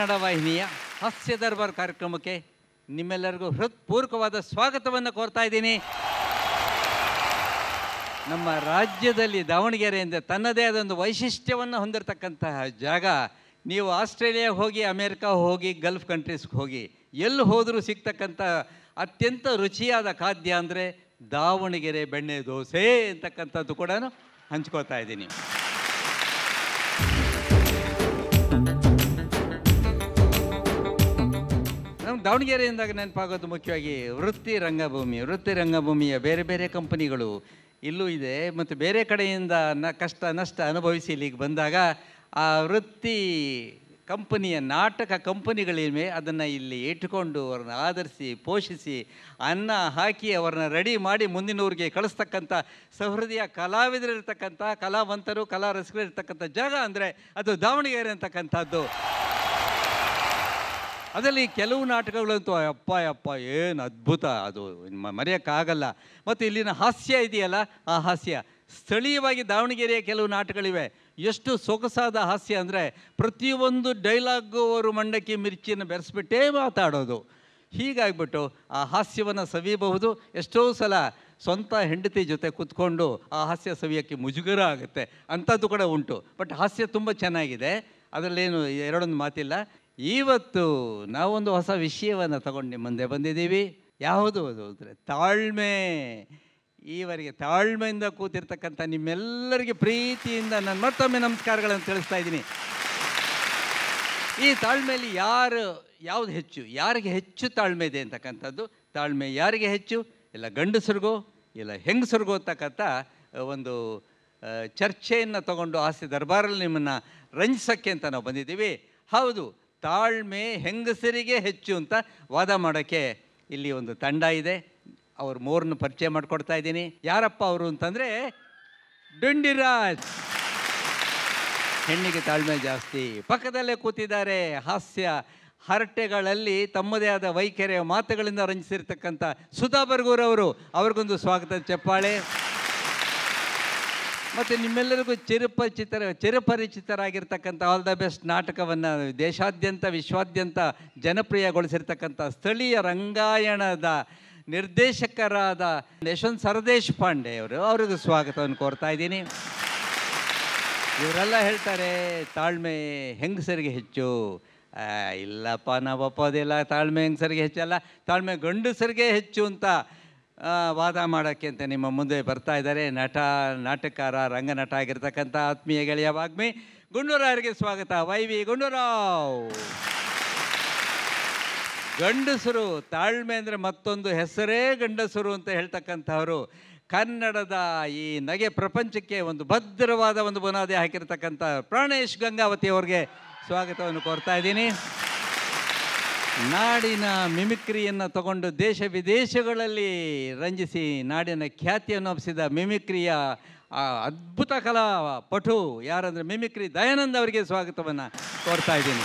ಕನ್ನಡ ವಾಹಿನಿಯ ಹಾಸ್ಯ ದರ್ಬಾರ್ ಕಾರ್ಯಕ್ರಮಕ್ಕೆ ನಿಮ್ಮೆಲ್ಲರಿಗೂ ಹೃತ್ಪೂರ್ವಕವಾದ ಸ್ವಾಗತವನ್ನು ಕೋರ್ತಾ ಇದ್ದೀನಿ ನಮ್ಮ ರಾಜ್ಯದಲ್ಲಿ ದಾವಣಗೆರೆ ಎಂದರೆ ತನ್ನದೇ ಒಂದು ವೈಶಿಷ್ಟ್ಯವನ್ನು ಹೊಂದಿರತಕ್ಕಂತಹ ಜಾಗ ನೀವು ಆಸ್ಟ್ರೇಲಿಯಾ ಹೋಗಿ ಅಮೇರಿಕಾ ಹೋಗಿ ಗಲ್ಫ್ ಕಂಟ್ರೀಸ್ಗೆ ಹೋಗಿ ಎಲ್ಲಿ ಹೋದರೂ ಸಿಗ್ತಕ್ಕಂಥ ಅತ್ಯಂತ ರುಚಿಯಾದ ಖಾದ್ಯ ಅಂದರೆ ದಾವಣಗೆರೆ ಬೆಣ್ಣೆ ದೋಸೆ ಅಂತಕ್ಕಂಥದ್ದು ಕೂಡ ಹಂಚ್ಕೋತಾ ಇದ್ದೀನಿ ನಮ್ಗೆ ದಾವಣಗೆರೆಯಿಂದಾಗ ನೆನಪಾಗೋದು ಮುಖ್ಯವಾಗಿ ವೃತ್ತಿ ರಂಗಭೂಮಿ ವೃತ್ತಿ ರಂಗಭೂಮಿಯ ಬೇರೆ ಬೇರೆ ಕಂಪನಿಗಳು ಇಲ್ಲೂ ಇದೆ ಮತ್ತು ಬೇರೆ ಕಡೆಯಿಂದ ನ ಕಷ್ಟ ನಷ್ಟ ಅನುಭವಿಸಿ ಇಲ್ಲಿಗೆ ಬಂದಾಗ ಆ ವೃತ್ತಿ ಕಂಪನಿಯ ನಾಟಕ ಕಂಪನಿಗಳಿವೆ ಅದನ್ನು ಇಲ್ಲಿ ಇಟ್ಟುಕೊಂಡು ಅವ್ರನ್ನ ಆಧರಿಸಿ ಪೋಷಿಸಿ ಅನ್ನ ಹಾಕಿ ಅವ್ರನ್ನ ರೆಡಿ ಮಾಡಿ ಮುಂದಿನವ್ರಿಗೆ ಕಳಿಸ್ತಕ್ಕಂಥ ಸಹೃದಯ ಕಲಾವಿದರಿರ್ತಕ್ಕಂಥ ಕಲಾವಂತರು ಕಲಾ ರಸಿಕರಿರ್ತಕ್ಕಂಥ ಜಾಗ ಅಂದರೆ ಅದು ದಾವಣಗೆರೆ ಅಂತಕ್ಕಂಥದ್ದು ಅದರಲ್ಲಿ ಕೆಲವು ನಾಟಕಗಳಂತೂ ಅಪ್ಪ ಅಪ್ಪ ಏನು ಅದ್ಭುತ ಅದು ಮರೆಯೋಕ್ಕಾಗಲ್ಲ ಮತ್ತು ಇಲ್ಲಿನ ಹಾಸ್ಯ ಇದೆಯಲ್ಲ ಆ ಹಾಸ್ಯ ಸ್ಥಳೀಯವಾಗಿ ದಾವಣಗೆರೆಯ ಕೆಲವು ನಾಟಕಗಳಿವೆ ಎಷ್ಟು ಸೊಗಸಾದ ಹಾಸ್ಯ ಅಂದರೆ ಪ್ರತಿಯೊಂದು ಡೈಲಾಗು ಅವರು ಮಂಡಕ್ಕಿ ಮಿರ್ಚಿಯನ್ನು ಬೆರೆಸ್ಬಿಟ್ಟೇ ಮಾತಾಡೋದು ಹೀಗಾಗ್ಬಿಟ್ಟು ಆ ಹಾಸ್ಯವನ್ನು ಸವಿಯಬಹುದು ಎಷ್ಟೋ ಸಲ ಸ್ವಂತ ಹೆಂಡತಿ ಜೊತೆ ಕೂತ್ಕೊಂಡು ಆ ಹಾಸ್ಯ ಸವಿಯೋಕ್ಕೆ ಮುಜುಗರ ಆಗುತ್ತೆ ಅಂಥದ್ದು ಕೂಡ ಉಂಟು ಬಟ್ ಹಾಸ್ಯ ತುಂಬ ಚೆನ್ನಾಗಿದೆ ಅದರಲ್ಲೇನು ಎರಡೊಂದು ಮಾತಿಲ್ಲ ಇವತ್ತು ನಾವೊಂದು ಹೊಸ ವಿಷಯವನ್ನು ತಗೊಂಡು ನಿಮ್ಮ ಮುಂದೆ ಬಂದಿದ್ದೀವಿ ಯಾವುದು ಅದು ಅಂದರೆ ತಾಳ್ಮೆ ಈವರೆಗೆ ತಾಳ್ಮೆಯಿಂದ ಕೂತಿರ್ತಕ್ಕಂಥ ನಿಮ್ಮೆಲ್ಲರಿಗೆ ಪ್ರೀತಿಯಿಂದ ನನ್ನ ಮತ್ತೊಮ್ಮೆ ನಮಸ್ಕಾರಗಳನ್ನು ತಿಳಿಸ್ತಾ ಇದ್ದೀನಿ ಈ ತಾಳ್ಮೆಯಲ್ಲಿ ಯಾರು ಯಾವುದು ಹೆಚ್ಚು ಯಾರಿಗೆ ಹೆಚ್ಚು ತಾಳ್ಮೆ ಇದೆ ಅಂತಕ್ಕಂಥದ್ದು ತಾಳ್ಮೆ ಯಾರಿಗೆ ಹೆಚ್ಚು ಇಲ್ಲ ಗಂಡಸರಿಗೋ ಇಲ್ಲ ಹೆಂಗಸರಿಗೋ ಅಂತಕ್ಕಂಥ ಒಂದು ಚರ್ಚೆಯನ್ನು ತಗೊಂಡು ಆಸೆ ದರ್ಬಾರಲ್ಲಿ ನಿಮ್ಮನ್ನು ರಂಜಿಸೋಕ್ಕೆ ಅಂತ ನಾವು ಬಂದಿದ್ದೀವಿ ಹೌದು ತಾಳ್ಮೆ ಹೆಂಗಸರಿಗೆ ಹೆಚ್ಚು ಅಂತ ವಾದ ಮಾಡೋಕ್ಕೆ ಇಲ್ಲಿ ಒಂದು ತಂಡ ಇದೆ ಅವ್ರ ಮೂರನ್ನು ಪರಿಚಯ ಮಾಡಿಕೊಡ್ತಾ ಇದ್ದೀನಿ ಯಾರಪ್ಪ ಅವರು ಅಂತಂದರೆ ಡುಂಡಿರಾಜ್ ಹೆಣ್ಣಿಗೆ ತಾಳ್ಮೆ ಜಾಸ್ತಿ ಪಕ್ಕದಲ್ಲೇ ಕೂತಿದ್ದಾರೆ ಹಾಸ್ಯ ಹರಟೆಗಳಲ್ಲಿ ತಮ್ಮದೇ ಆದ ವೈಖರಿಯ ಮಾತುಗಳಿಂದ ರಂಜಿಸಿರ್ತಕ್ಕಂಥ ಸುಧಾ ಬರ್ಗೂರವರು ಅವ್ರಿಗೊಂದು ಸ್ವಾಗತ ಚಪ್ಪಾಳೆ ಮತ್ತು ನಿಮ್ಮೆಲ್ಲರಿಗೂ ಚಿರಪರಿಚಿತರ ಚಿರಪರಿಚಿತರಾಗಿರ್ತಕ್ಕಂಥ ಆಲ್ ದ ಬೆಸ್ಟ್ ನಾಟಕವನ್ನು ದೇಶಾದ್ಯಂತ ವಿಶ್ವಾದ್ಯಂತ ಜನಪ್ರಿಯಗೊಳಿಸಿರ್ತಕ್ಕಂಥ ಸ್ಥಳೀಯ ರಂಗಾಯಣದ ನಿರ್ದೇಶಕರಾದ ಯಶವಂತ್ ಸರದೇಶ್ ಪಾಂಡೆ ಅವರು ಅವ್ರಿಗೂ ಸ್ವಾಗತವನ್ನು ಕೋರ್ತಾ ಇದ್ದೀನಿ ಇವರೆಲ್ಲ ಹೇಳ್ತಾರೆ ತಾಳ್ಮೆ ಹೆಂಗಸರಿಗೆ ಹೆಚ್ಚು ಇಲ್ಲಪ್ಪ ನಾವಪ್ಪ ಅದೆಲ್ಲ ತಾಳ್ಮೆ ಹೆಂಗಸರಿಗೆ ಹೆಚ್ಚಲ್ಲ ತಾಳ್ಮೆ ಗಂಡಸರಿಗೆ ಹೆಚ್ಚು ಅಂತ ವಾದ ಮಾಡೋಕ್ಕೆ ಅಂತ ನಿಮ್ಮ ಮುಂದೆ ಬರ್ತಾ ಇದ್ದಾರೆ ನಟ ನಾಟಕಾರ ರಂಗನಟ ಆಗಿರ್ತಕ್ಕಂಥ ಆತ್ಮೀಯ ಗೆಳೆಯ ವಾಗ್ಮಿ ಗುಂಡೂರಾವ್ರಿಗೆ ಸ್ವಾಗತ ವೈ ವಿ ಗುಂಡೂರಾವ್ ಗಂಡಸರು ತಾಳ್ಮೆ ಅಂದರೆ ಮತ್ತೊಂದು ಹೆಸರೇ ಗಂಡಸರು ಅಂತ ಹೇಳ್ತಕ್ಕಂಥವರು ಕನ್ನಡದ ಈ ನಗೆ ಪ್ರಪಂಚಕ್ಕೆ ಒಂದು ಭದ್ರವಾದ ಒಂದು ಬುನಾದಿ ಹಾಕಿರ್ತಕ್ಕಂಥ ಪ್ರಾಣೇಶ್ ಗಂಗಾವತಿ ಅವ್ರಿಗೆ ಸ್ವಾಗತವನ್ನು ಕೋರ್ತಾ ಇದ್ದೀನಿ ನಾಡಿನ ಮಿಮಿಕ್ರಿಯನ್ನು ತಗೊಂಡು ದೇಶ ವಿದೇಶಗಳಲ್ಲಿ ರಂಜಿಸಿ ನಾಡಿನ ಖ್ಯಾತಿಯನ್ನು ಒಪ್ಪಿಸಿದ ಮಿಮಿಕ್ರಿಯ ಆ ಅದ್ಭುತ ಕಲಾ ಪಟು ಯಾರಂದರೆ ಮಿಮಿಕ್ರಿ ದಯಾನಂದ್ ಅವರಿಗೆ ಸ್ವಾಗತವನ್ನು ಕೋರ್ತಾ ಇದ್ದೀನಿ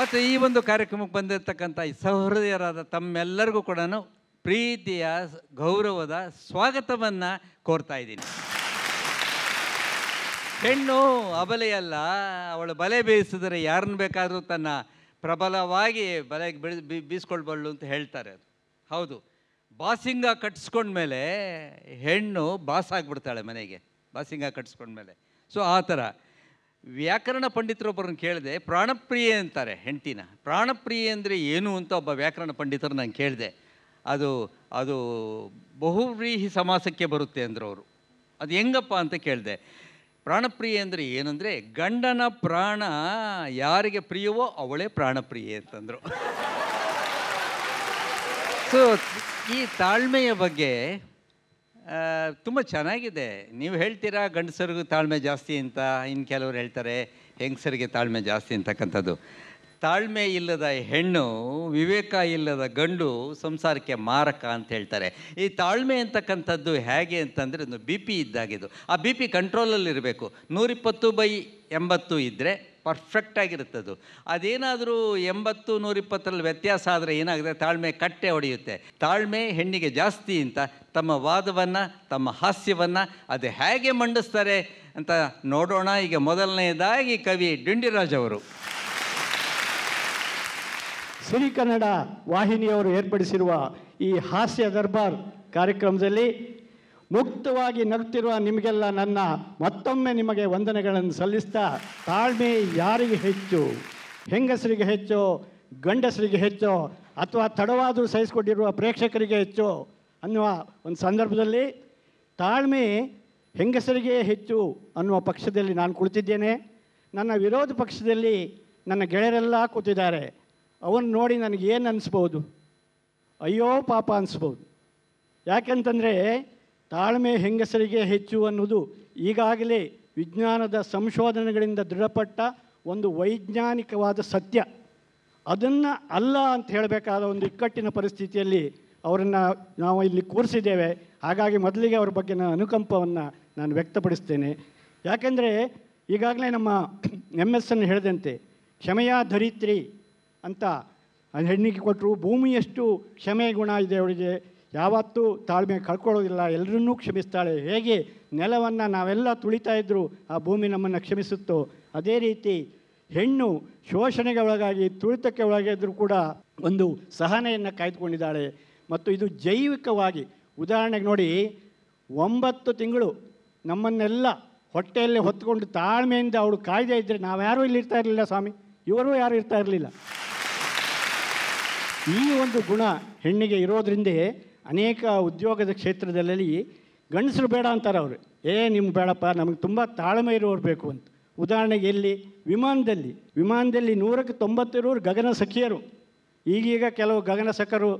ಮತ್ತು ಈ ಒಂದು ಕಾರ್ಯಕ್ರಮಕ್ಕೆ ಬಂದಿರತಕ್ಕಂಥ ಈ ಸಹೃದಯರಾದ ತಮ್ಮೆಲ್ಲರಿಗೂ ಕೂಡ ಪ್ರೀತಿಯ ಗೌರವದ ಸ್ವಾಗತವನ್ನು ಕೋರ್ತಾ ಇದ್ದೀನಿ ಹೆಣ್ಣು ಅಬಲೆಯಲ್ಲ ಅವಳು ಬಲೆ ಬೇಯಿಸಿದರೆ ಯಾರನ್ನು ಬೇಕಾದರೂ ತನ್ನ ಪ್ರಬಲವಾಗಿ ಬಲೆಗೆ ಬಿಡ ಬೀಸ್ಕೊಳ್ಬಲ್ಲು ಅಂತ ಹೇಳ್ತಾರೆ ಅದು ಹೌದು ಬಾಸಿಂಗ ಮೇಲೆ ಹೆಣ್ಣು ಬಾಸ್ ಮನೆಗೆ ಬಾಸಿಂಗ ಕಟ್ಸ್ಕೊಂಡ್ಮೇಲೆ ಸೊ ಆ ಥರ ವ್ಯಾಕರಣ ಪಂಡಿತರೊಬ್ಬರನ್ನು ಕೇಳಿದೆ ಪ್ರಾಣಪ್ರಿಯೆ ಅಂತಾರೆ ಹೆಂಡತಿನ ಪ್ರಾಣಪ್ರಿಯೆ ಅಂದರೆ ಏನು ಅಂತ ಒಬ್ಬ ವ್ಯಾಕರಣ ಪಂಡಿತರು ನಾನು ಕೇಳಿದೆ ಅದು ಅದು ಬಹುವ್ರೀಹಿ ಸಮಾಸಕ್ಕೆ ಬರುತ್ತೆ ಅಂದರು ಅವರು ಅದು ಹೆಂಗಪ್ಪ ಅಂತ ಕೇಳಿದೆ ಪ್ರಾಣಪ್ರಿಯೆ ಅಂದರೆ ಏನಂದರೆ ಗಂಡನ ಪ್ರಾಣ ಯಾರಿಗೆ ಪ್ರಿಯವೋ ಅವಳೇ ಪ್ರಾಣಪ್ರಿಯೆ ಅಂತಂದರು ಸೊ ಈ ತಾಳ್ಮೆಯ ಬಗ್ಗೆ ತುಂಬ ಚೆನ್ನಾಗಿದೆ ನೀವು ಹೇಳ್ತೀರಾ ಗಂಡಸರಿಗೂ ತಾಳ್ಮೆ ಜಾಸ್ತಿ ಅಂತ ಇನ್ನು ಕೆಲವರು ಹೇಳ್ತಾರೆ ಹೆಂಗಸರಿಗೆ ತಾಳ್ಮೆ ಜಾಸ್ತಿ ಅಂತಕ್ಕಂಥದ್ದು ತಾಳ್ಮೆ ಇಲ್ಲದ ಹೆಣ್ಣು ವಿವೇಕ ಇಲ್ಲದ ಗಂಡು ಸಂಸಾರಕ್ಕೆ ಮಾರಕ ಅಂತ ಹೇಳ್ತಾರೆ ಈ ತಾಳ್ಮೆ ಅಂತಕ್ಕಂಥದ್ದು ಹೇಗೆ ಅಂತಂದರೆ ಒಂದು ಬಿ ಪಿ ಇದ್ದಾಗಿದ್ದು ಆ ಬಿ ಪಿ ಕಂಟ್ರೋಲಲ್ಲಿರಬೇಕು ನೂರಿಪ್ಪತ್ತು ಬೈ ಎಂಬತ್ತು ಇದ್ದರೆ ಪರ್ಫೆಕ್ಟಾಗಿರುತ್ತದು ಅದೇನಾದರೂ ಎಂಬತ್ತು ನೂರಿಪ್ಪತ್ತರಲ್ಲಿ ವ್ಯತ್ಯಾಸ ಆದರೆ ಏನಾಗುತ್ತೆ ತಾಳ್ಮೆ ಕಟ್ಟೆ ಹೊಡೆಯುತ್ತೆ ತಾಳ್ಮೆ ಹೆಣ್ಣಿಗೆ ಜಾಸ್ತಿ ಅಂತ ತಮ್ಮ ವಾದವನ್ನು ತಮ್ಮ ಹಾಸ್ಯವನ್ನು ಅದು ಹೇಗೆ ಮಂಡಿಸ್ತಾರೆ ಅಂತ ನೋಡೋಣ ಈಗ ಮೊದಲನೆಯದಾಗಿ ಕವಿ ಡಿಂಡಿರಾಜ್ ಅವರು ಸಿರಿ ಕನ್ನಡ ವಾಹಿನಿಯವರು ಏರ್ಪಡಿಸಿರುವ ಈ ಹಾಸ್ಯ ದರ್ಬಾರ್ ಕಾರ್ಯಕ್ರಮದಲ್ಲಿ ಮುಕ್ತವಾಗಿ ನಗುತ್ತಿರುವ ನಿಮಗೆಲ್ಲ ನನ್ನ ಮತ್ತೊಮ್ಮೆ ನಿಮಗೆ ವಂದನೆಗಳನ್ನು ಸಲ್ಲಿಸ್ತಾ ತಾಳ್ಮೆ ಯಾರಿಗೆ ಹೆಚ್ಚು ಹೆಂಗಸರಿಗೆ ಹೆಚ್ಚು ಗಂಡಸರಿಗೆ ಹೆಚ್ಚು ಅಥವಾ ತಡವಾದರೂ ಸಹಿಸಿಕೊಂಡಿರುವ ಪ್ರೇಕ್ಷಕರಿಗೆ ಹೆಚ್ಚು ಅನ್ನುವ ಒಂದು ಸಂದರ್ಭದಲ್ಲಿ ತಾಳ್ಮೆ ಹೆಂಗಸರಿಗೆ ಹೆಚ್ಚು ಅನ್ನುವ ಪಕ್ಷದಲ್ಲಿ ನಾನು ಕುಳಿತಿದ್ದೇನೆ ನನ್ನ ವಿರೋಧ ಪಕ್ಷದಲ್ಲಿ ನನ್ನ ಗೆಳೆಯರೆಲ್ಲ ಕೂತಿದ್ದಾರೆ ಅವನು ನೋಡಿ ನನಗೇನು ಅನಿಸ್ಬೋದು ಅಯ್ಯೋ ಪಾಪ ಅನಿಸ್ಬೋದು ಯಾಕಂತಂದರೆ ತಾಳ್ಮೆ ಹೆಂಗಸರಿಗೆ ಹೆಚ್ಚು ಅನ್ನೋದು ಈಗಾಗಲೇ ವಿಜ್ಞಾನದ ಸಂಶೋಧನೆಗಳಿಂದ ದೃಢಪಟ್ಟ ಒಂದು ವೈಜ್ಞಾನಿಕವಾದ ಸತ್ಯ ಅದನ್ನು ಅಲ್ಲ ಅಂತ ಹೇಳಬೇಕಾದ ಒಂದು ಇಕ್ಕಟ್ಟಿನ ಪರಿಸ್ಥಿತಿಯಲ್ಲಿ ಅವರನ್ನು ನಾವು ಇಲ್ಲಿ ಕೂರಿಸಿದ್ದೇವೆ ಹಾಗಾಗಿ ಮೊದಲಿಗೆ ಅವ್ರ ಬಗ್ಗೆ ನಾನು ಅನುಕಂಪವನ್ನು ನಾನು ವ್ಯಕ್ತಪಡಿಸ್ತೇನೆ ಯಾಕೆಂದರೆ ಈಗಾಗಲೇ ನಮ್ಮ ಎಮ್ ಎಸ್ ಅನ್ನು ಹೇಳಿದಂತೆ ಕ್ಷಮೆಯ ಧರಿತ್ರಿ ಅಂತ ಹೆಣ್ಣಿಗೆ ಕೊಟ್ಟರು ಭೂಮಿಯಷ್ಟು ಕ್ಷಮೆ ಗುಣ ಇದೆ ಅವಳಿಗೆ ಯಾವತ್ತೂ ತಾಳ್ಮೆ ಕಳ್ಕೊಳ್ಳೋದಿಲ್ಲ ಎಲ್ಲರನ್ನೂ ಕ್ಷಮಿಸ್ತಾಳೆ ಹೇಗೆ ನೆಲವನ್ನು ನಾವೆಲ್ಲ ತುಳಿತಾ ಇದ್ದರೂ ಆ ಭೂಮಿ ನಮ್ಮನ್ನು ಕ್ಷಮಿಸುತ್ತೋ ಅದೇ ರೀತಿ ಹೆಣ್ಣು ಶೋಷಣೆಗೆ ಒಳಗಾಗಿ ತುಳಿತಕ್ಕೆ ಒಳಗಾದರೂ ಕೂಡ ಒಂದು ಸಹನೆಯನ್ನು ಕಾಯ್ದುಕೊಂಡಿದ್ದಾಳೆ ಮತ್ತು ಇದು ಜೈವಿಕವಾಗಿ ಉದಾಹರಣೆಗೆ ನೋಡಿ ಒಂಬತ್ತು ತಿಂಗಳು ನಮ್ಮನ್ನೆಲ್ಲ ಹೊಟ್ಟೆಯಲ್ಲಿ ಹೊತ್ಕೊಂಡು ತಾಳ್ಮೆಯಿಂದ ಅವಳು ಕಾಯ್ದೆ ಇದ್ದರೆ ನಾವ್ಯಾರೂ ಇಲ್ಲಿ ಇರ್ತಾ ಇರಲಿಲ್ಲ ಸ್ವಾಮಿ ಇವರು ಯಾರು ಇರ್ತಾ ಇರಲಿಲ್ಲ ಈ ಒಂದು ಗುಣ ಹೆಣ್ಣಿಗೆ ಇರೋದ್ರಿಂದ ಅನೇಕ ಉದ್ಯೋಗದ ಕ್ಷೇತ್ರದಲ್ಲಿ ಗಂಡಸರು ಬೇಡ ಅಂತಾರೆ ಅವರು ಏ ನಿಮ್ಗೆ ಬೇಡಪ್ಪ ನಮಗೆ ತುಂಬ ತಾಳ್ಮೆ ಇರೋರು ಬೇಕು ಅಂತ ಉದಾಹರಣೆಗೆ ಎಲ್ಲಿ ವಿಮಾನದಲ್ಲಿ ವಿಮಾನದಲ್ಲಿ ನೂರಕ್ಕೆ ತೊಂಬತ್ತಿರೋರು ಗಗನ ಸಖಿಯರು ಈಗೀಗ ಕೆಲವು ಗಗನ ಸಖರು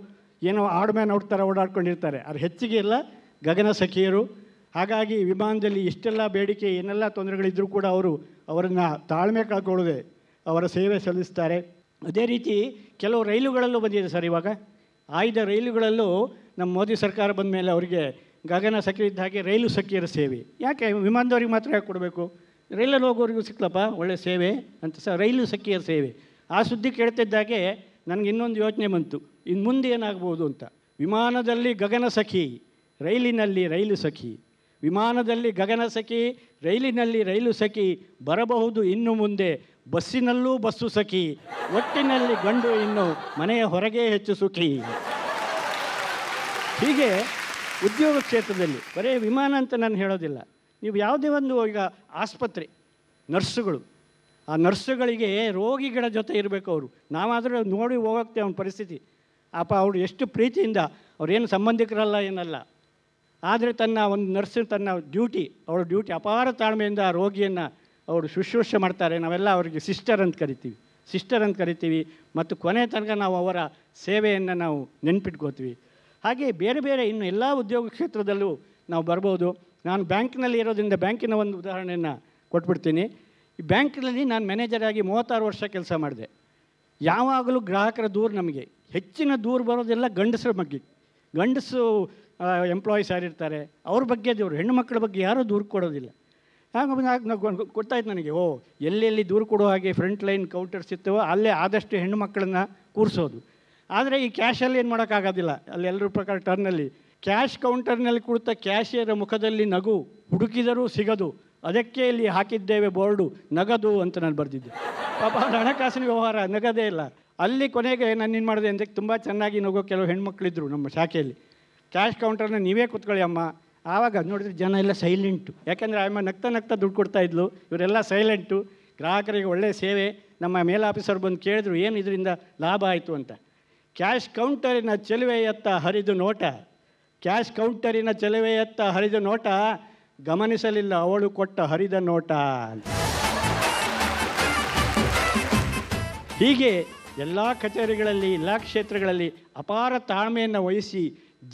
ಏನೋ ಆಡ್ ಮ್ಯಾನ್ ಓಡಾಡ್ಕೊಂಡಿರ್ತಾರೆ ಅವ್ರು ಹೆಚ್ಚಿಗೆ ಇಲ್ಲ ಗಗನ ಸಖಿಯರು ಹಾಗಾಗಿ ವಿಮಾನದಲ್ಲಿ ಇಷ್ಟೆಲ್ಲ ಬೇಡಿಕೆ ಏನೆಲ್ಲ ತೊಂದರೆಗಳಿದ್ದರೂ ಕೂಡ ಅವರು ಅವರನ್ನು ತಾಳ್ಮೆ ಕಳ್ಕೊಳ್ಳದೆ ಅವರ ಸೇವೆ ಸಲ್ಲಿಸ್ತಾರೆ ಅದೇ ರೀತಿ ಕೆಲವು ರೈಲುಗಳಲ್ಲೂ ಬಂದಿದೆ ಸರ್ ಇವಾಗ ಆಯ್ದ ರೈಲುಗಳಲ್ಲೂ ನಮ್ಮ ಮೋದಿ ಸರ್ಕಾರ ಬಂದ ಮೇಲೆ ಅವರಿಗೆ ಗಗನ ಸಖಿ ಇದ್ದ ಹಾಗೆ ರೈಲು ಸಖಿಯರ ಸೇವೆ ಯಾಕೆ ವಿಮಾನದವ್ರಿಗೆ ಮಾತ್ರ ಯಾಕೆ ಕೊಡಬೇಕು ರೈಲಲ್ಲಿ ಹೋಗೋರಿಗೂ ಸಿಕ್ಲಪ್ಪ ಒಳ್ಳೆ ಸೇವೆ ಅಂತ ಸಹ ರೈಲು ಸಖಿಯರ ಸೇವೆ ಆ ಸುದ್ದಿ ಕೇಳ್ತಿದ್ದಾಗೆ ನನಗೆ ಇನ್ನೊಂದು ಯೋಚನೆ ಬಂತು ಇನ್ನು ಮುಂದೆ ಏನಾಗ್ಬೋದು ಅಂತ ವಿಮಾನದಲ್ಲಿ ಗಗನ ಸಖಿ ರೈಲಿನಲ್ಲಿ ರೈಲು ಸಖಿ ವಿಮಾನದಲ್ಲಿ ಗಗನ ಸಖಿ ರೈಲಿನಲ್ಲಿ ರೈಲು ಸಖಿ ಬರಬಹುದು ಇನ್ನು ಮುಂದೆ ಬಸ್ಸಿನಲ್ಲೂ ಬಸ್ಸು ಸಖಿ ಒಟ್ಟಿನಲ್ಲಿ ಗಂಡು ಇನ್ನು ಮನೆಯ ಹೊರಗೆ ಹೆಚ್ಚು ಸುಖಿ ಹೀಗೆ ಉದ್ಯೋಗ ಕ್ಷೇತ್ರದಲ್ಲಿ ಬರೀ ವಿಮಾನ ಅಂತ ನಾನು ಹೇಳೋದಿಲ್ಲ ನೀವು ಯಾವುದೇ ಒಂದು ಈಗ ಆಸ್ಪತ್ರೆ ನರ್ಸುಗಳು ಆ ನರ್ಸುಗಳಿಗೆ ರೋಗಿಗಳ ಜೊತೆ ಇರಬೇಕು ಅವರು ನಾವಾದರೂ ನೋಡಿ ಹೋಗೋಕ್ಕೆ ಅವನ ಪರಿಸ್ಥಿತಿ ಅಪ್ಪ ಅವರು ಎಷ್ಟು ಪ್ರೀತಿಯಿಂದ ಅವ್ರೇನು ಸಂಬಂಧಿಕರಲ್ಲ ಏನಲ್ಲ ಆದರೆ ತನ್ನ ಒಂದು ನರ್ಸು ತನ್ನ ಡ್ಯೂಟಿ ಅವಳ ಡ್ಯೂಟಿ ಅಪಾರ ತಾಳ್ಮೆಯಿಂದ ಆ ರೋಗಿಯನ್ನು ಅವರು ಶುಶ್ರೂಷೆ ಮಾಡ್ತಾರೆ ನಾವೆಲ್ಲ ಅವರಿಗೆ ಸಿಸ್ಟರ್ ಅಂತ ಕರಿತೀವಿ ಸಿಸ್ಟರ್ ಅಂತ ಕರಿತೀವಿ ಮತ್ತು ಕೊನೆ ತನಕ ನಾವು ಅವರ ಸೇವೆಯನ್ನು ನಾವು ನೆನ್ಪಿಟ್ಕೋತೀವಿ ಹಾಗೆ ಬೇರೆ ಬೇರೆ ಇನ್ನು ಎಲ್ಲ ಉದ್ಯೋಗ ಕ್ಷೇತ್ರದಲ್ಲೂ ನಾವು ಬರ್ಬೋದು ನಾನು ಬ್ಯಾಂಕ್ನಲ್ಲಿ ಇರೋದ್ರಿಂದ ಬ್ಯಾಂಕಿನ ಒಂದು ಉದಾಹರಣೆಯನ್ನು ಕೊಟ್ಬಿಡ್ತೀನಿ ಈ ಬ್ಯಾಂಕ್ನಲ್ಲಿ ನಾನು ಮ್ಯಾನೇಜರಾಗಿ ಮೂವತ್ತಾರು ವರ್ಷ ಕೆಲಸ ಮಾಡಿದೆ ಯಾವಾಗಲೂ ಗ್ರಾಹಕರ ದೂರು ನಮಗೆ ಹೆಚ್ಚಿನ ದೂರು ಬರೋದೆಲ್ಲ ಗಂಡಸರ ಬಗ್ಗೆ ಗಂಡಸು ಎಂಪ್ಲಾಯೀಸ್ ಯಾರಿರ್ತಾರೆ ಅವ್ರ ಬಗ್ಗೆ ದೇವರು ಹೆಣ್ಣು ಮಕ್ಕಳ ಬಗ್ಗೆ ಯಾರೂ ದೂರು ಕೊಡೋದಿಲ್ಲ ಆಗ ಗೊತ್ತಾಯ್ತು ನನಗೆ ಓ ಎಲ್ಲೆಲ್ಲಿ ದೂರು ಕೊಡೋ ಹಾಗೆ ಫ್ರಂಟ್ ಲೈನ್ ಕೌಂಟರ್ಸ್ ಇರ್ತವೋ ಅಲ್ಲೇ ಆದಷ್ಟು ಹೆಣ್ಣು ಮಕ್ಕಳನ್ನ ಕೂರಿಸೋದು ಆದರೆ ಈ ಕ್ಯಾಶಲ್ಲಿ ಏನು ಮಾಡೋಕ್ಕಾಗೋದಿಲ್ಲ ಅಲ್ಲಿ ಎಲ್ಲರ ಪ್ರಕಾರ ಟರ್ನಲ್ಲಿ ಕ್ಯಾಶ್ ಕೌಂಟರ್ನಲ್ಲಿ ಕುಳಿತ ಕ್ಯಾಶಿಯರ ಮುಖದಲ್ಲಿ ನಗು ಹುಡುಕಿದರೂ ಸಿಗದು ಅದಕ್ಕೆ ಇಲ್ಲಿ ಹಾಕಿದ್ದೇವೆ ಬೋರ್ಡು ನಗದು ಅಂತ ನಾನು ಬರೆದಿದ್ದೆ ಪಾಪ ಹಣಕಾಸಿನ ವ್ಯವಹಾರ ನಗದೇ ಇಲ್ಲ ಅಲ್ಲಿ ಕೊನೆಗೆ ನಾನು ಏನು ಮಾಡಿದೆ ಅಂದಕ್ಕೆ ತುಂಬ ಚೆನ್ನಾಗಿ ನಗೋ ಕೆಲವು ಹೆಣ್ಮಕ್ಳಿದ್ರು ನಮ್ಮ ಶಾಖೆಯಲ್ಲಿ ಕ್ಯಾಶ್ ಕೌಂಟರ್ನ ನೀವೇ ಕೂತ್ಕೊಳ್ಳಿ ಅಮ್ಮ ಆವಾಗ ನೋಡಿದ್ರೆ ಜನ ಎಲ್ಲ ಸೈಲೆಂಟು ಯಾಕೆಂದರೆ ಆಮೇಲೆ ನಗ್ತಾ ನಗ್ತಾ ದುಡ್ಡು ಕೊಡ್ತಾ ಇದ್ಲು ಇವರೆಲ್ಲ ಸೈಲೆಂಟು ಗ್ರಾಹಕರಿಗೆ ಒಳ್ಳೆಯ ಸೇವೆ ನಮ್ಮ ಮೇಲ್ ಆಫೀಸರ್ ಬಂದು ಕೇಳಿದ್ರು ಏನು ಇದರಿಂದ ಲಾಭ ಆಯಿತು ಅಂತ ಕ್ಯಾಶ್ ಕೌಂಟರಿನ ಚೆಲುವೆಯತ್ತ ಹರಿದು ನೋಟ ಕ್ಯಾಶ್ ಕೌಂಟರಿನ ಚೆಲುವೆಯತ್ತ ಹರಿದು ನೋಟ ಗಮನಿಸಲಿಲ್ಲ ಅವಳು ಕೊಟ್ಟ ಹರಿದ ನೋಟ ಅಂತ ಹೀಗೆ ಎಲ್ಲ ಕಚೇರಿಗಳಲ್ಲಿ ಎಲ್ಲ ಕ್ಷೇತ್ರಗಳಲ್ಲಿ ಅಪಾರ ತಾಳ್ಮೆಯನ್ನು ವಹಿಸಿ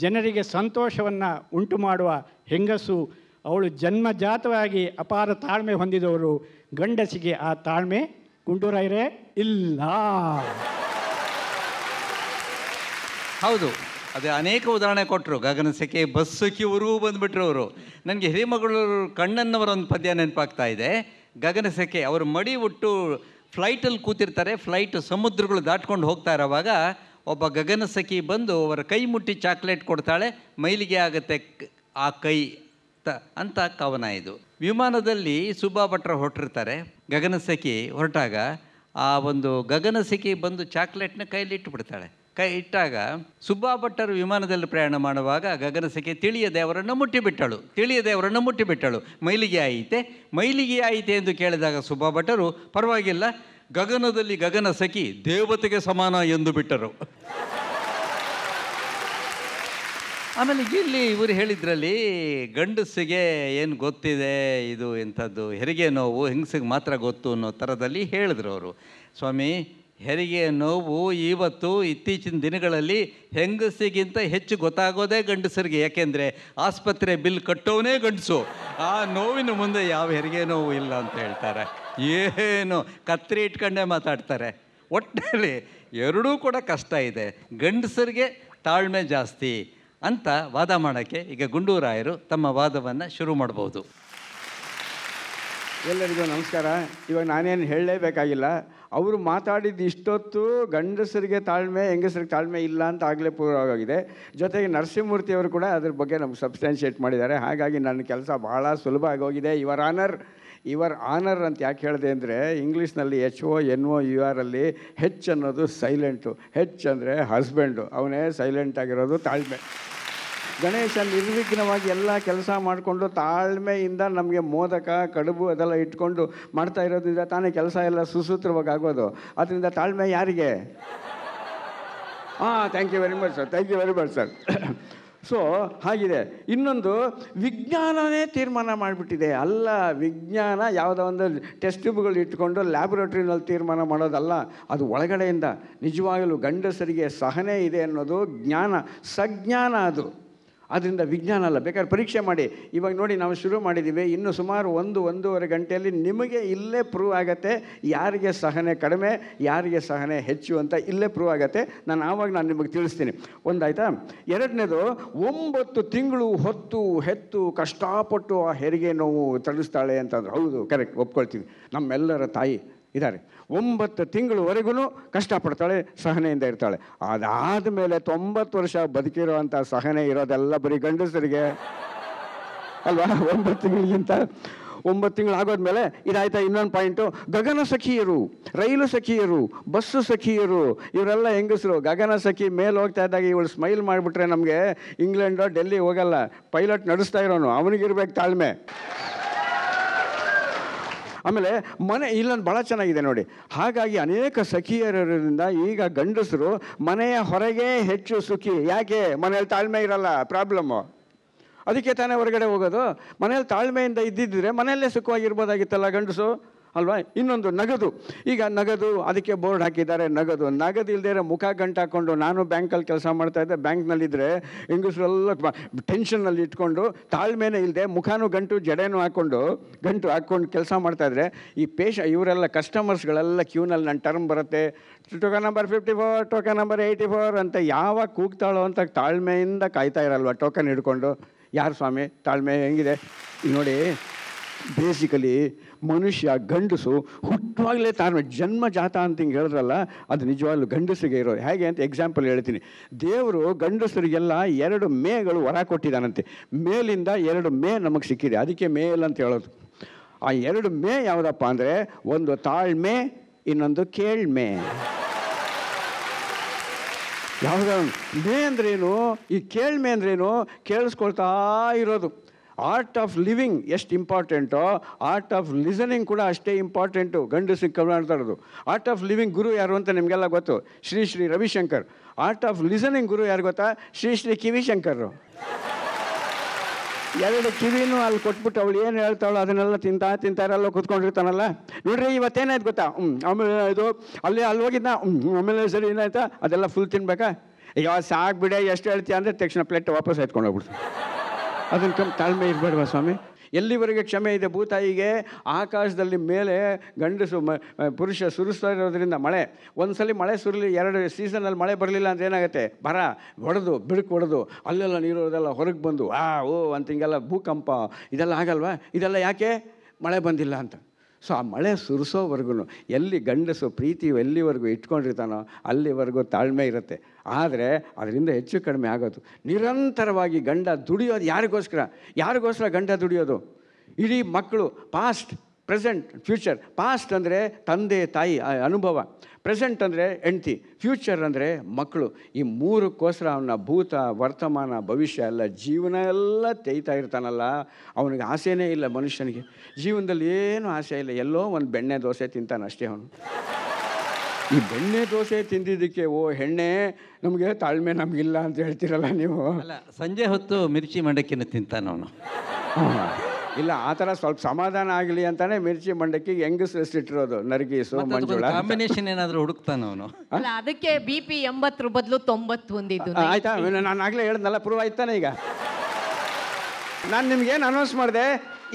ಜನರಿಗೆ ಸಂತೋಷವನ್ನು ಉಂಟು ಮಾಡುವ ಹೆಂಗಸು ಅವಳು ಜನ್ಮಜಾತವಾಗಿ ಅಪಾರ ತಾಳ್ಮೆ ಹೊಂದಿದವರು ಗಂಡಸಿಗೆ ಆ ತಾಳ್ಮೆ ಗುಂಡೂರಾಯರೇ ಇಲ್ಲ ಹೌದು ಅದೇ ಅನೇಕ ಉದಾಹರಣೆ ಕೊಟ್ಟರು ಗಗನ ಸೆಕೆ ಊರಿಗೂ ಬಂದುಬಿಟ್ರು ಅವರು ನನಗೆ ಹಿರಿಮಗಳೂರು ಕಣ್ಣನ್ನವರ ಒಂದು ಪದ್ಯ ನೆನಪಾಗ್ತಾ ಇದೆ ಗಗನಸಕ್ಕೆ ಅವರು ಮಡಿ ಉಟ್ಟು ಫ್ಲೈಟಲ್ಲಿ ಕೂತಿರ್ತಾರೆ ಫ್ಲೈಟ್ ಸಮುದ್ರಗಳು ದಾಟ್ಕೊಂಡು ಹೋಗ್ತಾ ಇರೋವಾಗ ಒಬ್ಬ ಗಗನ ಸಖಿ ಬಂದು ಅವರ ಕೈ ಮುಟ್ಟಿ ಚಾಕ್ಲೇಟ್ ಕೊಡ್ತಾಳೆ ಮೈಲಿಗೆ ಆಗುತ್ತೆ ಆ ಕೈ ತ ಅಂತ ಕವನ ಇದು ವಿಮಾನದಲ್ಲಿ ಸುಬ್ಬಾ ಭಟ್ರ ಹೊರಟಿರ್ತಾರೆ ಗಗನ ಸಖಿ ಹೊರಟಾಗ ಆ ಒಂದು ಗಗನ ಸಖಿ ಬಂದು ಚಾಕ್ಲೇಟ್ನ ಕೈಯಲ್ಲಿ ಇಟ್ಟುಬಿಡ್ತಾಳೆ ಕೈ ಇಟ್ಟಾಗ ಸುಬ್ಬಾ ಭಟ್ಟರು ವಿಮಾನದಲ್ಲಿ ಪ್ರಯಾಣ ಮಾಡುವಾಗ ಗಗನ ಸಖಿ ತಿಳಿಯದೆ ಅವರನ್ನು ಮುಟ್ಟಿಬಿಟ್ಟಳು ತಿಳಿಯದೆ ಅವರನ್ನು ಮುಟ್ಟಿಬಿಟ್ಟಳು ಮೈಲಿಗೆ ಆಯಿತೆ ಮೈಲಿಗೆ ಆಯಿತೆ ಎಂದು ಕೇಳಿದಾಗ ಸುಬ್ಬಾ ಭಟ್ಟರು ಪರವಾಗಿಲ್ಲ ಗಗನದಲ್ಲಿ ಗಗನ ಸಖಿ ದೇವತೆಗೆ ಸಮಾನ ಎಂದು ಬಿಟ್ಟರು ಆಮೇಲೆ ಇಲ್ಲಿ ಇವರು ಹೇಳಿದ್ರಲ್ಲಿ ಗಂಡಸಿಗೆ ಏನು ಗೊತ್ತಿದೆ ಇದು ಎಂಥದ್ದು ಹೆರಿಗೆ ನೋವು ಹೆಂಗಸಿಗೆ ಮಾತ್ರ ಗೊತ್ತು ಅನ್ನೋ ಥರದಲ್ಲಿ ಹೇಳಿದ್ರು ಅವರು ಸ್ವಾಮಿ ಹೆರಿಗೆ ನೋವು ಇವತ್ತು ಇತ್ತೀಚಿನ ದಿನಗಳಲ್ಲಿ ಹೆಂಗಸಿಗಿಂತ ಹೆಚ್ಚು ಗೊತ್ತಾಗೋದೇ ಗಂಡಸರಿಗೆ ಯಾಕೆಂದರೆ ಆಸ್ಪತ್ರೆ ಬಿಲ್ ಕಟ್ಟೋನೇ ಗಂಡಸು ಆ ನೋವಿನ ಮುಂದೆ ಯಾವ ಹೆರಿಗೆ ನೋವು ಇಲ್ಲ ಅಂತ ಹೇಳ್ತಾರೆ ಏನು ಕತ್ರಿ ಇಟ್ಕೊಂಡೇ ಮಾತಾಡ್ತಾರೆ ಒಟ್ಟಿನಲ್ಲಿ ಎರಡೂ ಕೂಡ ಕಷ್ಟ ಇದೆ ಗಂಡಸರಿಗೆ ತಾಳ್ಮೆ ಜಾಸ್ತಿ ಅಂತ ವಾದ ಮಾಡೋಕ್ಕೆ ಈಗ ಗುಂಡೂರಾಯರು ತಮ್ಮ ವಾದವನ್ನು ಶುರು ಮಾಡ್ಬೋದು ಎಲ್ಲರಿಗೂ ನಮಸ್ಕಾರ ಇವಾಗ ನಾನೇನು ಹೇಳಲೇಬೇಕಾಗಿಲ್ಲ ಅವರು ಮಾತಾಡಿದ್ದು ಇಷ್ಟೊತ್ತು ಗಂಡಸರಿಗೆ ತಾಳ್ಮೆ ಹೆಂಗಸರಿಗೆ ತಾಳ್ಮೆ ಇಲ್ಲ ಅಂತ ಆಗಲೇ ಪೂರ್ವವಾಗಿದೆ ಜೊತೆಗೆ ನರಸಿಂಹಮೂರ್ತಿಯವರು ಕೂಡ ಅದ್ರ ಬಗ್ಗೆ ನಮ್ಗೆ ಸಬ್ಸ್ಟ್ಯಾನ್ಷಿಯೇಟ್ ಮಾಡಿದ್ದಾರೆ ಹಾಗಾಗಿ ನನ್ನ ಕೆಲಸ ಭಾಳ ಸುಲಭ ಆಗೋಗಿದೆ ಇವರ್ ಆನರ್ ಇವರ್ ಆನರ್ ಅಂತ ಯಾಕೆ ಹೇಳಿದೆ ಅಂದರೆ ಇಂಗ್ಲೀಷ್ನಲ್ಲಿ H O N O U ಆರಲ್ಲಿ ಹೆಚ್ ಅನ್ನೋದು ಸೈಲೆಂಟು ಹೆಚ್ ಅಂದರೆ ಹಸ್ಬೆಂಡು ಅವನೇ ಸೈಲೆಂಟ್ ಆಗಿರೋದು ತಾಳ್ಮೆ ಗಣೇಶ ನಿರ್ವಿಘ್ನವಾಗಿ ಎಲ್ಲ ಕೆಲಸ ಮಾಡಿಕೊಂಡು ತಾಳ್ಮೆಯಿಂದ ನಮಗೆ ಮೋದಕ ಕಡುಬು ಅದೆಲ್ಲ ಇಟ್ಕೊಂಡು ಮಾಡ್ತಾ ಇರೋದ್ರಿಂದ ತಾನೇ ಕೆಲಸ ಎಲ್ಲ ಸುಸೂತ್ರವಾಗಿ ಆಗೋದು ಅದರಿಂದ ತಾಳ್ಮೆ ಯಾರಿಗೆ ಹಾಂ thank you very much sir thank you very much sir so ಹಾಗಿದೆ ಇನ್ನೊಂದು ವಿಜ್ಞಾನವೇ ತೀರ್ಮಾನ ಮಾಡಿಬಿಟ್ಟಿದೆ ಅಲ್ಲ ವಿಜ್ಞಾನ ಯಾವುದೋ ಒಂದು ಟೆಸ್ಟ್ ಟ್ಯೂಬ್ಗಳು ಇಟ್ಕೊಂಡು ಲ್ಯಾಬೊರೇಟ್ರಿನಲ್ಲಿ ತೀರ್ಮಾನ ಮಾಡೋದಲ್ಲ ಅದು ಒಳಗಡೆಯಿಂದ ನಿಜವಾಗಲೂ ಗಂಡಸರಿಗೆ ಸಹನೆ ಇದೆ ಅನ್ನೋದು ಜ್ಞಾನ ಸಜ್ಞಾನ ಅದು ಆದ್ದರಿಂದ ವಿಜ್ಞಾನ ಅಲ್ಲ ಬೇಕಾದ್ರೆ ಪರೀಕ್ಷೆ ಮಾಡಿ ಇವಾಗ ನೋಡಿ ನಾವು ಶುರು ಮಾಡಿದ್ದೀವಿ ಇನ್ನು ಸುಮಾರು ಒಂದು ಒಂದೂವರೆ ಗಂಟೆಯಲ್ಲಿ ನಿಮಗೆ ಇಲ್ಲೇ ಪ್ರೂವ್ ಆಗುತ್ತೆ ಯಾರಿಗೆ ಸಹನೆ ಕಡಿಮೆ ಯಾರಿಗೆ ಸಹನೆ ಹೆಚ್ಚು ಅಂತ ಇಲ್ಲೇ ಪ್ರೂವ್ ಆಗುತ್ತೆ ನಾನು ಆವಾಗ ನಾನು ನಿಮಗೆ ತಿಳಿಸ್ತೀನಿ ಒಂದಾಯ್ತಾ ಎರಡನೇದು ಒಂಬತ್ತು ತಿಂಗಳು ಹೊತ್ತು ಹೆತ್ತು ಕಷ್ಟಪಟ್ಟು ಆ ಹೆರಿಗೆ ನೋವು ತಡಿಸ್ತಾಳೆ ಅಂತಂದ್ರೆ ಹೌದು ಕರೆಕ್ಟ್ ಒಪ್ಕೊಳ್ತೀವಿ ನಮ್ಮೆಲ್ಲರ ತಾಯಿ ಇದ್ದಾರೆ ಒಂಬತ್ತು ತಿಂಗಳವರೆಗೂ ಕಷ್ಟಪಡ್ತಾಳೆ ಸಹನೆಯಿಂದ ಇರ್ತಾಳೆ ಅದಾದ ಮೇಲೆ ತೊಂಬತ್ತು ವರ್ಷ ಬದುಕಿರೋವಂಥ ಸಹನೆ ಇರೋದೆಲ್ಲ ಬರೀ ಗಂಡಸರಿಗೆ ಅಲ್ವಾ ಒಂಬತ್ತು ತಿಂಗಳಿಗಿಂತ ಒಂಬತ್ತು ತಿಂಗಳು ಆಗೋದ್ಮೇಲೆ ಇದಾಯ್ತಾ ಇನ್ನೊಂದು ಪಾಯಿಂಟು ಗಗನ ಸಖಿಯರು ರೈಲು ಸಖಿಯರು ಬಸ್ಸು ಸಖಿಯರು ಇವರೆಲ್ಲ ಹೆಂಗಸರು ಗಗನ ಸಖಿ ಮೇಲೆ ಹೋಗ್ತಾ ಇದ್ದಾಗ ಇವಳು ಸ್ಮೈಲ್ ಮಾಡಿಬಿಟ್ರೆ ನಮಗೆ ಇಂಗ್ಲೆಂಡೋ ಡೆಲ್ಲಿ ಹೋಗಲ್ಲ ಪೈಲಟ್ ನಡೆಸ್ತಾ ಇರೋನು ಅವನಿಗಿರ್ಬೇಕು ತಾಳ್ಮೆ ಆಮೇಲೆ ಮನೆ ಇಲ್ಲೊಂದು ಭಾಳ ಚೆನ್ನಾಗಿದೆ ನೋಡಿ ಹಾಗಾಗಿ ಅನೇಕ ಸಖಿಯರಿಂದ ಈಗ ಗಂಡಸರು ಮನೆಯ ಹೊರಗೆ ಹೆಚ್ಚು ಸುಖಿ ಯಾಕೆ ಮನೇಲಿ ತಾಳ್ಮೆ ಇರಲ್ಲ ಪ್ರಾಬ್ಲಮ್ಮು ಅದಕ್ಕೆ ತಾನೇ ಹೊರಗಡೆ ಹೋಗೋದು ಮನೇಲಿ ತಾಳ್ಮೆಯಿಂದ ಇದ್ದಿದ್ದರೆ ಮನೆಯಲ್ಲೇ ಸುಖವಾಗಿರ್ಬೋದಾಗಿತ್ತಲ್ಲ ಗಂಡಸು ಅಲ್ವಾ ಇನ್ನೊಂದು ನಗದು ಈಗ ನಗದು ಅದಕ್ಕೆ ಬೋರ್ಡ್ ಹಾಕಿದ್ದಾರೆ ನಗದು ನಗದು ಇಲ್ಲದೇ ಮುಖ ಗಂಟು ಹಾಕ್ಕೊಂಡು ನಾನು ಬ್ಯಾಂಕಲ್ಲಿ ಕೆಲಸ ಇದ್ದೆ ಬ್ಯಾಂಕ್ನಲ್ಲಿದ್ದರೆ ಹೆಂಗಸರೆಲ್ಲ ಟೆನ್ಷನ್ನಲ್ಲಿ ಇಟ್ಕೊಂಡು ತಾಳ್ಮೆನೇ ಇಲ್ಲದೆ ಮುಖಾನು ಗಂಟು ಜಡೆನೂ ಹಾಕ್ಕೊಂಡು ಗಂಟು ಹಾಕ್ಕೊಂಡು ಕೆಲಸ ಮಾಡ್ತಾಯಿದ್ರೆ ಈ ಪೇಶ ಇವರೆಲ್ಲ ಕಸ್ಟಮರ್ಸ್ಗಳೆಲ್ಲ ಕ್ಯೂನಲ್ಲಿ ನನ್ನ ಟರ್ಮ್ ಬರುತ್ತೆ token number fifty four token number eighty four ಅಂತ ಯಾವಾಗ ಕೂಗ್ತಾಳೋ ಅಂತ ತಾಳ್ಮೆಯಿಂದ ಕಾಯ್ತಾ ಇರಲ್ವ ಟೋಕನ್ ಹಿಡ್ಕೊಂಡು ಯಾರು ಸ್ವಾಮಿ ತಾಳ್ಮೆ ಹೆಂಗಿದೆ ನೋಡಿ ಬೇಸಿಕಲಿ ಮನುಷ್ಯ ಗಂಡಸು ಹುಟ್ಟುವಾಗಲೇ ತಾನು ಜನ್ಮ ಜಾತ ಅಂತ ಹಿಂಗೆ ಹೇಳಿದ್ರಲ್ಲ ಅದು ನಿಜವಾಗ್ಲೂ ಗಂಡಸಿಗೆ ಇರೋ ಹೇಗೆ ಅಂತ ಎಕ್ಸಾಂಪಲ್ ಹೇಳ್ತೀನಿ ದೇವರು ಗಂಡಸರಿಗೆಲ್ಲ ಎರಡು ಮೇಗಳು ವರ ಕೊಟ್ಟಿದ್ದಾನಂತೆ ಮೇಲಿಂದ ಎರಡು ಮೇ ನಮಗೆ ಸಿಕ್ಕಿದೆ ಅದಕ್ಕೆ ಮೇಲ್ ಅಂತ ಹೇಳೋದು ಆ ಎರಡು ಮೇ ಯಾವುದಪ್ಪ ಅಂದರೆ ಒಂದು ತಾಳ್ಮೆ ಇನ್ನೊಂದು ಕೇಳ್ಮೆ ಯಾವುದೇ ಮೇ ಅಂದ್ರೇನು ಈ ಕೇಳ್ಮೆ ಅಂದ್ರೇನು ಕೇಳಿಸ್ಕೊಳ್ತಾ ಇರೋದು ಆರ್ಟ್ ಆಫ್ ಲಿವಿಂಗ್ ಎಷ್ಟು ಇಂಪಾರ್ಟೆಂಟು ಆರ್ಟ್ ಆಫ್ ಲಿಸನಿಂಗ್ ಕೂಡ ಅಷ್ಟೇ ಇಂಪಾರ್ಟೆಂಟು ಗಂಡು ಕವಲಾಡ್ತಾಡೋದು ಆರ್ಟ್ ಆಫ್ ಲಿವಿಂಗ್ ಗುರು ಯಾರು ಅಂತ ನಿಮಗೆಲ್ಲ ಗೊತ್ತು Shri Shri Ravishankar art of listening ಗುರು ಯಾರು ಗೊತ್ತಾ ಶ್ರೀ ಶ್ರೀ ಶಂಕರ್ ಎರಡು ಕಿವಿನೂ ಅಲ್ಲಿ ಕೊಟ್ಬಿಟ್ಟು ಅವಳು ಏನು ಹೇಳ್ತಾಳೋ ಅದನ್ನೆಲ್ಲ ತಿಂತಾ ತಿಂತಾರಲ್ಲ ಕೂತ್ಕೊಂಡಿರ್ತಾನಲ್ಲ ನೋಡ್ರಿ ಇವತ್ತೇನಾಯ್ತು ಗೊತ್ತಾ ಆಮೇಲೆ ಇದು ಅಲ್ಲಿ ಅಲ್ಲಿ ಹೋಗಿದ್ದ ಹ್ಞೂ ಆಮೇಲೆ ಸರಿ ಏನಾಯ್ತಾ ಅದೆಲ್ಲ ಫುಲ್ ತಿನ್ಬೇಕಾ ಈಗ ಸಾಕು ಬಿಡಿ ಎಷ್ಟು ಹೇಳ್ತೀಯ ಅಂದರೆ ತಕ್ಷಣ ಪ್ಲೇಟ್ ವಾಪಸ್ ಎತ್ಕೊಂಡು ಹೋಗ್ಬಿಡ್ತು ಅದನ್ನು ಕಮ್ಮಿ ತಾಳ್ಮೆ ಇರಬೇಡವಾ ಸ್ವಾಮಿ ಎಲ್ಲಿವರೆಗೆ ಕ್ಷಮೆ ಇದೆ ಭೂತಾಯಿಗೆ ಆಕಾಶದಲ್ಲಿ ಮೇಲೆ ಗಂಡಸು ಮ ಪುರುಷ ಸುರಿಸ್ತಾ ಇರೋದ್ರಿಂದ ಮಳೆ ಒಂದು ಸಲ ಮಳೆ ಸುರಲಿ ಎರಡು ಸೀಸನಲ್ಲಿ ಮಳೆ ಬರಲಿಲ್ಲ ಅಂತ ಏನಾಗುತ್ತೆ ಬರ ಹೊಡೆದು ಬಿಡುಕು ಹೊಡೆದು ಅಲ್ಲೆಲ್ಲ ನೀರೋದೆಲ್ಲ ಹೊರಗೆ ಬಂದು ಆ ಓ ಅಂತ ಹಿಂಗೆಲ್ಲ ಭೂಕಂಪ ಇದೆಲ್ಲ ಆಗಲ್ವಾ ಇದೆಲ್ಲ ಯಾಕೆ ಮಳೆ ಬಂದಿಲ್ಲ ಅಂತ ಸೊ ಆ ಮಳೆ ಸುರಿಸೋವರೆಗೂ ಎಲ್ಲಿ ಗಂಡಸು ಪ್ರೀತಿ ಎಲ್ಲಿವರೆಗೂ ಇಟ್ಕೊಂಡಿರ್ತಾನೋ ಅಲ್ಲಿವರೆಗೂ ತಾಳ್ಮೆ ಇರುತ್ತೆ ಆದರೆ ಅದರಿಂದ ಹೆಚ್ಚು ಕಡಿಮೆ ಆಗೋದು ನಿರಂತರವಾಗಿ ಗಂಡ ದುಡಿಯೋದು ಯಾರಿಗೋಸ್ಕರ ಯಾರಿಗೋಸ್ಕರ ಗಂಡ ದುಡಿಯೋದು ಇಡೀ ಮಕ್ಕಳು ಪಾಸ್ಟ್ ಪ್ರೆಸೆಂಟ್ ಫ್ಯೂಚರ್ ಪಾಸ್ಟ್ ಅಂದರೆ ತಂದೆ ತಾಯಿ ಅನುಭವ ಪ್ರೆಸೆಂಟ್ ಅಂದರೆ ಹೆಂಡ್ತಿ ಫ್ಯೂಚರ್ ಅಂದರೆ ಮಕ್ಕಳು ಈ ಮೂರಕ್ಕೋಸ್ಕರ ಅವನ ಭೂತ ವರ್ತಮಾನ ಭವಿಷ್ಯ ಎಲ್ಲ ಜೀವನ ಎಲ್ಲ ತೆಯ್ತಾ ಇರ್ತಾನಲ್ಲ ಅವನಿಗೆ ಆಸೆನೇ ಇಲ್ಲ ಮನುಷ್ಯನಿಗೆ ಜೀವನದಲ್ಲಿ ಏನೂ ಆಸೆ ಇಲ್ಲ ಎಲ್ಲೋ ಒಂದು ಬೆಣ್ಣೆ ದೋಸೆ ತಿಂತಾನೆ ಅಷ್ಟೇ ಅವನು ಈ ಬೆಣ್ಣೆ ದೋಸೆ ತಿಂದಿದ್ದಕ್ಕೆ ಓ ಹೆಣ್ಣೆ ನಮಗೆ ತಾಳ್ಮೆ ನಮಗಿಲ್ಲ ಅಂತ ಹೇಳ್ತೀರಲ್ಲ ನೀವು ಅಲ್ಲ ಸಂಜೆ ಹೊತ್ತು ಮಿರ್ಚಿ ಮಂಡಕ್ಕಿನ ತಿಂತಾನವನು ಇಲ್ಲ ಆ ಥರ ಸ್ವಲ್ಪ ಸಮಾಧಾನ ಆಗಲಿ ಅಂತಾನೆ ಮಿರ್ಚಿ ಮಂಡಕ್ಕಿ ಸೃಷ್ಟಿಟ್ಟಿರೋದು ನರಗೀಸು ಮಂಜುಳ ಕಾಂಬಿನೇಷನ್ ಏನಾದರೂ ಹುಡುಕ್ತಾನ ಅವನು ಅಲ್ಲ ಅದಕ್ಕೆ ಬಿ ಪಿ ಎಂಬತ್ತರ ಬದಲು ತೊಂಬತ್ತು ಹೊಂದಿದ್ದು ಆಯ್ತಾ ನಾನು ಆಗಲೇ ಹೇಳ್ದಲ್ಲ ಪ್ರೂವ್ ಆಯ್ತಾನೆ ಈಗ ನಾನು ಏನು ಅನೌನ್ಸ್ ಮಾಡಿದೆ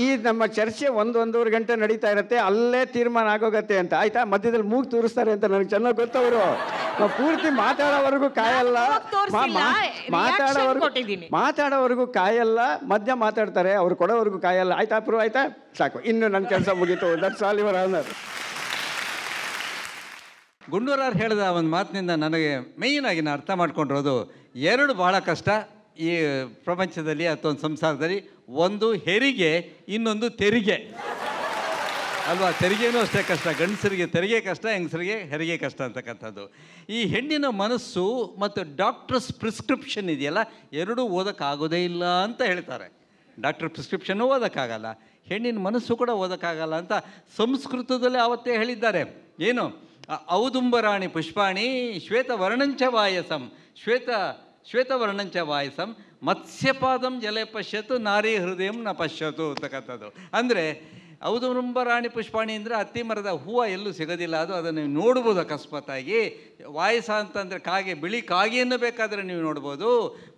ಈ ನಮ್ಮ ಚರ್ಚೆ ಒಂದು ಒಂದೂವರೆ ಗಂಟೆ ನಡೀತಾ ಇರುತ್ತೆ ಅಲ್ಲೇ ತೀರ್ಮಾನ ಆಗೋಗತ್ತೆ ಅಂತ ಆಯ್ತಾ ಮಧ್ಯದಲ್ಲಿ ಮೂಗ್ ತೋರಿಸ್ತಾರೆ ಅಂತ ನನಗೆ ಚೆನ್ನಾಗಿ ಗೊತ್ತವರು ನಾವು ಪೂರ್ತಿ ಮಾತಾಡೋವರೆಗೂ ಕಾಯಲ್ಲ ಮಾತಾಡೋವರೆಗೂ ಮಾತಾಡೋವರೆಗೂ ಕಾಯಲ್ಲ ಮಧ್ಯ ಮಾತಾಡ್ತಾರೆ ಅವ್ರು ಕೊಡೋವರೆಗೂ ಕಾಯಲ್ಲ ಆಯ್ತಾ ಪ್ರೂವ್ ಆಯ್ತಾ ಸಾಕು ಇನ್ನು ನನ್ನ ಕೆಲಸ ಮುಗೀತು that's all your honour Gundurao ಹೇಳಿದ ಒಂದು ಮಾತಿನಿಂದ ನನಗೆ ಮೇಯ್ನಾಗಿ ನಾನು ಅರ್ಥ ಮಾಡ್ಕೊಂಡಿರೋದು ಎರಡು ಭಾಳ ಕಷ್ಟ ಈ ಪ್ರಪಂಚದಲ್ಲಿ ಅಥವಾ ಸಂಸಾರದಲ್ಲಿ ಒಂದು ಹೆರಿಗೆ ಇನ್ನೊಂದು ತೆರಿಗೆ ಅಲ್ವಾ ತೆರಿಗೆನೂ ಅಷ್ಟೇ ಕಷ್ಟ ಗಂಡಸರಿಗೆ ತೆರಿಗೆ ಕಷ್ಟ ಹೆಂಗಸರಿಗೆ ಹೆರಿಗೆ ಕಷ್ಟ ಅಂತಕ್ಕಂಥದ್ದು ಈ ಹೆಣ್ಣಿನ ಮನಸ್ಸು ಮತ್ತು ಡಾಕ್ಟರ್ಸ್ ಪ್ರಿಸ್ಕ್ರಿಪ್ಷನ್ ಇದೆಯಲ್ಲ ಎರಡೂ ಓದೋಕ್ಕಾಗೋದೇ ಇಲ್ಲ ಅಂತ ಹೇಳ್ತಾರೆ ಡಾಕ್ಟರ್ ಪ್ರಿಸ್ಕ್ರಿಪ್ಷನ್ನು ಓದೋಕ್ಕಾಗಲ್ಲ ಹೆಣ್ಣಿನ ಮನಸ್ಸು ಕೂಡ ಓದೋಕ್ಕಾಗಲ್ಲ ಅಂತ ಸಂಸ್ಕೃತದಲ್ಲಿ ಆವತ್ತೇ ಹೇಳಿದ್ದಾರೆ ಏನು ಔದುಂಬರಾಣಿ ಪುಷ್ಪಾಣಿ ಶ್ವೇತ ವರ್ಣಂಚವಾಯಸಂ ಶ್ವೇತ ಶ್ವೇತವರ್ಣಂಚ ವಾಯಸಂ ಮತ್ಸ್ಯಪಾದಂ ಜಲೆ ಪಶ್ಯತು ನಾರಿ ಹೃದಯಂ ನ ಪಶ್ಯತು ಅಂತಕ್ಕಂಥದ್ದು ಅಂದರೆ ರಾಣಿ ಪುಷ್ಪಾಣಿ ಅಂದರೆ ಅತ್ತಿ ಮರದ ಹೂವು ಎಲ್ಲೂ ಸಿಗೋದಿಲ್ಲ ಅದು ಅದನ್ನು ನೀವು ನೋಡ್ಬೋದು ಅಕಸ್ಮಾತ್ತಾಗಿ ವಾಯಸ ಅಂತಂದರೆ ಕಾಗೆ ಬಿಳಿ ಕಾಗೆಯನ್ನು ಬೇಕಾದರೆ ನೀವು ನೋಡ್ಬೋದು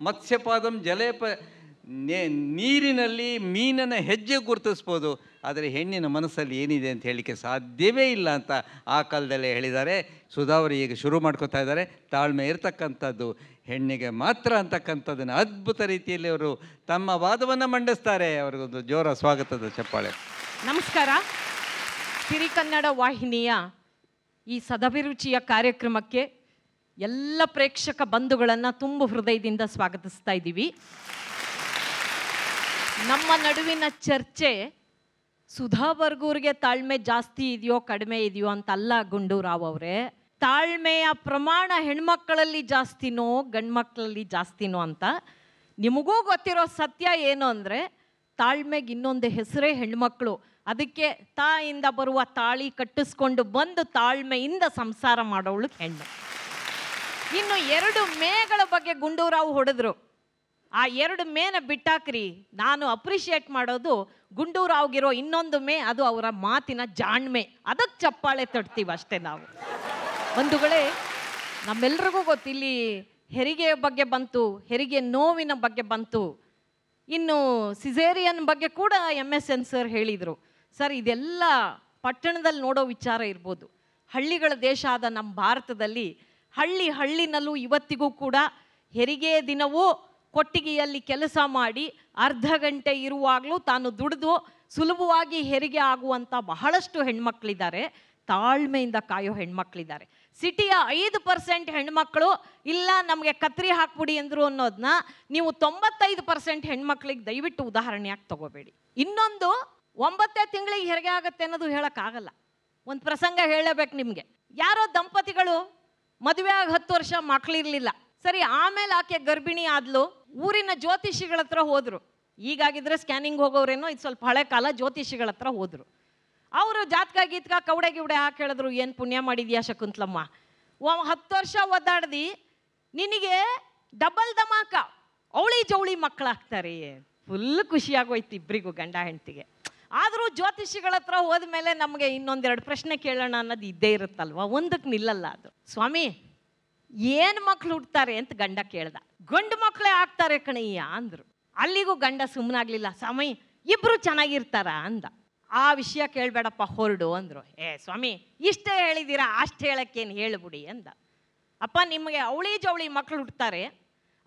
ಮತ್ಸ್ಯಪಾದಂ ಜಲೆ ಪ ನೀರಿನಲ್ಲಿ ಮೀನನ ಹೆಜ್ಜೆ ಗುರುತಿಸ್ಬೋದು ಆದರೆ ಹೆಣ್ಣಿನ ಮನಸ್ಸಲ್ಲಿ ಏನಿದೆ ಅಂತ ಹೇಳಲಿಕ್ಕೆ ಸಾಧ್ಯವೇ ಇಲ್ಲ ಅಂತ ಆ ಕಾಲದಲ್ಲೇ ಹೇಳಿದ್ದಾರೆ ಸುಧಾವರಿ ಈಗ ಶುರು ಮಾಡ್ಕೋತಾ ಇದ್ದಾರೆ ತಾಳ್ಮೆ ಇರತಕ್ಕಂಥದ್ದು ಹೆಣ್ಣಿಗೆ ಮಾತ್ರ ಅಂತಕ್ಕಂಥದ್ದನ್ನು ಅದ್ಭುತ ರೀತಿಯಲ್ಲಿ ಅವರು ತಮ್ಮ ವಾದವನ್ನು ಮಂಡಿಸ್ತಾರೆ ಅವ್ರಿಗೊಂದು ಜೋರ ಸ್ವಾಗತದ ಚಪ್ಪಾಳೆ ನಮಸ್ಕಾರ ಸಿರಿಕನ್ನಡ ವಾಹಿನಿಯ ಈ ಸದಭಿರುಚಿಯ ಕಾರ್ಯಕ್ರಮಕ್ಕೆ ಎಲ್ಲ ಪ್ರೇಕ್ಷಕ ಬಂಧುಗಳನ್ನು ತುಂಬ ಹೃದಯದಿಂದ ಸ್ವಾಗತಿಸ್ತಾ ಇದ್ದೀವಿ ನಮ್ಮ ನಡುವಿನ ಚರ್ಚೆ ಸುಧಾ ವರ್ಗೂರಿಗೆ ತಾಳ್ಮೆ ಜಾಸ್ತಿ ಇದೆಯೋ ಕಡಿಮೆ ಇದೆಯೋ ಅಂತಲ್ಲ ಗುಂಡೂರಾವ್ ಅವರೇ ತಾಳ್ಮೆಯ ಪ್ರಮಾಣ ಹೆಣ್ಮಕ್ಕಳಲ್ಲಿ ಜಾಸ್ತಿನೋ ಮಕ್ಕಳಲ್ಲಿ ಜಾಸ್ತಿನೋ ಅಂತ ನಿಮಗೂ ಗೊತ್ತಿರೋ ಸತ್ಯ ಏನು ಅಂದರೆ ತಾಳ್ಮೆಗೆ ಇನ್ನೊಂದು ಹೆಸರೇ ಹೆಣ್ಮಕ್ಳು ಅದಕ್ಕೆ ತಾಯಿಂದ ಬರುವ ತಾಳಿ ಕಟ್ಟಿಸ್ಕೊಂಡು ಬಂದು ತಾಳ್ಮೆಯಿಂದ ಸಂಸಾರ ಮಾಡೋಳು ಹೆಣ್ಣು ಇನ್ನು ಎರಡು ಮೇಗಳ ಬಗ್ಗೆ ಗುಂಡೂರಾವ್ ಹೊಡೆದ್ರು ಆ ಎರಡು ಮೇನ ಬಿಟ್ಟಾಕ್ರಿ ನಾನು ಅಪ್ರಿಷಿಯೇಟ್ ಮಾಡೋದು ಗುಂಡೂರಾವ್ಗಿರೋ ಇನ್ನೊಂದು ಮೇ ಅದು ಅವರ ಮಾತಿನ ಜಾಣ್ಮೆ ಅದಕ್ಕೆ ಚಪ್ಪಾಳೆ ತಡ್ತೀವಿ ಅಷ್ಟೇ ನಾವು ಬಂಧುಗಳೇ ನಮ್ಮೆಲ್ರಿಗೂ ಗೊತ್ತು ಇಲ್ಲಿ ಹೆರಿಗೆಯ ಬಗ್ಗೆ ಬಂತು ಹೆರಿಗೆ ನೋವಿನ ಬಗ್ಗೆ ಬಂತು ಇನ್ನು ಸಿಸೇರಿಯನ್ ಬಗ್ಗೆ ಕೂಡ ಎಮ್ ಎಸ್ ಎನ್ ಸರ್ ಹೇಳಿದರು ಸರ್ ಇದೆಲ್ಲ ಪಟ್ಟಣದಲ್ಲಿ ನೋಡೋ ವಿಚಾರ ಇರ್ಬೋದು ಹಳ್ಳಿಗಳ ದೇಶ ಆದ ನಮ್ಮ ಭಾರತದಲ್ಲಿ ಹಳ್ಳಿ ಹಳ್ಳಿನಲ್ಲೂ ಇವತ್ತಿಗೂ ಕೂಡ ಹೆರಿಗೆ ದಿನವೂ ಕೊಟ್ಟಿಗೆಯಲ್ಲಿ ಕೆಲಸ ಮಾಡಿ ಅರ್ಧ ಗಂಟೆ ಇರುವಾಗಲೂ ತಾನು ದುಡಿದು ಸುಲಭವಾಗಿ ಹೆರಿಗೆ ಆಗುವಂಥ ಬಹಳಷ್ಟು ಹೆಣ್ಮಕ್ಳಿದ್ದಾರೆ ತಾಳ್ಮೆಯಿಂದ ಕಾಯೋ ಹೆಣ್ಮಕ್ಳಿದ್ದಾರೆ ಸಿಟಿಯ ಐದು ಪರ್ಸೆಂಟ್ ಹೆಣ್ಮಕ್ಳು ಇಲ್ಲ ನಮಗೆ ಕತ್ರಿ ಹಾಕ್ಬಿಡಿ ಅಂದರು ಅನ್ನೋದನ್ನ ನೀವು ತೊಂಬತ್ತೈದು ಪರ್ಸೆಂಟ್ ಹೆಣ್ಮಕ್ಳಿಗೆ ದಯವಿಟ್ಟು ಉದಾಹರಣೆಯಾಗಿ ತಗೋಬೇಡಿ ಇನ್ನೊಂದು ಒಂಬತ್ತೇ ತಿಂಗಳಿಗೆ ಹೆರಿಗೆ ಆಗುತ್ತೆ ಅನ್ನೋದು ಹೇಳೋಕ್ಕಾಗಲ್ಲ ಒಂದು ಪ್ರಸಂಗ ಹೇಳಬೇಕು ನಿಮಗೆ ಯಾರೋ ದಂಪತಿಗಳು ಮದುವೆ ಆಗಿ ಹತ್ತು ವರ್ಷ ಮಕ್ಕಳಿರಲಿಲ್ಲ ಸರಿ ಆಮೇಲೆ ಆಕೆ ಗರ್ಭಿಣಿ ಆದ್ಲು ಊರಿನ ಜ್ಯೋತಿಷಿಗಳ ಹತ್ರ ಹೋದರು ಈಗಾಗಿದ್ರೆ ಸ್ಕ್ಯಾನಿಂಗ್ ಹೋಗೋರೇನೋ ಇದು ಸ್ವಲ್ಪ ಹಳೆ ಕಾಲ ಜ್ಯೋತಿಷಿಗಳ ಹತ್ರ ಹೋದರು ಅವರು ಜಾತ್ಕ ಗೀತ್ಕ ಕೌಡೆ ಗಿವಡೆ ಹಾಕಿ ಹೇಳಿದ್ರು ಏನು ಪುಣ್ಯ ಮಾಡಿದ್ಯಾ ಶಕುಂತ್ಲಮ್ಮ ಹತ್ತು ವರ್ಷ ಒದ್ದಾಡ್ದಿ ನಿನಗೆ ಡಬಲ್ ದಮಾಕ ಅವಳಿ ಜವಳಿ ಮಕ್ಕಳಾಗ್ತಾರೆ ಫುಲ್ ಖುಷಿಯಾಗೋಯ್ತು ಇಬ್ಬರಿಗೂ ಗಂಡ ಹೆಂಡ್ತಿಗೆ ಆದರೂ ಜ್ಯೋತಿಷಿಗಳ ಹತ್ರ ಹೋದ ಮೇಲೆ ನಮಗೆ ಇನ್ನೊಂದೆರಡು ಪ್ರಶ್ನೆ ಕೇಳೋಣ ಅನ್ನೋದು ಇದ್ದೇ ಇರುತ್ತಲ್ವ ಒಂದಕ್ಕೆ ನಿಲ್ಲಲ್ಲ ಅದು ಸ್ವಾಮಿ ಏನು ಮಕ್ಳು ಹುಡ್ತಾರೆ ಅಂತ ಗಂಡ ಕೇಳ್ದ ಗಂಡು ಮಕ್ಕಳೇ ಆಗ್ತಾರೆ ಕಣಯ್ಯ ಅಂದರು ಅಲ್ಲಿಗೂ ಗಂಡ ಸುಮ್ಮನಾಗ್ಲಿಲ್ಲ ಸ್ವಾಮಿ ಇಬ್ಬರು ಚೆನ್ನಾಗಿರ್ತಾರ ಅಂದ ಆ ವಿಷಯ ಕೇಳಬೇಡಪ್ಪ ಹೊರಡು ಅಂದರು ಏ ಸ್ವಾಮಿ ಇಷ್ಟೇ ಹೇಳಿದ್ದೀರಾ ಅಷ್ಟು ಹೇಳಕ್ಕೇನು ಹೇಳ್ಬಿಡಿ ಅಂದ ಅಪ್ಪ ನಿಮಗೆ ಅವಳಿ ಜವಳಿ ಮಕ್ಕಳು ಹುಟ್ಟತಾರೆ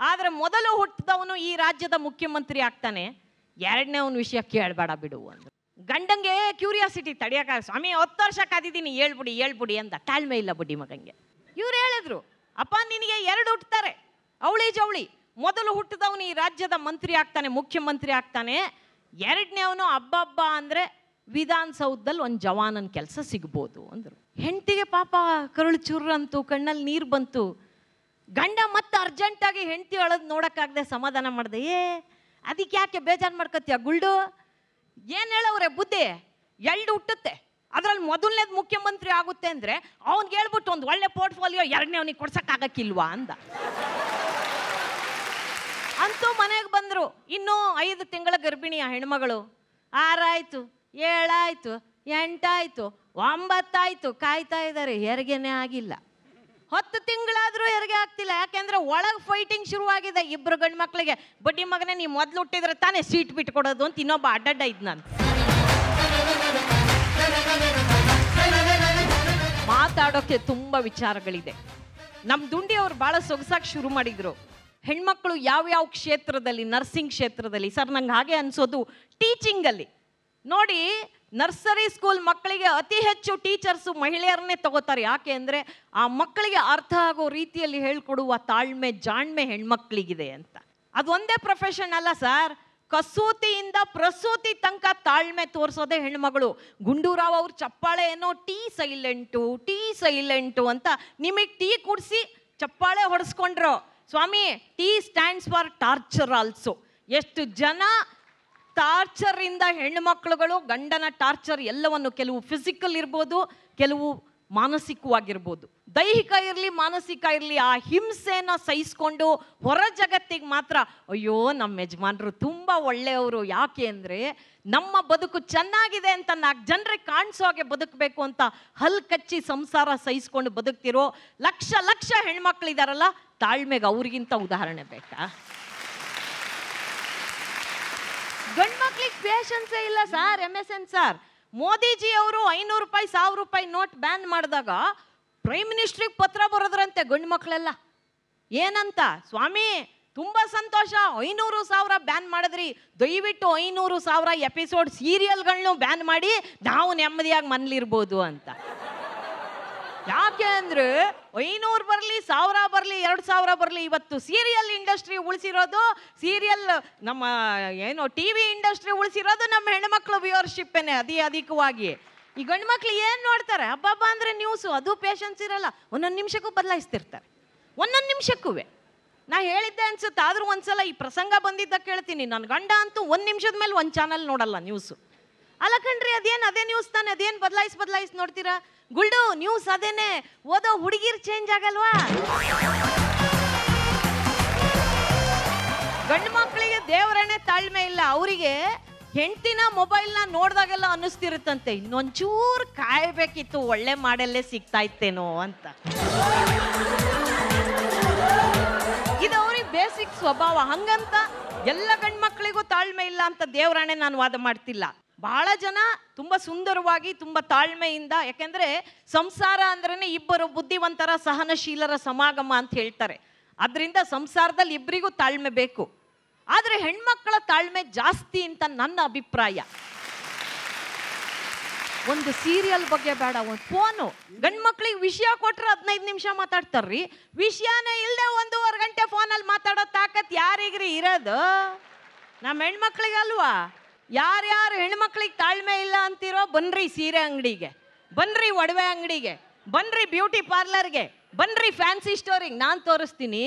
ಆದರೆ ಮೊದಲು ಹುಟ್ಟಿದವನು ಈ ರಾಜ್ಯದ ಮುಖ್ಯಮಂತ್ರಿ ಆಗ್ತಾನೆ ಎರಡನೇ ಅವನ ವಿಷಯ ಕೇಳಬೇಡ ಬಿಡು ಅಂದ್ರು ಗಂಡಂಗೆ ಕ್ಯೂರಿಯಾಸಿಟಿ ತಡಿಯಕ ಸ್ವಾಮಿ ಹತ್ತು ವರ್ಷ ಕಾದಿದ್ದೀನಿ ಹೇಳ್ಬಿಡಿ ಹೇಳ್ಬಿಡಿ ಅಂದ ತಾಳ್ಮೆ ಇಲ್ಲ ಬುಡ್ಡಿ ಮಗಂಗೆ ಇವ್ರು ಹೇಳಿದ್ರು ಅಪ್ಪ ನಿನಗೆ ಎರಡು ಹುಟ್ಟುತ್ತಾರೆ ಅವಳಿ ಜವಳಿ ಮೊದಲು ಹುಟ್ಟಿದವನು ಈ ರಾಜ್ಯದ ಮಂತ್ರಿ ಆಗ್ತಾನೆ ಮುಖ್ಯಮಂತ್ರಿ ಆಗ್ತಾನೆ ಎರಡನೇ ಅವನು ಹಬ್ಬ ಹಬ್ಬ ಅಂದರೆ ವಿಧಾನಸೌಧದಲ್ಲಿ ಒಂದು ಜವಾನನ ಕೆಲಸ ಸಿಗ್ಬೋದು ಅಂದರು ಹೆಂಡತಿಗೆ ಪಾಪ ಕರುಳು ಚುರ್ರಂತು ಕಣ್ಣಲ್ಲಿ ನೀರು ಬಂತು ಗಂಡ ಮತ್ತೆ ಅರ್ಜೆಂಟಾಗಿ ಹೆಂಡತಿ ಅಳದು ನೋಡೋಕ್ಕಾಗದೆ ಸಮಾಧಾನ ಮಾಡಿದೆ ಏ ಅದಕ್ಕೆ ಯಾಕೆ ಬೇಜಾರು ಮಾಡ್ಕೊತೀಯ ಗುಲ್ಡು ಏನು ಹೇಳವ್ರೆ ಬುದ್ಧಿ ಎಲ್ಡು ಹುಟ್ಟುತ್ತೆ ಅದರಲ್ಲಿ ಮೊದಲನೇದು ಮುಖ್ಯಮಂತ್ರಿ ಆಗುತ್ತೆ ಅಂದರೆ ಅವ್ನಿಗೆ ಹೇಳ್ಬಿಟ್ಟು ಒಂದು ಒಳ್ಳೆ ಪೋರ್ಟ್ಫೋಲಿಯೋ ಎರಡನೇ ಅವನಿಗೆ ಕೊಡ್ಸೋಕ್ಕಾಗಕ್ಕಿಲ್ವಾ ಅಂದ ಅಂತೂ ಮನೆಗೆ ಬಂದರು ಇನ್ನೂ ಐದು ತಿಂಗಳ ಗರ್ಭಿಣಿಯ ಹೆಣ್ಮಗಳು ಆರಾಯ್ತು ಏಳಾಯ್ತು ಎಂಟಾಯ್ತು ಒಂಬತ್ತಾಯ್ತು ಕಾಯ್ತಾ ಇದ್ದಾರೆ ಹೆರಿಗೆನೇ ಆಗಿಲ್ಲ ಹತ್ತು ತಿಂಗಳಾದರೂ ಹೆರಿಗೆ ಆಗ್ತಿಲ್ಲ ಯಾಕೆಂದ್ರೆ ಒಳಗೆ ಫೈಟಿಂಗ್ ಶುರುವಾಗಿದೆ ಇಬ್ಬರು ಗಂಡು ಮಕ್ಕಳಿಗೆ ಬಡ್ಡಿ ಮಗನೇ ನೀವು ಮೊದಲು ಹುಟ್ಟಿದ್ರೆ ತಾನೇ ಸೀಟ್ ಬಿಟ್ಟು ಕೊಡೋದು ಅಂತ ಇನ್ನೊಬ್ಬ ಅಡ್ಡಡ್ಡ ಇದ್ ನಾನು ಮಾತಾಡೋಕ್ಕೆ ತುಂಬ ವಿಚಾರಗಳಿದೆ ನಮ್ಮ ದುಂಡಿ ಅವರು ಭಾಳ ಸೊಗಸಾಗಿ ಶುರು ಮಾಡಿದರು ಹೆಣ್ಮಕ್ಳು ಯಾವ್ಯಾವ ಕ್ಷೇತ್ರದಲ್ಲಿ ನರ್ಸಿಂಗ್ ಕ್ಷೇತ್ರದಲ್ಲಿ ಸರ್ ನಂಗೆ ಹಾಗೆ ಅನಿಸೋದು ಟೀಚಿಂಗಲ್ಲಿ ನೋಡಿ ನರ್ಸರಿ ಸ್ಕೂಲ್ ಮಕ್ಕಳಿಗೆ ಅತಿ ಹೆಚ್ಚು ಟೀಚರ್ಸು ಮಹಿಳೆಯರನ್ನೇ ತಗೋತಾರೆ ಯಾಕೆ ಅಂದರೆ ಆ ಮಕ್ಕಳಿಗೆ ಅರ್ಥ ಆಗೋ ರೀತಿಯಲ್ಲಿ ಹೇಳ್ಕೊಡುವ ತಾಳ್ಮೆ ಜಾಣ್ಮೆ ಹೆಣ್ಮಕ್ಳಿಗಿದೆ ಅಂತ ಅದೊಂದೇ ಪ್ರೊಫೆಷನ್ ಅಲ್ಲ ಸರ್ ಕಸೂತಿಯಿಂದ ಪ್ರಸೂತಿ ತನಕ ತಾಳ್ಮೆ ತೋರಿಸೋದೆ ಹೆಣ್ಮಗಳು ಗುಂಡೂರಾವ್ ಅವ್ರ ಚಪ್ಪಾಳೆ ಏನೋ ಟೀ ಸೈಲೆಂಟು ಟೀ ಸೈಲೆಂಟು ಅಂತ ನಿಮಗೆ ಟೀ ಕುಡಿಸಿ ಚಪ್ಪಾಳೆ ಹೊಡೆಸ್ಕೊಂಡ್ರು ಸ್ವಾಮಿ T stands for torture also ಎಷ್ಟು ಜನ ಟಾರ್ಚರಿಂದ ಹೆಣ್ಮಕ್ಳುಗಳು ಗಂಡನ ಟಾರ್ಚರ್ ಎಲ್ಲವನ್ನು ಕೆಲವು ಫಿಸಿಕಲ್ ಇರ್ಬೋದು ಕೆಲವು ಮಾನಸಿಕವಾಗಿರ್ಬೋದು ದೈಹಿಕ ಇರಲಿ ಮಾನಸಿಕ ಇರಲಿ ಆ ಹಿಂಸೆನ ಸಹಿಸ್ಕೊಂಡು ಹೊರ ಜಗತ್ತಿಗೆ ಮಾತ್ರ ಅಯ್ಯೋ ನಮ್ಮ ಯಜಮಾನರು ತುಂಬ ಒಳ್ಳೆಯವರು ಯಾಕೆ ಅಂದರೆ ನಮ್ಮ ಬದುಕು ಚೆನ್ನಾಗಿದೆ ಅಂತ ನಾಲ್ಕು ಜನರಿಗೆ ಕಾಣಿಸೋ ಹಾಗೆ ಬದುಕಬೇಕು ಅಂತ ಹಲ್ ಕಚ್ಚಿ ಸಂಸಾರ ಸಹಿಸ್ಕೊಂಡು ಬದುಕ್ತಿರೋ ಲಕ್ಷ ಲಕ್ಷ ಹೆಣ್ಮಕ್ಳಿದಾರಲ್ಲ ತಾಳ್ಮೆಗೆ ಅವ್ರಿಗಿಂತ ಉದಾಹರಣೆ ಬೇಕಾ ಗಂಡು ಮಕ್ಳಿಗೆ ಪೇಷನ್ಸೇ ಇಲ್ಲ sir M S N sir Modiji ಅವರು ಐನೂರು ರೂಪಾಯಿ ಸಾವಿರ ರೂಪಾಯಿ ನೋಟ್ ಬ್ಯಾನ್ ಮಾಡಿದಾಗ ಪ್ರೈಮ್ ಮಿನಿಸ್ಟ್ರಿಗೆ ಪತ್ರ ಬರೋದ್ರಂತೆ ಗಂಡು ಮಕ್ಕಳೆಲ್ಲ ಏನಂತ ಸ್ವಾಮಿ ತುಂಬ ಸಂತೋಷ ಐನೂರು ಸಾವಿರ ಬ್ಯಾನ್ ಮಾಡಿದ್ರಿ ದಯವಿಟ್ಟು ಐನೂರು ಸಾವಿರ ಎಪಿಸೋಡ್ ಸೀರಿಯಲ್ಗಳನ್ನೂ ಬ್ಯಾನ್ ಮಾಡಿ ನಾವು ನೆಮ್ಮದಿಯಾಗಿ ಮನೇಲಿರ್ಬೋದು ಅಂತ ಯಾಕೆ ಅಂದ್ರೆ ಐನೂರು ಬರಲಿ ಸಾವಿರ ಬರಲಿ ಎರಡು ಸಾವಿರ ಬರಲಿ ಇವತ್ತು ಸೀರಿಯಲ್ ಇಂಡಸ್ಟ್ರಿ ಉಳಿಸಿರೋದು ಸೀರಿಯಲ್ ನಮ್ಮ ಏನು ಟಿ ವಿ ಇಂಡಸ್ಟ್ರಿ ಉಳಿಸಿರೋದು ನಮ್ಮ ಹೆಣ್ಮಕ್ಳು ವ್ಯೂವರ್ಶಿಪ್ಪೇನೆ ಅದೇ ಅಧಿಕವಾಗಿ ಈ ಗಂಡು ಮಕ್ಳು ಏನು ನೋಡ್ತಾರೆ ಹಬ್ಬ ಅಂದರೆ ನ್ಯೂಸು ಅದು ಪೇಷನ್ಸ್ ಇರಲ್ಲ ಒಂದೊಂದು ನಿಮಿಷಕ್ಕೂ ಬದಲಾಯಿಸ್ತಿರ್ತಾರೆ ಒಂದೊಂದು ನಿಮಿಷಕ್ಕೂ ನಾ ಹೇಳಿದ್ದೆ ಅನ್ಸುತ್ತೆ ಆದರೂ ಒಂದ್ಸಲ ಈ ಪ್ರಸಂಗ ಬಂದಿದ್ದ ಕೇಳ್ತೀನಿ ನನ್ನ ಗಂಡ ಅಂತೂ ಒಂದು ನಿಮಿಷದ ಮೇಲೆ ಒಂದು ಚಾನಲ್ ನೋಡಲ್ಲ ನ್ಯೂಸು ಅಲ್ಲ ಕಣ್ರಿ ಅದೇನು ಅದೇ ನ್ಯೂಸ್ ತಾನೆ ಅದೇನು ಬದಲಾಯಿಸಿ ಬದಲಾಯಿಸಿ ನೋಡ್ತೀರಾ ಗುಲ್ಡು ನ್ಯೂಸ್ ಅದೇನೆ ಓದೋ ಹುಡುಗಿರ್ ಚೇಂಜ್ ಆಗಲ್ವಾ ಗಂಡು ಮಕ್ಕಳಿಗೆ ದೇವರನ್ನೇ ತಾಳ್ಮೆ ಇಲ್ಲ ಅವರಿಗೆ ಹೆಂಡತಿನ ಮೊಬೈಲ್ನ ನೋಡಿದಾಗೆಲ್ಲ ಅನ್ನಿಸ್ತಿರುತ್ತಂತೆ ಇನ್ನೊಂಚೂರು ಕಾಯಬೇಕಿತ್ತು ಒಳ್ಳೆ ಮಾಡಲ್ಲೇ ಸಿಗ್ತಾ ಇತ್ತೇನೋ ಅಂತ ಇದು ಅವ್ರಿಗೆ ಬೇಸಿಕ್ ಸ್ವಭಾವ ಹಂಗಂತ ಎಲ್ಲ ಮಕ್ಕಳಿಗೂ ತಾಳ್ಮೆ ಇಲ್ಲ ಅಂತ ದೇವರಾಣೆ ನಾನು ವಾದ ಮಾಡ್ತಿಲ್ಲ ಬಹಳ ಜನ ತುಂಬ ಸುಂದರವಾಗಿ ತುಂಬ ತಾಳ್ಮೆಯಿಂದ ಯಾಕೆಂದರೆ ಸಂಸಾರ ಅಂದ್ರೆ ಇಬ್ಬರು ಬುದ್ಧಿವಂತರ ಸಹನಶೀಲರ ಸಮಾಗಮ ಅಂತ ಹೇಳ್ತಾರೆ ಅದರಿಂದ ಸಂಸಾರದಲ್ಲಿ ಇಬ್ಬರಿಗೂ ತಾಳ್ಮೆ ಬೇಕು ಆದರೆ ಹೆಣ್ಮಕ್ಕಳ ತಾಳ್ಮೆ ಜಾಸ್ತಿ ಅಂತ ನನ್ನ ಅಭಿಪ್ರಾಯ ಒಂದು ಸೀರಿಯಲ್ ಬಗ್ಗೆ ಬೇಡ ಒಂದು ಫೋನು ಗಂಡು ಮಕ್ಳಿಗೆ ವಿಷಯ ಕೊಟ್ಟರೆ ಹದಿನೈದು ನಿಮಿಷ ಮಾತಾಡ್ತಾರ್ರಿ ವಿಷಯನೇ ಇಲ್ಲದೆ ಒಂದೂವರೆ ಗಂಟೆ ಫೋನಲ್ಲಿ ಮಾತಾಡೋ ತಾಕತ್ ಯಾರಿಗ್ರಿ ಇರೋದು ನಮ್ಮ ಹೆಣ್ಮಕ್ಳಿಗಲ್ವಾ ಯಾರ್ಯಾರು ಹೆಣ್ಮಕ್ಳಿಗೆ ತಾಳ್ಮೆ ಇಲ್ಲ ಅಂತಿರೋ ಬನ್ರಿ ಸೀರೆ ಅಂಗಡಿಗೆ ಬನ್ರಿ ಒಡವೆ ಅಂಗಡಿಗೆ ಬನ್ರಿ ಬ್ಯೂಟಿ ಪಾರ್ಲರ್ಗೆ ಬನ್ರಿ ಫ್ಯಾನ್ಸಿ ಸ್ಟೋರಿಗೆ ನಾನು ತೋರಿಸ್ತೀನಿ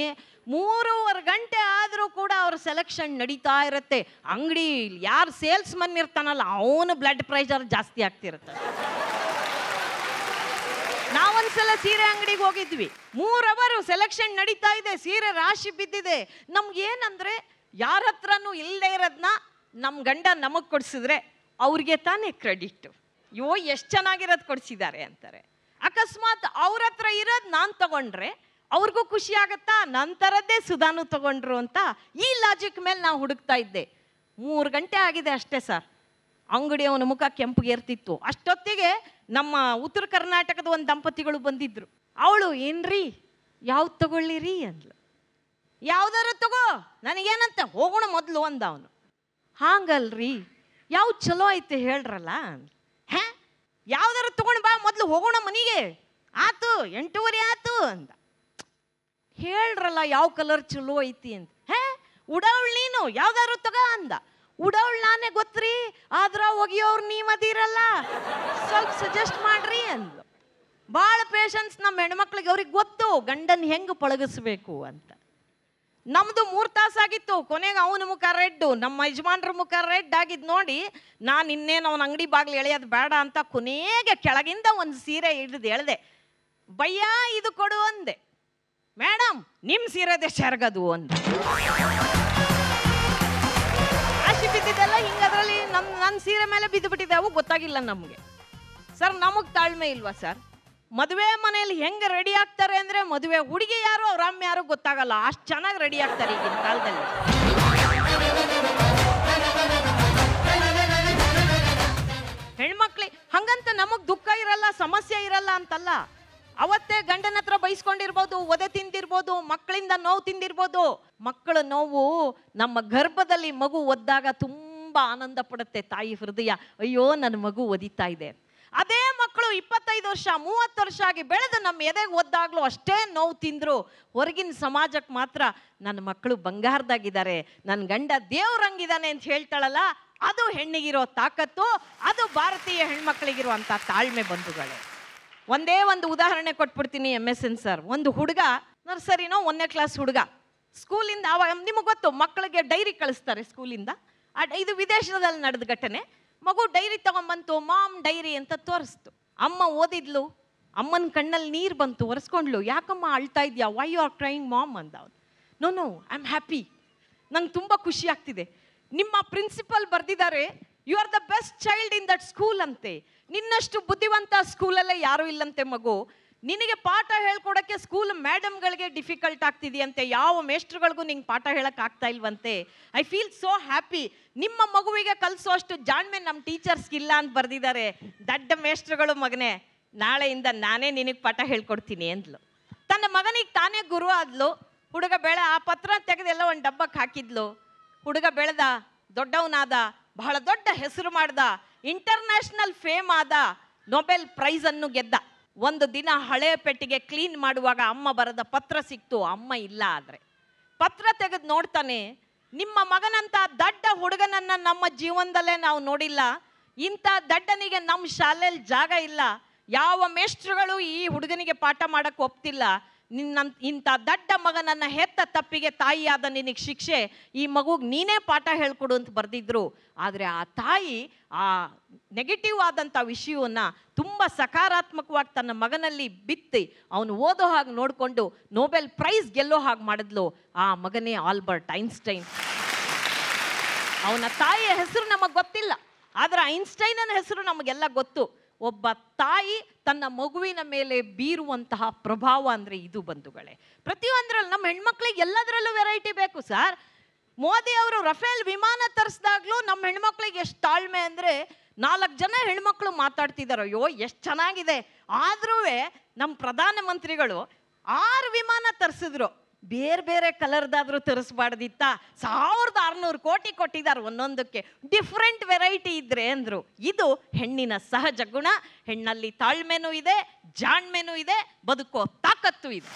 ಮೂರುವರೆ ಗಂಟೆ ಆದರೂ ಕೂಡ ಅವ್ರ ಸೆಲೆಕ್ಷನ್ ನಡೀತಾ ಇರುತ್ತೆ ಅಂಗಡಿ ಯಾರು ಸೇಲ್ಸ್ ಮನ್ ಇರ್ತಾನಲ್ಲ ಅವನು ಬ್ಲಡ್ ಪ್ರೆಷರ್ ಜಾಸ್ತಿ ಆಗ್ತಿರುತ್ತೆ ನಾವೊಂದ್ಸಲ ಸೀರೆ ಅಂಗಡಿಗೆ ಹೋಗಿದ್ವಿ ಮೂರವರು ಸೆಲೆಕ್ಷನ್ ನಡೀತಾ ಇದೆ ಸೀರೆ ರಾಶಿ ಬಿದ್ದಿದೆ ಏನಂದ್ರೆ ಯಾರ ಹತ್ರನೂ ಇಲ್ಲದೆ ಇರೋದನ್ನ ನಮ್ಮ ಗಂಡ ನಮಗೆ ಕೊಡಿಸಿದ್ರೆ ಅವ್ರಿಗೆ ತಾನೇ ಕ್ರೆಡಿಟ್ಟು ಯೋ ಎಷ್ಟು ಚೆನ್ನಾಗಿರೋದು ಕೊಡಿಸಿದ್ದಾರೆ ಅಂತಾರೆ ಅಕಸ್ಮಾತ್ ಅವ್ರ ಹತ್ರ ಇರೋದು ನಾನು ತಗೊಂಡ್ರೆ ಅವ್ರಿಗೂ ಖುಷಿ ಆಗುತ್ತಾ ನಂತರದ್ದೇ ಸುಧಾನು ತಗೊಂಡ್ರು ಅಂತ ಈ ಲಾಜಿಕ್ ಮೇಲೆ ನಾವು ಹುಡುಕ್ತಾ ಇದ್ದೆ ಮೂರು ಗಂಟೆ ಆಗಿದೆ ಅಷ್ಟೇ ಸರ್ ಅಂಗಡಿ ಅವನ ಮುಖ ಕೆಂಪುಗೇರ್ತಿತ್ತು ಅಷ್ಟೊತ್ತಿಗೆ ನಮ್ಮ ಉತ್ತರ ಕರ್ನಾಟಕದ ಒಂದು ದಂಪತಿಗಳು ಬಂದಿದ್ರು ಅವಳು ಏನ್ರಿ ಯಾವ್ದು ತಗೊಳ್ಳಿರಿ ಅಂದ್ಲು ಯಾವ್ದಾರು ತಗೋ ನನಗೇನಂತ ಹೋಗೋಣ ಮೊದಲು ಅಂದ ಅವನು ಹಾಂಗಲ್ರಿ ಯಾವ ಚಲೋ ಐತೆ ಹೇಳ್ರಲ್ಲ ಹೇ ಯಾವ್ದಾರು ತಗೊಂಡು ಬಾ ಮೊದಲು ಹೋಗೋಣ ಮನಿಗೆ ಆತು ಎಂಟೂವರೆ ಆತು ಅಂದ ಹೇಳ್ರಲ್ಲ ಯಾವ ಕಲರ್ ಚಲೋ ಐತಿ ಅಂತ ಹೇ ಉಡವಳ್ ನೀನು ಯಾವ್ದಾರು ತಗ ಅಂದ ಉಡವಳು ನಾನೇ ಗೊತ್ತ್ರಿ ಆದ್ರ ಒಗೆಯೋರು ನೀವದಿರಲ್ಲ ಸ್ವಲ್ಪ ಸಜೆಸ್ಟ್ ಮಾಡ್ರಿ ಅಂದ್ಲು ಭಾಳ ಪೇಶನ್ಸ್ ನಮ್ಮ ಹೆಣ್ಮಕ್ಳಿಗೆ ಅವ್ರಿಗೆ ಗೊತ್ತು ಗಂಡನ ಹೆಂಗೆ ಪಳಗಿಸ್ಬೇಕು ಅಂತ ನಮ್ಮದು ಮೂರು ತಾಸಾಗಿತ್ತು ಕೊನೆಗೆ ಅವನ ಮುಖ ರೆಡ್ಡು ನಮ್ಮ ಯಜಮಾನ್ರ ಮುಖ ರೆಡ್ ಆಗಿದ್ದು ನೋಡಿ ನಾನು ಇನ್ನೇನು ಅವನ ಅಂಗಡಿ ಬಾಗಿಲು ಎಳೆಯೋದು ಬೇಡ ಅಂತ ಕೊನೆಗೆ ಕೆಳಗಿಂದ ಒಂದು ಸೀರೆ ಹಿಡಿದು ಎಳೆದೆ ಬಯ್ಯ ಇದು ಕೊಡು ಅಂದೆ ಮೇಡಮ್ ನಿಮ್ಮ ಸೀರೆದೆ ಶರ್ಗದು ಅಂದೆ ಅಷ್ಟು ಬಿದ್ದಿದ್ದೆಲ್ಲ ಹಿಂಗದ್ರಲ್ಲಿ ನಮ್ಮ ನನ್ನ ಸೀರೆ ಮೇಲೆ ಬಿದ್ದು ಅವು ಗೊತ್ತಾಗಿಲ್ಲ ನಮಗೆ ಸರ್ ನಮಗೆ ತಾಳ್ಮೆ ಇಲ್ವಾ ಸರ್ ಮದುವೆ ಮನೆಯಲ್ಲಿ ಹೆಂಗೆ ರೆಡಿ ಆಗ್ತಾರೆ ಅಂದರೆ ಮದುವೆ ಹುಡುಗಿ ಯಾರು ಅವ್ರ ಅಮ್ಮ ಯಾರು ಗೊತ್ತಾಗಲ್ಲ ಅಷ್ಟು ಚೆನ್ನಾಗಿ ರೆಡಿ ಆಗ್ತಾರೆ ಈಗಿನ ಕಾಲದಲ್ಲಿ ಹೆಣ್ಮಕ್ಳಿ ಹಂಗಂತ ನಮಗೆ ದುಃಖ ಇರಲ್ಲ ಸಮಸ್ಯೆ ಇರಲ್ಲ ಅಂತಲ್ಲ ಅವತ್ತೇ ಗಂಡನ ಹತ್ರ ಬೈಸ್ಕೊಂಡಿರ್ಬೋದು ಒದೆ ತಿಂದಿರ್ಬೋದು ಮಕ್ಕಳಿಂದ ನೋವು ತಿಂದಿರ್ಬೋದು ಮಕ್ಕಳ ನೋವು ನಮ್ಮ ಗರ್ಭದಲ್ಲಿ ಮಗು ಒದ್ದಾಗ ತುಂಬ ಆನಂದ ಪಡುತ್ತೆ ತಾಯಿ ಹೃದಯ ಅಯ್ಯೋ ನನ್ನ ಮಗು ಒದಿತಾ ಇದೆ ಅದೇ ಮಕ್ಕಳು ಇಪ್ಪತ್ತೈದು ವರ್ಷ ಮೂವತ್ತು ವರ್ಷ ಆಗಿ ಬೆಳೆದು ನಮ್ಮ ಎದೆಗೆ ಒದ್ದಾಗ್ಲೂ ಅಷ್ಟೇ ನೋವು ತಿಂದರು ಹೊರಗಿನ ಸಮಾಜಕ್ಕೆ ಮಾತ್ರ ನನ್ನ ಮಕ್ಕಳು ಬಂಗಾರದಾಗಿದ್ದಾರೆ ನನ್ನ ಗಂಡ ದೇವ್ರಂಗಿದ್ದಾನೆ ಅಂತ ಹೇಳ್ತಾಳಲ್ಲ ಅದು ಹೆಣ್ಣಿಗಿರೋ ತಾಕತ್ತು ಅದು ಭಾರತೀಯ ಹೆಣ್ಮಕ್ಳಿಗಿರುವಂಥ ತಾಳ್ಮೆ ಬಂಧುಗಳು ಒಂದೇ ಒಂದು ಉದಾಹರಣೆ ಕೊಟ್ಬಿಡ್ತೀನಿ ಎಮ್ ಎಸ್ ಎನ್ ಸರ್ ಒಂದು ಹುಡುಗ ನರ್ಸರಿನೋ ಒಂದನೇ ಕ್ಲಾಸ್ ಹುಡುಗ ಸ್ಕೂಲಿಂದ ಅವಾಗ ನಿಮಗೆ ಗೊತ್ತು ಮಕ್ಕಳಿಗೆ ಡೈರಿ ಕಳಿಸ್ತಾರೆ ಸ್ಕೂಲಿಂದ ಆ ಇದು ವಿದೇಶದಲ್ಲಿ ನಡೆದ ಘಟನೆ ಮಗು ಡೈರಿ ತಗೊಂಬಂತು ಮಾಮ್ ಡೈರಿ ಅಂತ ತೋರಿಸ್ತು ಅಮ್ಮ ಓದಿದ್ಲು ಅಮ್ಮನ ಕಣ್ಣಲ್ಲಿ ನೀರು ಬಂತು ಒರೆಸ್ಕೊಂಡ್ಲು ಯಾಕಮ್ಮ ಅಳ್ತಾ ಇದೆಯಾ why you are trying mom ಅಂದ ಅವನು no no I am happy ನಂಗೆ ತುಂಬ ಖುಷಿ ಆಗ್ತಿದೆ ನಿಮ್ಮ ಪ್ರಿನ್ಸಿಪಲ್ ಬರೆದಿದ್ದಾರೆ you are the best child in that school ಅಂತೆ ನಿನ್ನಷ್ಟು ಬುದ್ಧಿವಂತ ಸ್ಕೂಲಲ್ಲೇ ಯಾರೂ ಇಲ್ಲಂತೆ ಮಗು ನಿನಗೆ ಪಾಠ ಹೇಳ್ಕೊಡೋಕ್ಕೆ ಸ್ಕೂಲ್ ಮ್ಯಾಡಮ್ಗಳಿಗೆ ಡಿಫಿಕಲ್ಟ್ ಆಗ್ತಿದೆಯಂತೆ ಯಾವ ಮೇಸ್ಟ್ರುಗಳಿಗೂ ನಿಂಗೆ ಪಾಠ ಹೇಳಕ್ಕೆ ಆಗ್ತಾ ಇಲ್ವಂತೆ ಐ ಫೀಲ್ ಸೋ ಹ್ಯಾಪಿ ನಿಮ್ಮ ಮಗುವಿಗೆ ಕಲಿಸೋ ಅಷ್ಟು ಜಾಣ್ಮೆ ನಮ್ಮ ಇಲ್ಲ ಅಂತ ಬರೆದಿದ್ದಾರೆ ದಡ್ಡ ಮೇಸ್ಟ್ರುಗಳು ಮಗನೆ ನಾಳೆಯಿಂದ ನಾನೇ ನಿನಗೆ ಪಾಠ ಹೇಳ್ಕೊಡ್ತೀನಿ ಅಂದ್ಲು ತನ್ನ ಮಗನಿಗೆ ತಾನೇ ಗುರು ಆದ್ಲು ಹುಡುಗ ಬೆಳೆ ಆ ಪತ್ರ ತೆಗೆದೆಲ್ಲ ಒಂದು ಡಬ್ಬಕ್ಕೆ ಹಾಕಿದ್ಲು ಹುಡುಗ ಬೆಳೆದ ದೊಡ್ಡವನಾದ ಬಹಳ ದೊಡ್ಡ ಹೆಸರು ಮಾಡ್ದ ಇಂಟರ್ನ್ಯಾಷನಲ್ ಫೇಮ್ ಆದ ನೊಬೆಲ್ ಪ್ರೈಝನ್ನು ಗೆದ್ದ ಒಂದು ದಿನ ಹಳೆ ಪೆಟ್ಟಿಗೆ ಕ್ಲೀನ್ ಮಾಡುವಾಗ ಅಮ್ಮ ಬರದ ಪತ್ರ ಸಿಕ್ತು ಅಮ್ಮ ಇಲ್ಲ ಆದರೆ ಪತ್ರ ತೆಗೆದು ನೋಡ್ತಾನೆ ನಿಮ್ಮ ಮಗನಂತ ದಡ್ಡ ಹುಡುಗನನ್ನ ನಮ್ಮ ಜೀವನದಲ್ಲೇ ನಾವು ನೋಡಿಲ್ಲ ಇಂಥ ದಡ್ಡನಿಗೆ ನಮ್ಮ ಶಾಲೆಯಲ್ಲಿ ಜಾಗ ಇಲ್ಲ ಯಾವ ಮೇಷ್ಟ್ರುಗಳು ಈ ಹುಡುಗನಿಗೆ ಪಾಠ ಮಾಡಕ್ಕೆ ಒಪ್ತಿಲ್ಲ ನಿನ್ನ ಇಂಥ ದಡ್ಡ ಮಗನನ್ನು ಹೆತ್ತ ತಪ್ಪಿಗೆ ತಾಯಿಯಾದ ನಿನಗೆ ಶಿಕ್ಷೆ ಈ ಮಗುಗೆ ನೀನೇ ಪಾಠ ಹೇಳ್ಕೊಡು ಅಂತ ಬರೆದಿದ್ರು ಆದರೆ ಆ ತಾಯಿ ಆ ನೆಗೆಟಿವ್ ಆದಂಥ ವಿಷಯವನ್ನು ತುಂಬ ಸಕಾರಾತ್ಮಕವಾಗಿ ತನ್ನ ಮಗನಲ್ಲಿ ಬಿತ್ತಿ ಅವನು ಓದೋ ಹಾಗೆ ನೋಡಿಕೊಂಡು ನೊಬೆಲ್ ಪ್ರೈಸ್ ಗೆಲ್ಲೋ ಹಾಗೆ ಮಾಡಿದ್ಲು ಆ ಮಗನೇ ಆಲ್ಬರ್ಟ್ ಐನ್ಸ್ಟೈನ್ ಅವನ ತಾಯಿಯ ಹೆಸರು ನಮಗೆ ಗೊತ್ತಿಲ್ಲ ಆದರೆ ಐನ್ಸ್ಟೈನನ ಹೆಸರು ನಮಗೆಲ್ಲ ಗೊತ್ತು ಒಬ್ಬ ತಾಯಿ ತನ್ನ ಮಗುವಿನ ಮೇಲೆ ಬೀರುವಂತಹ ಪ್ರಭಾವ ಅಂದರೆ ಇದು ಬಂಧುಗಳೇ ಪ್ರತಿಯೊಂದರಲ್ಲಿ ನಮ್ಮ ಹೆಣ್ಮಕ್ಳಿಗೆ ಎಲ್ಲದರಲ್ಲೂ ವೆರೈಟಿ ಬೇಕು ಸರ್ ಮೋದಿ ಅವರು ರಫೇಲ್ ವಿಮಾನ ತರಿಸಿದಾಗಲೂ ನಮ್ಮ ಹೆಣ್ಮಕ್ಳಿಗೆ ಎಷ್ಟು ತಾಳ್ಮೆ ಅಂದರೆ ನಾಲ್ಕು ಜನ ಹೆಣ್ಮಕ್ಳು ಮಾತಾಡ್ತಿದ್ದಾರೆ ಅಯ್ಯೋ ಎಷ್ಟು ಚೆನ್ನಾಗಿದೆ ಆದ್ರೂ ನಮ್ಮ ಪ್ರಧಾನಮಂತ್ರಿಗಳು ಆರು ವಿಮಾನ ತರಿಸಿದ್ರು ಬೇರೆ ಬೇರೆ ಕಲರ್ದಾದರೂ ತರಿಸ್ಬಾರ್ದಿತ್ತಾ ಸಾವಿರದ ಆರುನೂರು ಕೋಟಿ ಕೊಟ್ಟಿದ್ದಾರೆ ಒಂದೊಂದಕ್ಕೆ ಡಿಫ್ರೆಂಟ್ ವೆರೈಟಿ ಇದ್ರೆ ಅಂದರು ಇದು ಹೆಣ್ಣಿನ ಸಹಜ ಗುಣ ಹೆಣ್ಣಲ್ಲಿ ತಾಳ್ಮೆನೂ ಇದೆ ಜಾಣ್ಮೆನೂ ಇದೆ ಬದುಕೋ ತಾಕತ್ತು ಇದೆ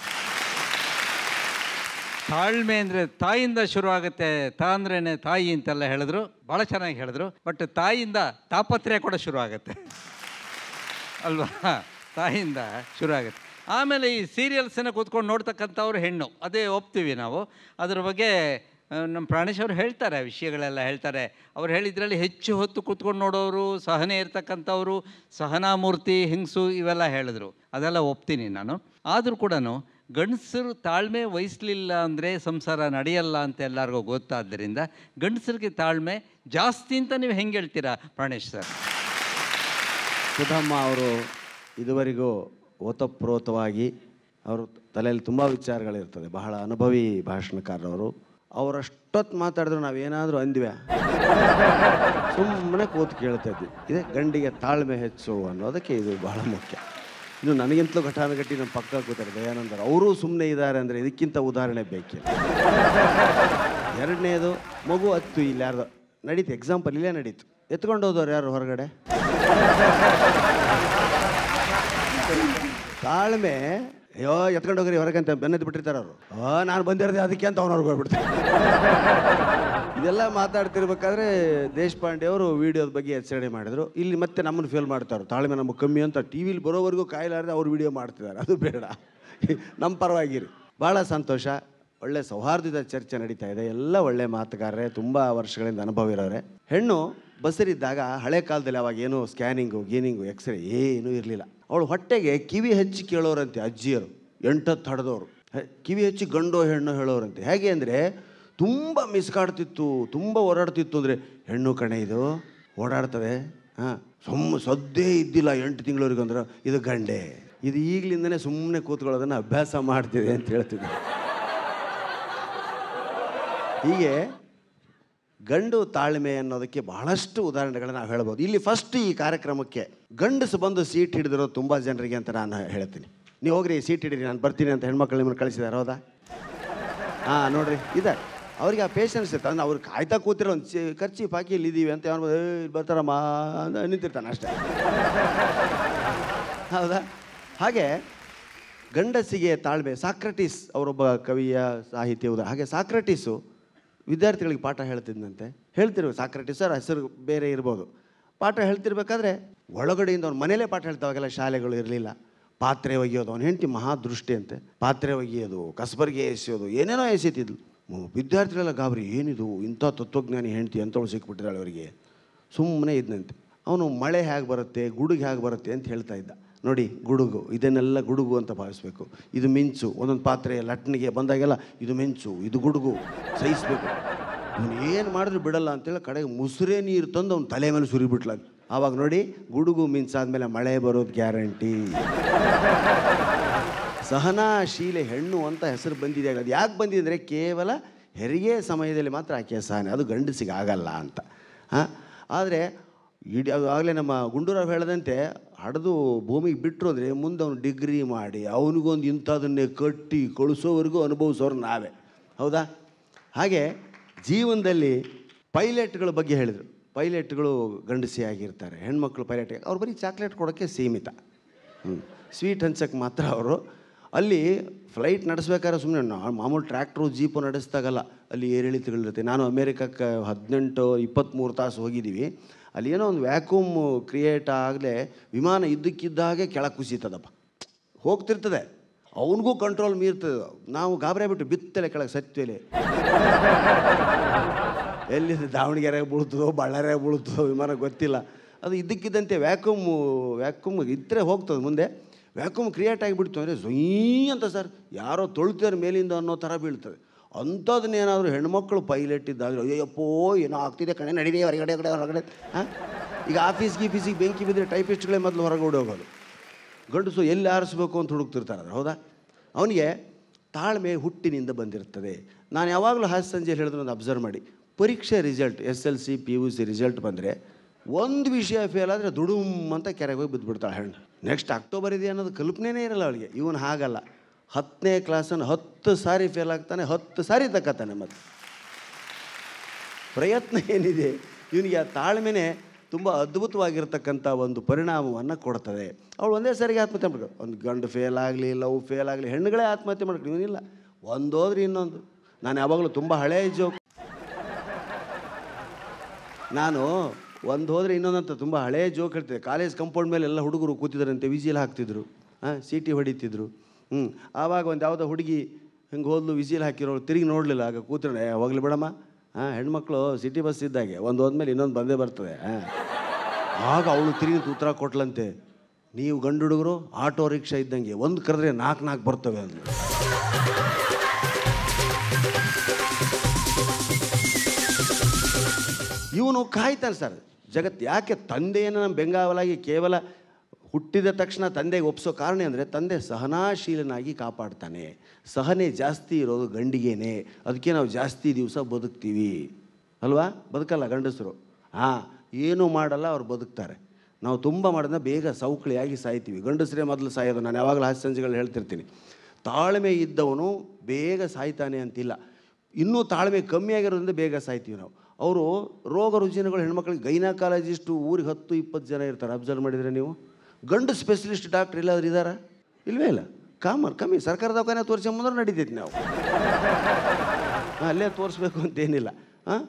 ತಾಳ್ಮೆ ಅಂದರೆ ತಾಯಿಯಿಂದ ಆಗುತ್ತೆ ತಾಂದ್ರೇನೆ ತಾಯಿ ಅಂತೆಲ್ಲ ಹೇಳಿದ್ರು ಭಾಳ ಚೆನ್ನಾಗಿ ಹೇಳಿದ್ರು ಬಟ್ ತಾಯಿಯಿಂದ ತಾಪತ್ರೆ ಕೂಡ ಶುರುವಾಗುತ್ತೆ ಅಲ್ವಾ ತಾಯಿಯಿಂದ ಶುರುವಾಗುತ್ತೆ ಆಮೇಲೆ ಈ ಸೀರಿಯಲ್ಸನ್ನು ಕೂತ್ಕೊಂಡು ನೋಡ್ತಕ್ಕಂಥವ್ರು ಹೆಣ್ಣು ಅದೇ ಒಪ್ತೀವಿ ನಾವು ಅದ್ರ ಬಗ್ಗೆ ನಮ್ಮ ಪ್ರಾಣೇಶ್ ಅವರು ಹೇಳ್ತಾರೆ ವಿಷಯಗಳೆಲ್ಲ ಹೇಳ್ತಾರೆ ಅವ್ರು ಹೇಳಿದ್ರಲ್ಲಿ ಹೆಚ್ಚು ಹೊತ್ತು ಕೂತ್ಕೊಂಡು ನೋಡೋರು ಸಹನೆ ಇರ್ತಕ್ಕಂಥವ್ರು ಮೂರ್ತಿ ಹಿಂಸು ಇವೆಲ್ಲ ಹೇಳಿದ್ರು ಅದೆಲ್ಲ ಒಪ್ತೀನಿ ನಾನು ಆದರೂ ಕೂಡ ಗಂಡಸರು ತಾಳ್ಮೆ ವಹಿಸ್ಲಿಲ್ಲ ಅಂದರೆ ಸಂಸಾರ ನಡೆಯಲ್ಲ ಅಂತ ಎಲ್ಲರಿಗೂ ಗೊತ್ತಾದ್ದರಿಂದ ಗಂಡಸರಿಗೆ ತಾಳ್ಮೆ ಜಾಸ್ತಿ ಅಂತ ನೀವು ಹೆಂಗೆ ಹೇಳ್ತೀರಾ ಪ್ರಾಣೇಶ್ ಸರ್ ಸುಧಮ್ಮ ಅವರು ಇದುವರೆಗೂ ಓತಪ್ರೋತವಾಗಿ ಅವರು ತಲೆಯಲ್ಲಿ ತುಂಬ ವಿಚಾರಗಳಿರ್ತದೆ ಬಹಳ ಅನುಭವಿ ಭಾಷಣಕಾರರವರು ಅವರಷ್ಟೊತ್ತು ಮಾತಾಡಿದ್ರು ನಾವೇನಾದರೂ ಅಂದ್ವಿ ಸುಮ್ಮನೆ ಕೂತು ಕೇಳ್ತಾ ಇದ್ವಿ ಇದೇ ಗಂಡಿಗೆ ತಾಳ್ಮೆ ಹೆಚ್ಚು ಅನ್ನೋದಕ್ಕೆ ಇದು ಬಹಳ ಮುಖ್ಯ ಇನ್ನು ನನಗಿಂತಲೂ ಘಟಾನುಘಟಿ ನಮ್ಮ ಪಕ್ಕ ಕೂತಾರೆ ದಯಾನಂದರು ಅವರೂ ಸುಮ್ಮನೆ ಇದ್ದಾರೆ ಅಂದರೆ ಇದಕ್ಕಿಂತ ಉದಾಹರಣೆ ಬೇಕಿಲ್ಲ ಎರಡನೇದು ಮಗು ಹತ್ತು ಇಲ್ಲಿ ಯಾರ್ದು ನಡೀತು ಎಕ್ಸಾಂಪಲ್ ಇಲ್ಲೇ ನಡೀತು ಹೋದವ್ರು ಯಾರು ಹೊರಗಡೆ ತಾಳ್ಮೆ ಅಯ್ಯೋ ಎತ್ಕೊಂಡು ಹೋಗ್ರಿ ಹೊರಗಂತ ಬೆನ್ನದ್ ಬಿಟ್ಟಿರ್ತಾರೆ ಅವರು ನಾನು ಬಂದಿರದೆ ಅದಕ್ಕೆ ಅಂತ ಅವ್ನವ್ರಿಗೆ ಹೋಗ್ಬಿಡ್ತಾರೆ ಇದೆಲ್ಲ ಮಾತಾಡ್ತಿರ್ಬೇಕಾದ್ರೆ ದೇಶಪಾಂಡೆ ಅವರು ವಿಡಿಯೋದ ಬಗ್ಗೆ ಎಚ್ಚರಣೆ ಮಾಡಿದ್ರು ಇಲ್ಲಿ ಮತ್ತೆ ನಮ್ಮನ್ನು ಫೇಲ್ ಮಾಡ್ತಾರೆ ತಾಳ್ಮೆ ನಮ್ಮ ಕಮ್ಮಿ ಅಂತ ಟಿ ವಿಲಿ ಬರೋವರೆಗೂ ಕಾಯಿಲಾರದೆ ಅವ್ರು ವಿಡಿಯೋ ಮಾಡ್ತಿದ್ದಾರೆ ಅದು ಬೇಡ ನಮ್ಮ ಪರವಾಗಿರಿ ಭಾಳ ಸಂತೋಷ ಒಳ್ಳೆ ಸೌಹಾರ್ದದ ಚರ್ಚೆ ನಡೀತಾ ಇದೆ ಎಲ್ಲ ಒಳ್ಳೆ ಮಾತುಗಾರರೇ ತುಂಬ ವರ್ಷಗಳಿಂದ ಅನುಭವ ಇರೋರೆ ಹೆಣ್ಣು ಬಸರಿದ್ದಾಗ ಹಳೆ ಕಾಲದಲ್ಲಿ ಅವಾಗ ಏನೋ ಸ್ಕ್ಯಾನಿಂಗು ಗೀನಿಂಗು ಎಕ್ಸ್ರೇ ಏನೂ ಇರಲಿಲ್ಲ ಅವಳು ಹೊಟ್ಟೆಗೆ ಕಿವಿ ಹಚ್ಚಿ ಕೇಳೋರಂತೆ ಅಜ್ಜಿಯರು ಎಂಟತ್ತು ಹಡ್ದವ್ರು ಕಿವಿ ಹಚ್ಚಿ ಗಂಡೋ ಹೆಣ್ಣು ಹೇಳೋರಂತೆ ಹೇಗೆ ಅಂದರೆ ತುಂಬ ಕಾಡ್ತಿತ್ತು ತುಂಬ ಓಡಾಡ್ತಿತ್ತು ಅಂದರೆ ಹೆಣ್ಣು ಕಣೆ ಇದು ಓಡಾಡ್ತವೆ ಹಾಂ ಸುಮ್ಮ ಸದ್ದೇ ಇದ್ದಿಲ್ಲ ಎಂಟು ತಿಂಗಳವರೆಗೆ ಅಂದ್ರೆ ಇದು ಗಂಡೆ ಇದು ಈಗಲಿಂದನೇ ಸುಮ್ಮನೆ ಕೂತ್ಕೊಳ್ಳೋದನ್ನು ಅಭ್ಯಾಸ ಮಾಡ್ತಿದೆ ಅಂತ ಹೇಳ್ತಿದ್ದೆ ಹೀಗೆ ಗಂಡು ತಾಳ್ಮೆ ಅನ್ನೋದಕ್ಕೆ ಬಹಳಷ್ಟು ಉದಾಹರಣೆಗಳನ್ನು ನಾವು ಹೇಳ್ಬೋದು ಇಲ್ಲಿ ಫಸ್ಟ್ ಈ ಕಾರ್ಯಕ್ರಮಕ್ಕೆ ಗಂಡಸು ಬಂದು ಸೀಟ್ ಹಿಡಿದಿರೋ ತುಂಬ ಜನರಿಗೆ ಅಂತ ನಾನು ಹೇಳ್ತೀನಿ ನೀವು ಹೋಗ್ರಿ ಸೀಟ್ ಹಿಡೀರಿ ನಾನು ಬರ್ತೀನಿ ಅಂತ ಹೆಣ್ಮಕ್ಳು ನಿಮ್ಮನ್ನು ಕಳಿಸಿದ್ದಾರೆ ಹೌದಾ ಹಾಂ ನೋಡ್ರಿ ಇದೆ ಅವ್ರಿಗೆ ಆ ಪೇಷನ್ಸ್ ಇತ್ತು ಅಂದ್ರೆ ಅವ್ರು ಕಾಯ್ತಾ ಕೂತಿರೋ ಒಂದು ಸಿ ಖರ್ಚಿ ಪಾಕಿ ಇದ್ದೀವಿ ಅಂತ ಏ ಬರ್ತಾರಮ್ಮ ಅಂತ ನಿಂತಿರ್ತಾನೆ ಅಷ್ಟೇ ಹೌದಾ ಹಾಗೆ ಗಂಡಸಿಗೆ ತಾಳ್ಮೆ ಸಾಕ್ರಟಿಸ್ ಅವರೊಬ್ಬ ಕವಿಯ ಸಾಹಿತ್ಯ ಉದಾ ಹಾಗೆ ಸಾಕ್ರಟಿಸು ವಿದ್ಯಾರ್ಥಿಗಳಿಗೆ ಪಾಠ ಹೇಳ್ತಿದ್ದಂತೆ ಹೇಳ್ತಿರ್ಬೇಕು ಸಾಕ್ರೆಟಿ ಸರ್ ಹೆಸರು ಬೇರೆ ಇರ್ಬೋದು ಪಾಠ ಹೇಳ್ತಿರ್ಬೇಕಾದ್ರೆ ಒಳಗಡೆಯಿಂದ ಅವ್ನು ಮನೇಲೇ ಪಾಠ ಹೇಳ್ತಾವಾಗೆಲ್ಲ ಶಾಲೆಗಳು ಇರಲಿಲ್ಲ ಪಾತ್ರೆ ಒಗೆಯೋದು ಅವ್ನು ಹೆಂಡತಿ ಮಹಾದೃಷ್ಟಿ ಅಂತೆ ಪಾತ್ರೆ ಒಗೆಯೋದು ಕಸ್ಬರ್ಗೆ ಎಸೆಯೋದು ಏನೇನೋ ಎಸೀತಿದ್ಲು ವಿದ್ಯಾರ್ಥಿಗಳೆಲ್ಲ ಗಾಬರಿ ಏನಿದು ಇಂಥ ತತ್ವಜ್ಞಾನಿ ಹೆಂಡತಿ ಅಂತವಳು ಸಿಕ್ಬಿಟ್ಟಿದ್ದಾಳೆ ಅವರಿಗೆ ಸುಮ್ಮನೆ ಇದ್ದಂತೆ ಅವನು ಮಳೆ ಹೇಗೆ ಬರುತ್ತೆ ಗುಡುಗೆ ಹೇಗೆ ಬರುತ್ತೆ ಅಂತ ಹೇಳ್ತಾ ಇದ್ದ ನೋಡಿ ಗುಡುಗು ಇದನ್ನೆಲ್ಲ ಗುಡುಗು ಅಂತ ಭಾವಿಸ್ಬೇಕು ಇದು ಮಿಂಚು ಒಂದೊಂದು ಪಾತ್ರೆ ಲಟ್ನಿಗೆ ಬಂದಾಗೆಲ್ಲ ಇದು ಮಿಂಚು ಇದು ಗುಡುಗು ಸಹಿಸ್ಬೇಕು ಅವನು ಏನು ಮಾಡಿದ್ರು ಬಿಡಲ್ಲ ಅಂತೇಳಿ ಕಡೆಗೆ ಮುಸುರೆ ನೀರು ತಂದು ಅವ್ನು ತಲೆ ಮೇಲೆ ಸುರಿಬಿಟ್ಲಾಗ ಆವಾಗ ನೋಡಿ ಗುಡುಗು ಮಿಂಚಾದ್ಮೇಲೆ ಮಳೆ ಬರೋದು ಗ್ಯಾರಂಟಿ ಸಹನಾಶೀಲೆ ಹೆಣ್ಣು ಅಂತ ಹೆಸರು ಬಂದಿದೆ ಅದು ಯಾಕೆ ಬಂದಿದೆ ಅಂದರೆ ಕೇವಲ ಹೆರಿಗೆ ಸಮಯದಲ್ಲಿ ಮಾತ್ರ ಆಕೆ ಸಹನೆ ಅದು ಗಂಡಸಿಗೆ ಆಗಲ್ಲ ಅಂತ ಹಾಂ ಆದರೆ ಇಡೀ ಆಗಲೇ ನಮ್ಮ ಗುಂಡೂರಾವ್ ಹೇಳದಂತೆ ಹಡ್ದು ಭೂಮಿಗೆ ಬಿಟ್ಟಿರೋದ್ರೆ ಮುಂದೆ ಅವನು ಡಿಗ್ರಿ ಮಾಡಿ ಅವನಿಗೊಂದು ಇಂಥದನ್ನೇ ಕಟ್ಟಿ ಕಳಿಸೋವರೆಗೂ ಅನುಭವಿಸೋರು ನಾವೇ ಹೌದಾ ಹಾಗೆ ಜೀವನದಲ್ಲಿ ಪೈಲಟ್ಗಳ ಬಗ್ಗೆ ಹೇಳಿದರು ಪೈಲಟ್ಗಳು ಗಂಡಸಿಯಾಗಿರ್ತಾರೆ ಆಗಿರ್ತಾರೆ ಹೆಣ್ಮಕ್ಳು ಪೈಲಟ್ ಅವ್ರು ಬರೀ ಚಾಕ್ಲೇಟ್ ಕೊಡೋಕ್ಕೆ ಸೀಮಿತ ಹ್ಞೂ ಸ್ವೀಟ್ ಹಂಚಕ್ಕೆ ಮಾತ್ರ ಅವರು ಅಲ್ಲಿ ಫ್ಲೈಟ್ ನಡೆಸ್ಬೇಕಾದ್ರೆ ಸುಮ್ಮನೆ ಮಾಮೂಲು ಟ್ರ್ಯಾಕ್ಟ್ರು ಜೀಪು ನಡೆಸ್ದಾಗಲ್ಲ ಅಲ್ಲಿ ಏರಿಳಿತಗಳಿರುತ್ತೆ ನಾನು ಅಮೇರಿಕಕ್ಕೆ ಹದಿನೆಂಟು ಇಪ್ಪತ್ತ್ಮೂರು ತಾಸು ಹೋಗಿದ್ದೀವಿ ಅಲ್ಲಿ ಏನೋ ಒಂದು ವ್ಯಾಕ್ಯೂಮ್ ಕ್ರಿಯೇಟ್ ಆಗಲೇ ವಿಮಾನ ಇದ್ದಕ್ಕಿದ್ದಾಗೆ ಕೆಳಗೆ ಕುಸಿತದಪ್ಪ ಹೋಗ್ತಿರ್ತದೆ ಅವನಿಗೂ ಕಂಟ್ರೋಲ್ ಮೀರ್ತದೆ ನಾವು ಗಾಬರಿ ಬಿಟ್ಟು ಬಿತ್ತಲೆ ಕೆಳಗೆ ಸತ್ವೇಲೆ ಎಲ್ಲಿ ದಾವಣಗೆರೆ ಬೀಳ್ತದೋ ಬಳ್ಳಾರ್ಯಾಗ ಬೀಳ್ತದೋ ವಿಮಾನ ಗೊತ್ತಿಲ್ಲ ಅದು ಇದ್ದಕ್ಕಿದ್ದಂತೆ ವ್ಯಾಕ್ಯೂಮ್ ವ್ಯಾಕ್ಯೂಮ್ ಇದ್ದರೆ ಹೋಗ್ತದೆ ಮುಂದೆ ವ್ಯಾಕ್ಯೂಮ್ ಕ್ರಿಯೇಟ್ ಆಗಿಬಿಡ್ತು ಅಂದರೆ ಝೊಯ್ ಅಂತ ಸರ್ ಯಾರೋ ತೊಳ್ತಾರೆ ಮೇಲಿಂದ ಅನ್ನೋ ಥರ ಬೀಳ್ತದೆ ಅಂಥದ್ದನ್ನೇನಾದರೂ ಹೆಣ್ಮಕ್ಳು ಪೈಲೆಟ್ ಇದ್ದಾಗ ಅಯ್ಯಪ್ಪೋ ಏನೋ ಆಗ್ತಿದೆ ಕಣೆ ನಡೀರಿ ಹೊರಗಡೆ ಹೊರಗಡೆ ಹೊರಗಡೆ ಹಾಂ ಈಗ ಆಫೀಸ್ ಗೀಫೀಸಿಗೆ ಬೆಂಕಿ ಬಿದ್ದರೆ ಟೈಪಿಸ್ಟ್ಗಳೇ ಮೊದಲು ಹೊರಗಡೆ ಹೋಗೋದು ಗಂಡಸು ಎಲ್ಲಿ ಆರಿಸ್ಬೇಕು ಅಂತ ಹುಡುಕ್ತಿರ್ತಾರೆ ಹೌದಾ ಅವನಿಗೆ ತಾಳ್ಮೆ ಹುಟ್ಟಿನಿಂದ ಬಂದಿರ್ತದೆ ನಾನು ಯಾವಾಗಲೂ ಹಾಸ್ಯ ಸಂಜೆ ಹೇಳಿದ್ರೆ ಒಂದು ಅಬ್ಸರ್ವ್ ಮಾಡಿ ಪರೀಕ್ಷೆ result S L C P U C result ಬಂದರೆ ಒಂದು ವಿಷಯ ಫೇಲ್ ಆದರೆ ದುಡುಮ್ ಅಂತ ಕೆರೆಗೆ ಹೋಗಿ ಬಿದ್ದುಬಿಡ್ತಾಳೆ ಹೆಣ್ಣು ನೆಕ್ಸ್ಟ್ ಅಕ್ಟೋಬರ್ ಇದೆ ಅನ್ನೋದು ಕಲ್ಪನೆನೇ ಇರಲ್ಲ ಅವಳಿಗೆ ಇವನು ಹಾಗಲ್ಲ ಹತ್ತನೇ ಕ್ಲಾಸನ್ನು ಹತ್ತು ಸಾರಿ ಫೇಲ್ ಆಗ್ತಾನೆ ಹತ್ತು ಸಾರಿ ತಕ್ಕತ್ತಾನೆ ಮತ್ತೆ ಪ್ರಯತ್ನ ಏನಿದೆ ಇವನಿಗೆ ಆ ತಾಳ್ಮೆನೆ ತುಂಬ ಅದ್ಭುತವಾಗಿರ್ತಕ್ಕಂಥ ಒಂದು ಪರಿಣಾಮವನ್ನು ಕೊಡ್ತದೆ ಅವಳು ಒಂದೇ ಸಾರಿಗೆ ಆತ್ಮಹತ್ಯೆ ಮಾಡ್ಕೊ ಒಂದು ಗಂಡು ಫೇಲ್ ಆಗಲಿ ಲವ್ ಫೇಲ್ ಆಗಲಿ ಹೆಣ್ಣುಗಳೇ ಆತ್ಮಹತ್ಯೆ ಮಾಡಬೇಕು ಇವನಿಲ್ಲ ಒಂದೋದ್ರೆ ಇನ್ನೊಂದು ನಾನು ಯಾವಾಗಲೂ ತುಂಬ ಹಳೆಯ ಜೋಕ್ ನಾನು ಒಂದು ಹೋದರೆ ಇನ್ನೊಂದಂತ ತುಂಬ ಹಳೇ ಜೋಕ್ ಇರ್ತದೆ ಕಾಲೇಜ್ ಕಂಪೌಂಡ್ ಮೇಲೆ ಎಲ್ಲ ಹುಡುಗರು ಕೂತಿದ್ರಂತೆ ವಿಜಿಲ್ ಹಾಕ್ತಿದ್ರು ಹಾಂ ಸೀಟಿ ಹೊಡಿತಿದ್ರು ಹ್ಞೂ ಆವಾಗ ಒಂದು ಯಾವುದೋ ಹುಡುಗಿ ಹಿಂಗೆ ಹೋದ್ಲು ವಿಜಿಲ್ ಹಾಕಿರೋರು ತಿರುಗಿ ನೋಡಲಿಲ್ಲ ಆಗ ಕೂತ್ರೆ ಹೋಗ್ಲಿ ಬಿಡಮ್ಮ ಹಾಂ ಹೆಣ್ಮಕ್ಳು ಸಿಟಿ ಬಸ್ ಇದ್ದಾಗೆ ಒಂದು ಹೋದ್ಮೇಲೆ ಇನ್ನೊಂದು ಬಂದೇ ಬರ್ತದೆ ಹಾಂ ಆಗ ಅವಳು ತಿರುಗಿ ಉತ್ತರ ಕೊಟ್ಲಂತೆ ನೀವು ಗಂಡು ಹುಡುಗರು ಆಟೋ ರಿಕ್ಷಾ ಇದ್ದಂಗೆ ಒಂದು ಕರೆದ್ರೆ ನಾಲ್ಕು ನಾಲ್ಕು ಬರ್ತವೆ ಅಂದರು ಇವನು ಕಾಯ್ತಾನೆ ಸರ್ ಜಗತ್ತು ಯಾಕೆ ತಂದೆಯನ್ನು ನಮ್ಮ ಬೆಂಗಾವಲಾಗಿ ಕೇವಲ ಹುಟ್ಟಿದ ತಕ್ಷಣ ತಂದೆಗೆ ಒಪ್ಸೋ ಕಾರಣ ಅಂದರೆ ತಂದೆ ಸಹನಾಶೀಲನಾಗಿ ಕಾಪಾಡ್ತಾನೆ ಸಹನೆ ಜಾಸ್ತಿ ಇರೋದು ಗಂಡಿಗೇನೆ ಅದಕ್ಕೆ ನಾವು ಜಾಸ್ತಿ ದಿವಸ ಬದುಕ್ತೀವಿ ಅಲ್ವಾ ಬದುಕಲ್ಲ ಗಂಡಸರು ಹಾಂ ಏನೂ ಮಾಡಲ್ಲ ಅವ್ರು ಬದುಕ್ತಾರೆ ನಾವು ತುಂಬ ಮಾಡಿದ್ರೆ ಬೇಗ ಸೌಕಳಿಯಾಗಿ ಸಾಯ್ತೀವಿ ಗಂಡಸರೇ ಮೊದಲು ಸಾಯೋದು ನಾನು ಯಾವಾಗಲೂ ಹಾಸ್ಯ ಸಂಜೆಗಳು ಹೇಳ್ತಿರ್ತೀನಿ ತಾಳ್ಮೆ ಇದ್ದವನು ಬೇಗ ಸಾಯ್ತಾನೆ ಅಂತಿಲ್ಲ ಇನ್ನೂ ತಾಳ್ಮೆ ಕಮ್ಮಿ ಬೇಗ ಸಾಯ್ತೀವಿ ನಾವು ಅವರು ರೋಗ ರುಜಿನಗಳು ಹೆಣ್ಮಕ್ಳಿಗೆ ಗೈನಾಕಾಲಜಿಸ್ಟು ಊರಿಗೆ ಹತ್ತು ಇಪ್ಪತ್ತು ಜನ ಇರ್ತಾರೆ ಅಬ್ಸರ್ವ್ ಮಾಡಿದರೆ ನೀವು ಗಂಡು ಸ್ಪೆಷಲಿಸ್ಟ್ ಡಾಕ್ಟ್ರ್ ಎಲ್ಲಾದ್ರೂ ಇದ್ದಾರೆ ಇಲ್ಲವೇ ಇಲ್ಲ ಕಾಮನ್ ಕಮ್ಮಿ ಸರ್ಕಾರ ದವಾಖಾನೆ ತೋರಿಸಂಬಂದ್ರೆ ನಡೀತೈತಿ ನಾವು ಅಲ್ಲೇ ತೋರಿಸ್ಬೇಕು ಅಂತೇನಿಲ್ಲ ಹಾಂ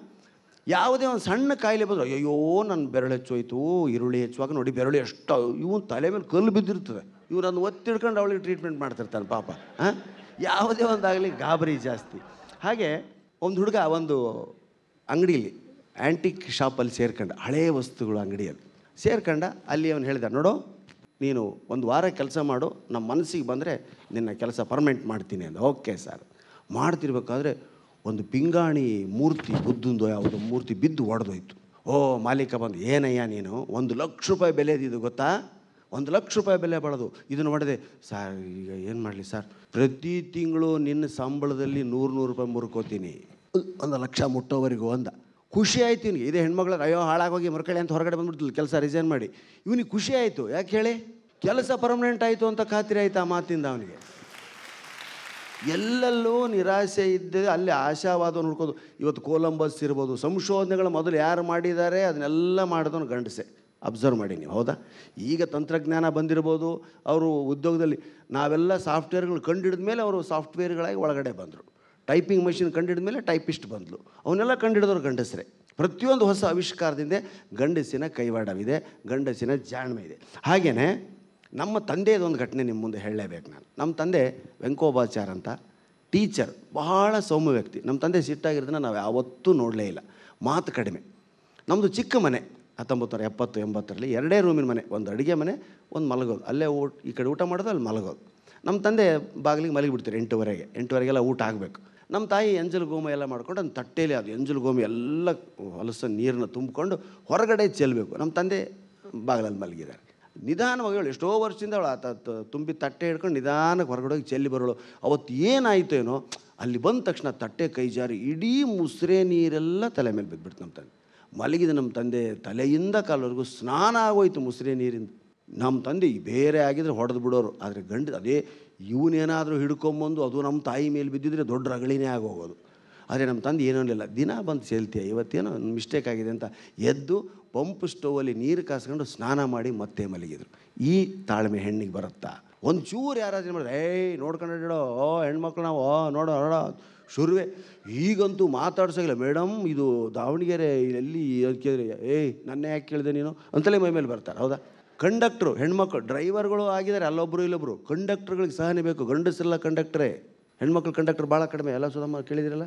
ಯಾವುದೇ ಒಂದು ಸಣ್ಣ ಕಾಯಿಲೆ ಬಂದರು ಅಯ್ಯೋ ನನ್ನ ಬೆರಳು ಹೆಚ್ಚೋಯ್ತು ಈರುಳ್ಳಿ ಹೆಚ್ಚುವಾಗ ನೋಡಿ ಬೆರಳು ಎಷ್ಟು ಇವನು ತಲೆ ಮೇಲೆ ಕಲ್ಲು ಬಿದ್ದಿರ್ತದೆ ಇವ್ರು ಅದನ್ನು ಒತ್ತಿಡ್ಕೊಂಡು ಅವಳಿಗೆ ಟ್ರೀಟ್ಮೆಂಟ್ ಮಾಡ್ತಿರ್ತಾನೆ ಪಾಪ ಹಾಂ ಯಾವುದೇ ಒಂದಾಗಲಿ ಗಾಬರಿ ಜಾಸ್ತಿ ಹಾಗೆ ಒಂದು ಹುಡುಗ ಒಂದು ಅಂಗಡಿಯಲ್ಲಿ ಆ್ಯಂಟಿಕ್ ಶಾಪಲ್ಲಿ ಸೇರ್ಕೊಂಡ ಹಳೇ ವಸ್ತುಗಳು ಅಂಗಡಿಯಲ್ಲಿ ಸೇರ್ಕಂಡ ಅಲ್ಲಿ ಅವನು ಹೇಳಿದ ನೋಡು ನೀನು ಒಂದು ವಾರ ಕೆಲಸ ಮಾಡು ನಮ್ಮ ಮನಸ್ಸಿಗೆ ಬಂದರೆ ನಿನ್ನ ಕೆಲಸ ಪರ್ಮನೆಂಟ್ ಮಾಡ್ತೀನಿ ಅಂತ ಓಕೆ ಸರ್ ಮಾಡ್ತಿರ್ಬೇಕಾದ್ರೆ ಒಂದು ಪಿಂಗಾಣಿ ಮೂರ್ತಿ ಬುದ್ಧಂದು ಯಾವುದೋ ಮೂರ್ತಿ ಬಿದ್ದು ಒಡೆದೋಯ್ತು ಓ ಮಾಲೀಕ ಬಂದು ಏನಯ್ಯ ನೀನು ಒಂದು ಲಕ್ಷ ರೂಪಾಯಿ ಬೆಲೆ ಬೆಲೆದಿದು ಗೊತ್ತಾ ಒಂದು ಲಕ್ಷ ರೂಪಾಯಿ ಬೆಲೆ ಬಳದು ಇದನ್ನು ಒಡೆದೆ ಸರ್ ಈಗ ಏನು ಮಾಡಲಿ ಸರ್ ಪ್ರತಿ ತಿಂಗಳು ನಿನ್ನ ಸಂಬಳದಲ್ಲಿ ನೂರು ನೂರು ರೂಪಾಯಿ ಮುರ್ಕೋತೀನಿ ಒಂದು ಲಕ್ಷ ಮುಟ್ಟೋವರೆಗೂ ಅಂದ ಖುಷಿ ಆಯ್ತು ಇವ್ನಿಗೆ ಇದೇ ಹೆಣ್ಮಕ್ಳು ಅಯ್ಯೋ ಹಾಳಾಗೋಗಿ ಮರ್ಕಳಿ ಅಂತ ಹೊರಗಡೆ ಬಂದ್ಬಿಡ್ತಿಲ್ಲ ಕೆಲಸ ರಿಸೈನ್ ಮಾಡಿ ಇವನಿಗೆ ಖುಷಿ ಆಯಿತು ಯಾಕೆ ಹೇಳಿ ಕೆಲಸ ಪರ್ಮನೆಂಟ್ ಆಯಿತು ಅಂತ ಖಾತ್ರಿ ಆಯ್ತು ಆ ಮಾತಿಂದ ಅವನಿಗೆ ಎಲ್ಲೆಲ್ಲೂ ನಿರಾಸೆ ಇದ್ದೆ ಅಲ್ಲಿ ಆಶಾವಾದ ನೋಡ್ಕೋದು ಇವತ್ತು ಕೋಲಂಬಸ್ ಇರ್ಬೋದು ಸಂಶೋಧನೆಗಳು ಮೊದಲು ಯಾರು ಮಾಡಿದ್ದಾರೆ ಅದನ್ನೆಲ್ಲ ಮಾಡಿದವನು ಗಂಡಸೆ ಅಬ್ಸರ್ವ್ ಮಾಡಿ ನೀವು ಹೌದಾ ಈಗ ತಂತ್ರಜ್ಞಾನ ಬಂದಿರ್ಬೋದು ಅವರು ಉದ್ಯೋಗದಲ್ಲಿ ನಾವೆಲ್ಲ ಸಾಫ್ಟ್ವೇರ್ಗಳು ಕಂಡು ಮೇಲೆ ಅವರು ಸಾಫ್ಟ್ವೇರ್ಗಳಾಗಿ ಒಳಗಡೆ ಬಂದರು ಟೈಪಿಂಗ್ ಮಷಿನ್ ಕಂಡಿಡಿದ ಮೇಲೆ ಟೈಪಿಸ್ಟ್ ಬಂದಳು ಅವನ್ನೆಲ್ಲ ಕಂಡಿಡಿದವರು ಗಂಡಸರೇ ಪ್ರತಿಯೊಂದು ಹೊಸ ಆವಿಷ್ಕಾರದಿಂದ ಗಂಡಸಿನ ಕೈವಾಡವಿದೆ ಗಂಡಸಿನ ಜಾಣ್ಮೆ ಇದೆ ಹಾಗೆಯೇ ನಮ್ಮ ತಂದೆಯದೊಂದು ಘಟನೆ ನಿಮ್ಮ ಮುಂದೆ ಹೇಳಲೇಬೇಕು ನಾನು ನಮ್ಮ ತಂದೆ ವೆಂಕೋಬಾಚಾರ್ ಅಂತ ಟೀಚರ್ ಬಹಳ ಸೌಮ್ಯ ವ್ಯಕ್ತಿ ನಮ್ಮ ತಂದೆ ಸಿಟ್ಟಾಗಿರೋದನ್ನ ನಾವು ಯಾವತ್ತೂ ನೋಡಲೇ ಇಲ್ಲ ಮಾತು ಕಡಿಮೆ ನಮ್ಮದು ಚಿಕ್ಕ ಮನೆ ಹತ್ತೊಂಬತ್ತರ ಎಪ್ಪತ್ತು ಎಂಬತ್ತರಲ್ಲಿ ಎರಡೇ ರೂಮಿನ ಮನೆ ಒಂದು ಅಡುಗೆ ಮನೆ ಒಂದು ಮಲಗೋದು ಅಲ್ಲೇ ಊಟ ಈ ಕಡೆ ಊಟ ಮಾಡೋದು ಅಲ್ಲಿ ಮಲಗೋದು ನಮ್ಮ ತಂದೆ ಬಾಗಿಲಿಗೆ ಮಲಗಿಬಿಡ್ತಾರೆ ಎಂಟುವರೆಗೆ ಎಂಟುವರೆಗೆಲ್ಲ ಊಟ ಆಗಬೇಕು ನಮ್ಮ ತಾಯಿ ಎಂಜಲ್ ಗೋಮ ಎಲ್ಲ ಮಾಡ್ಕೊಂಡು ಅದು ತಟ್ಟೆಯಲ್ಲಿ ಅದು ಎಂಜಲ್ ಗೋಮ ಎಲ್ಲ ಹೊಲಸ ನೀರನ್ನ ತುಂಬಿಕೊಂಡು ಹೊರಗಡೆ ಚೆಲ್ಲಬೇಕು ನಮ್ಮ ತಂದೆ ಬಾಗಿಲಲ್ಲಿ ಮಲಗಿದ್ದಾರೆ ನಿಧಾನವಾಗಿ ಹೇಳು ಎಷ್ಟೋ ವರ್ಷದಿಂದ ಅವಳು ಆತ ತುಂಬಿ ತಟ್ಟೆ ಹಿಡ್ಕೊಂಡು ನಿಧಾನಕ್ಕೆ ಹೊರಗಡೆ ಹೋಗಿ ಚೆಲ್ಲಿ ಬರೋಳು ಅವತ್ತು ಏನಾಯಿತು ಏನೋ ಅಲ್ಲಿ ಬಂದ ತಕ್ಷಣ ತಟ್ಟೆ ಕೈ ಜಾರಿ ಇಡೀ ಮುಸ್ರೆ ನೀರೆಲ್ಲ ತಲೆ ಮೇಲೆ ಬಿದ್ದುಬಿಡ್ತು ನಮ್ಮ ತಂದೆ ಮಲಗಿದ ನಮ್ಮ ತಂದೆ ತಲೆಯಿಂದ ಕಾಲವರೆಗೂ ಸ್ನಾನ ಆಗೋಯ್ತು ಮುಸ್ರೆ ನೀರಿಂದ ನಮ್ಮ ತಂದೆ ಬೇರೆ ಆಗಿದ್ರೆ ಹೊಡೆದು ಬಿಡೋರು ಆದರೆ ಗಂಡ ಅದೇ ಇವನೇನಾದರೂ ಹಿಡ್ಕೊಂಬಂದು ಅದು ನಮ್ಮ ತಾಯಿ ಮೇಲೆ ಬಿದ್ದಿದ್ರೆ ದೊಡ್ಡ ರಗಳಿನೇ ಆಗೋಗೋದು ಆದರೆ ನಮ್ಮ ತಂದೆ ಏನೂ ಇಲ್ಲ ದಿನ ಬಂದು ಸೇಲ್ತೀಯ ಇವತ್ತೇನೋ ಮಿಸ್ಟೇಕ್ ಆಗಿದೆ ಅಂತ ಎದ್ದು ಪಂಪ್ ಸ್ಟೋವಲ್ಲಿ ನೀರು ಕಾಸ್ಕೊಂಡು ಸ್ನಾನ ಮಾಡಿ ಮತ್ತೆ ಮಲಗಿದರು ಈ ತಾಳ್ಮೆ ಹೆಣ್ಣಿಗೆ ಬರುತ್ತಾ ಒಂಚೂರು ಯಾರಾದ್ರೂ ಮಾಡಿದ್ರೆ ಏಯ್ ನೋಡ್ಕೊಂಡಿಡೋ ಓ ಹೆಣ್ಮಕ್ಳು ನಾವು ಓ ನೋಡೋ ನೋಡೋ ಶುರುವೆ ಈಗಂತೂ ಮಾತಾಡ್ಸೋಂಗಿಲ್ಲ ಮೇಡಮ್ ಇದು ದಾವಣಗೆರೆ ಎಲ್ಲಿ ಕೇಳಿದ್ರೆ ಏಯ್ ನನ್ನೇ ಯಾಕೆ ಕೇಳಿದೆ ನೀನು ಅಂತಲೇ ಮೈ ಮೇಲೆ ಬರ್ತಾರೆ ಹೌದಾ ಕಂಡಕ್ಟ್ರು ಹೆಣ್ಮಕ್ಳು ಡ್ರೈವರ್ಗಳು ಆಗಿದ್ದಾರೆ ಅಲ್ಲೊಬ್ರು ಇಲ್ಲೊಬ್ಬರು ಕಂಡಕ್ಟ್ರ್ಗಳಿಗೆ ಸಹನೆ ಬೇಕು ಗಂಡಸರೆಲ್ಲ ಕಂಡಕ್ಟ್ರೇ ಹೆಣ್ಮಕ್ಳು ಕಂಡಕ್ಟ್ರ್ ಭಾಳ ಕಡಿಮೆ ಎಲ್ಲ ಸುಧಾಮ ಕೇಳಿದಿರಲ್ಲ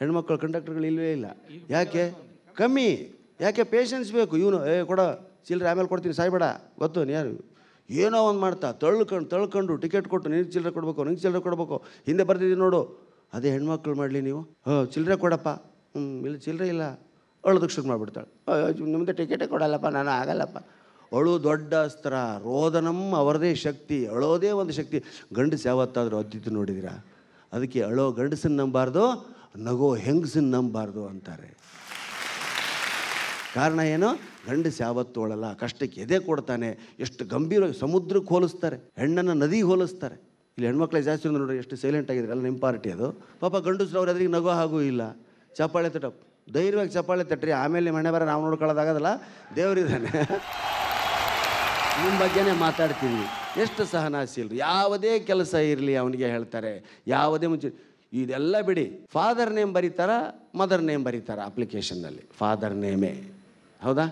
ಹೆಣ್ಮಕ್ಳು ಕಂಡಕ್ಟ್ರುಗಳು ಇಲ್ಲವೇ ಇಲ್ಲ ಯಾಕೆ ಕಮ್ಮಿ ಯಾಕೆ ಪೇಷನ್ಸ್ ಬೇಕು ಇವನು ಏ ಕೊಡ ಚಿಲ್ಲರೆ ಆಮೇಲೆ ಕೊಡ್ತೀನಿ ಸಾಯ್ಬೇಡ ಗೊತ್ತು ಯಾರು ಏನೋ ಒಂದು ಮಾಡ್ತಾ ತಳ್ಕೊಂಡು ತಳ್ಕೊಂಡು ಟಿಕೆಟ್ ಕೊಟ್ಟು ನಿನಗೆ ಚಿಲ್ಲರೆ ಕೊಡಬೇಕು ನಿನಗೆ ಚಿಲ್ಲರೆ ಕೊಡಬೇಕು ಹಿಂದೆ ಬರ್ತಿದ್ದೀನಿ ನೋಡು ಅದೇ ಹೆಣ್ಮಕ್ಳು ಮಾಡಲಿ ನೀವು ಹಾಂ ಚಿಲ್ಲರೆ ಕೊಡಪ್ಪ ಹ್ಞೂ ಇಲ್ಲ ಚಿಲ್ಲರೆ ಇಲ್ಲ ಅಳು ಶುರು ಮಾಡಿಬಿಡ್ತಾಳೆ ನಿಮ್ಮದೇ ಟಿಕೆಟೇ ಕೊಡಲ್ಲಪ್ಪ ನಾನು ಆಗಲ್ಲಪ್ಪ ಅಳು ದೊಡ್ಡ ಅಸ್ತ್ರ ರೋದನಂ ಅವರದೇ ಶಕ್ತಿ ಅಳೋದೇ ಒಂದು ಶಕ್ತಿ ಗಂಡಸು ಯಾವತ್ತಾದರೂ ಅದ್ದಿದ್ದು ನೋಡಿದಿರ ಅದಕ್ಕೆ ಅಳೋ ಗಂಡಸನ್ನು ನಂಬಾರ್ದು ನಗೋ ಹೆಂಗಸನ್ನು ನಂಬಾರ್ದು ಅಂತಾರೆ ಕಾರಣ ಏನು ಗಂಡಸು ಸಾವತ್ತು ಅಳಲ್ಲ ಕಷ್ಟಕ್ಕೆ ಎದೆ ಕೊಡ್ತಾನೆ ಎಷ್ಟು ಗಂಭೀರವಾಗಿ ಸಮುದ್ರಕ್ಕೆ ಹೋಲಿಸ್ತಾರೆ ಹೆಣ್ಣನ್ನು ನದಿಗೆ ಹೋಲಿಸ್ತಾರೆ ಇಲ್ಲಿ ಹೆಣ್ಮಕ್ಳಿಗೆ ಜಾಸ್ತಿ ನೋಡಿ ಎಷ್ಟು ಸೈಲೆಂಟ್ ಆಗಿದ್ರೆ ಅಲ್ಲ ನಿಮ್ಮ ಪಾರ್ಟಿ ಅದು ಪಾಪ ಗಂಡಸ್ರು ಅವ್ರು ಎದುರಿಗೆ ನಗೋ ಹಾಗೂ ಇಲ್ಲ ಚಪ್ಪಾಳೆ ತಟ ಧೈರ್ಯವಾಗಿ ಚಪ್ಪಾಳೆ ತಟ್ರಿ ಆಮೇಲೆ ಮನೆ ಬರ ನಾವು ನೋಡ್ಕೊಳ್ಳೋದಾಗೋದಲ್ಲ ದೇವರಿದ್ದಾನೆ ನಿಮ್ಮ ಬಗ್ಗೆನೇ ಮಾತಾಡ್ತೀವಿ ಎಷ್ಟು ಸಹನಾಸಿಲ್ರು ಯಾವುದೇ ಕೆಲಸ ಇರಲಿ ಅವನಿಗೆ ಹೇಳ್ತಾರೆ ಯಾವುದೇ ಮುಂಚೆ ಇದೆಲ್ಲ ಬಿಡಿ ಫಾದರ್ ನೇಮ್ ಬರೀತಾರ ಮದರ್ ನೇಮ್ ಬರೀತಾರ ಅಪ್ಲಿಕೇಶನ್ನಲ್ಲಿ ಫಾದರ್ ನೇಮೇ ಹೌದಾ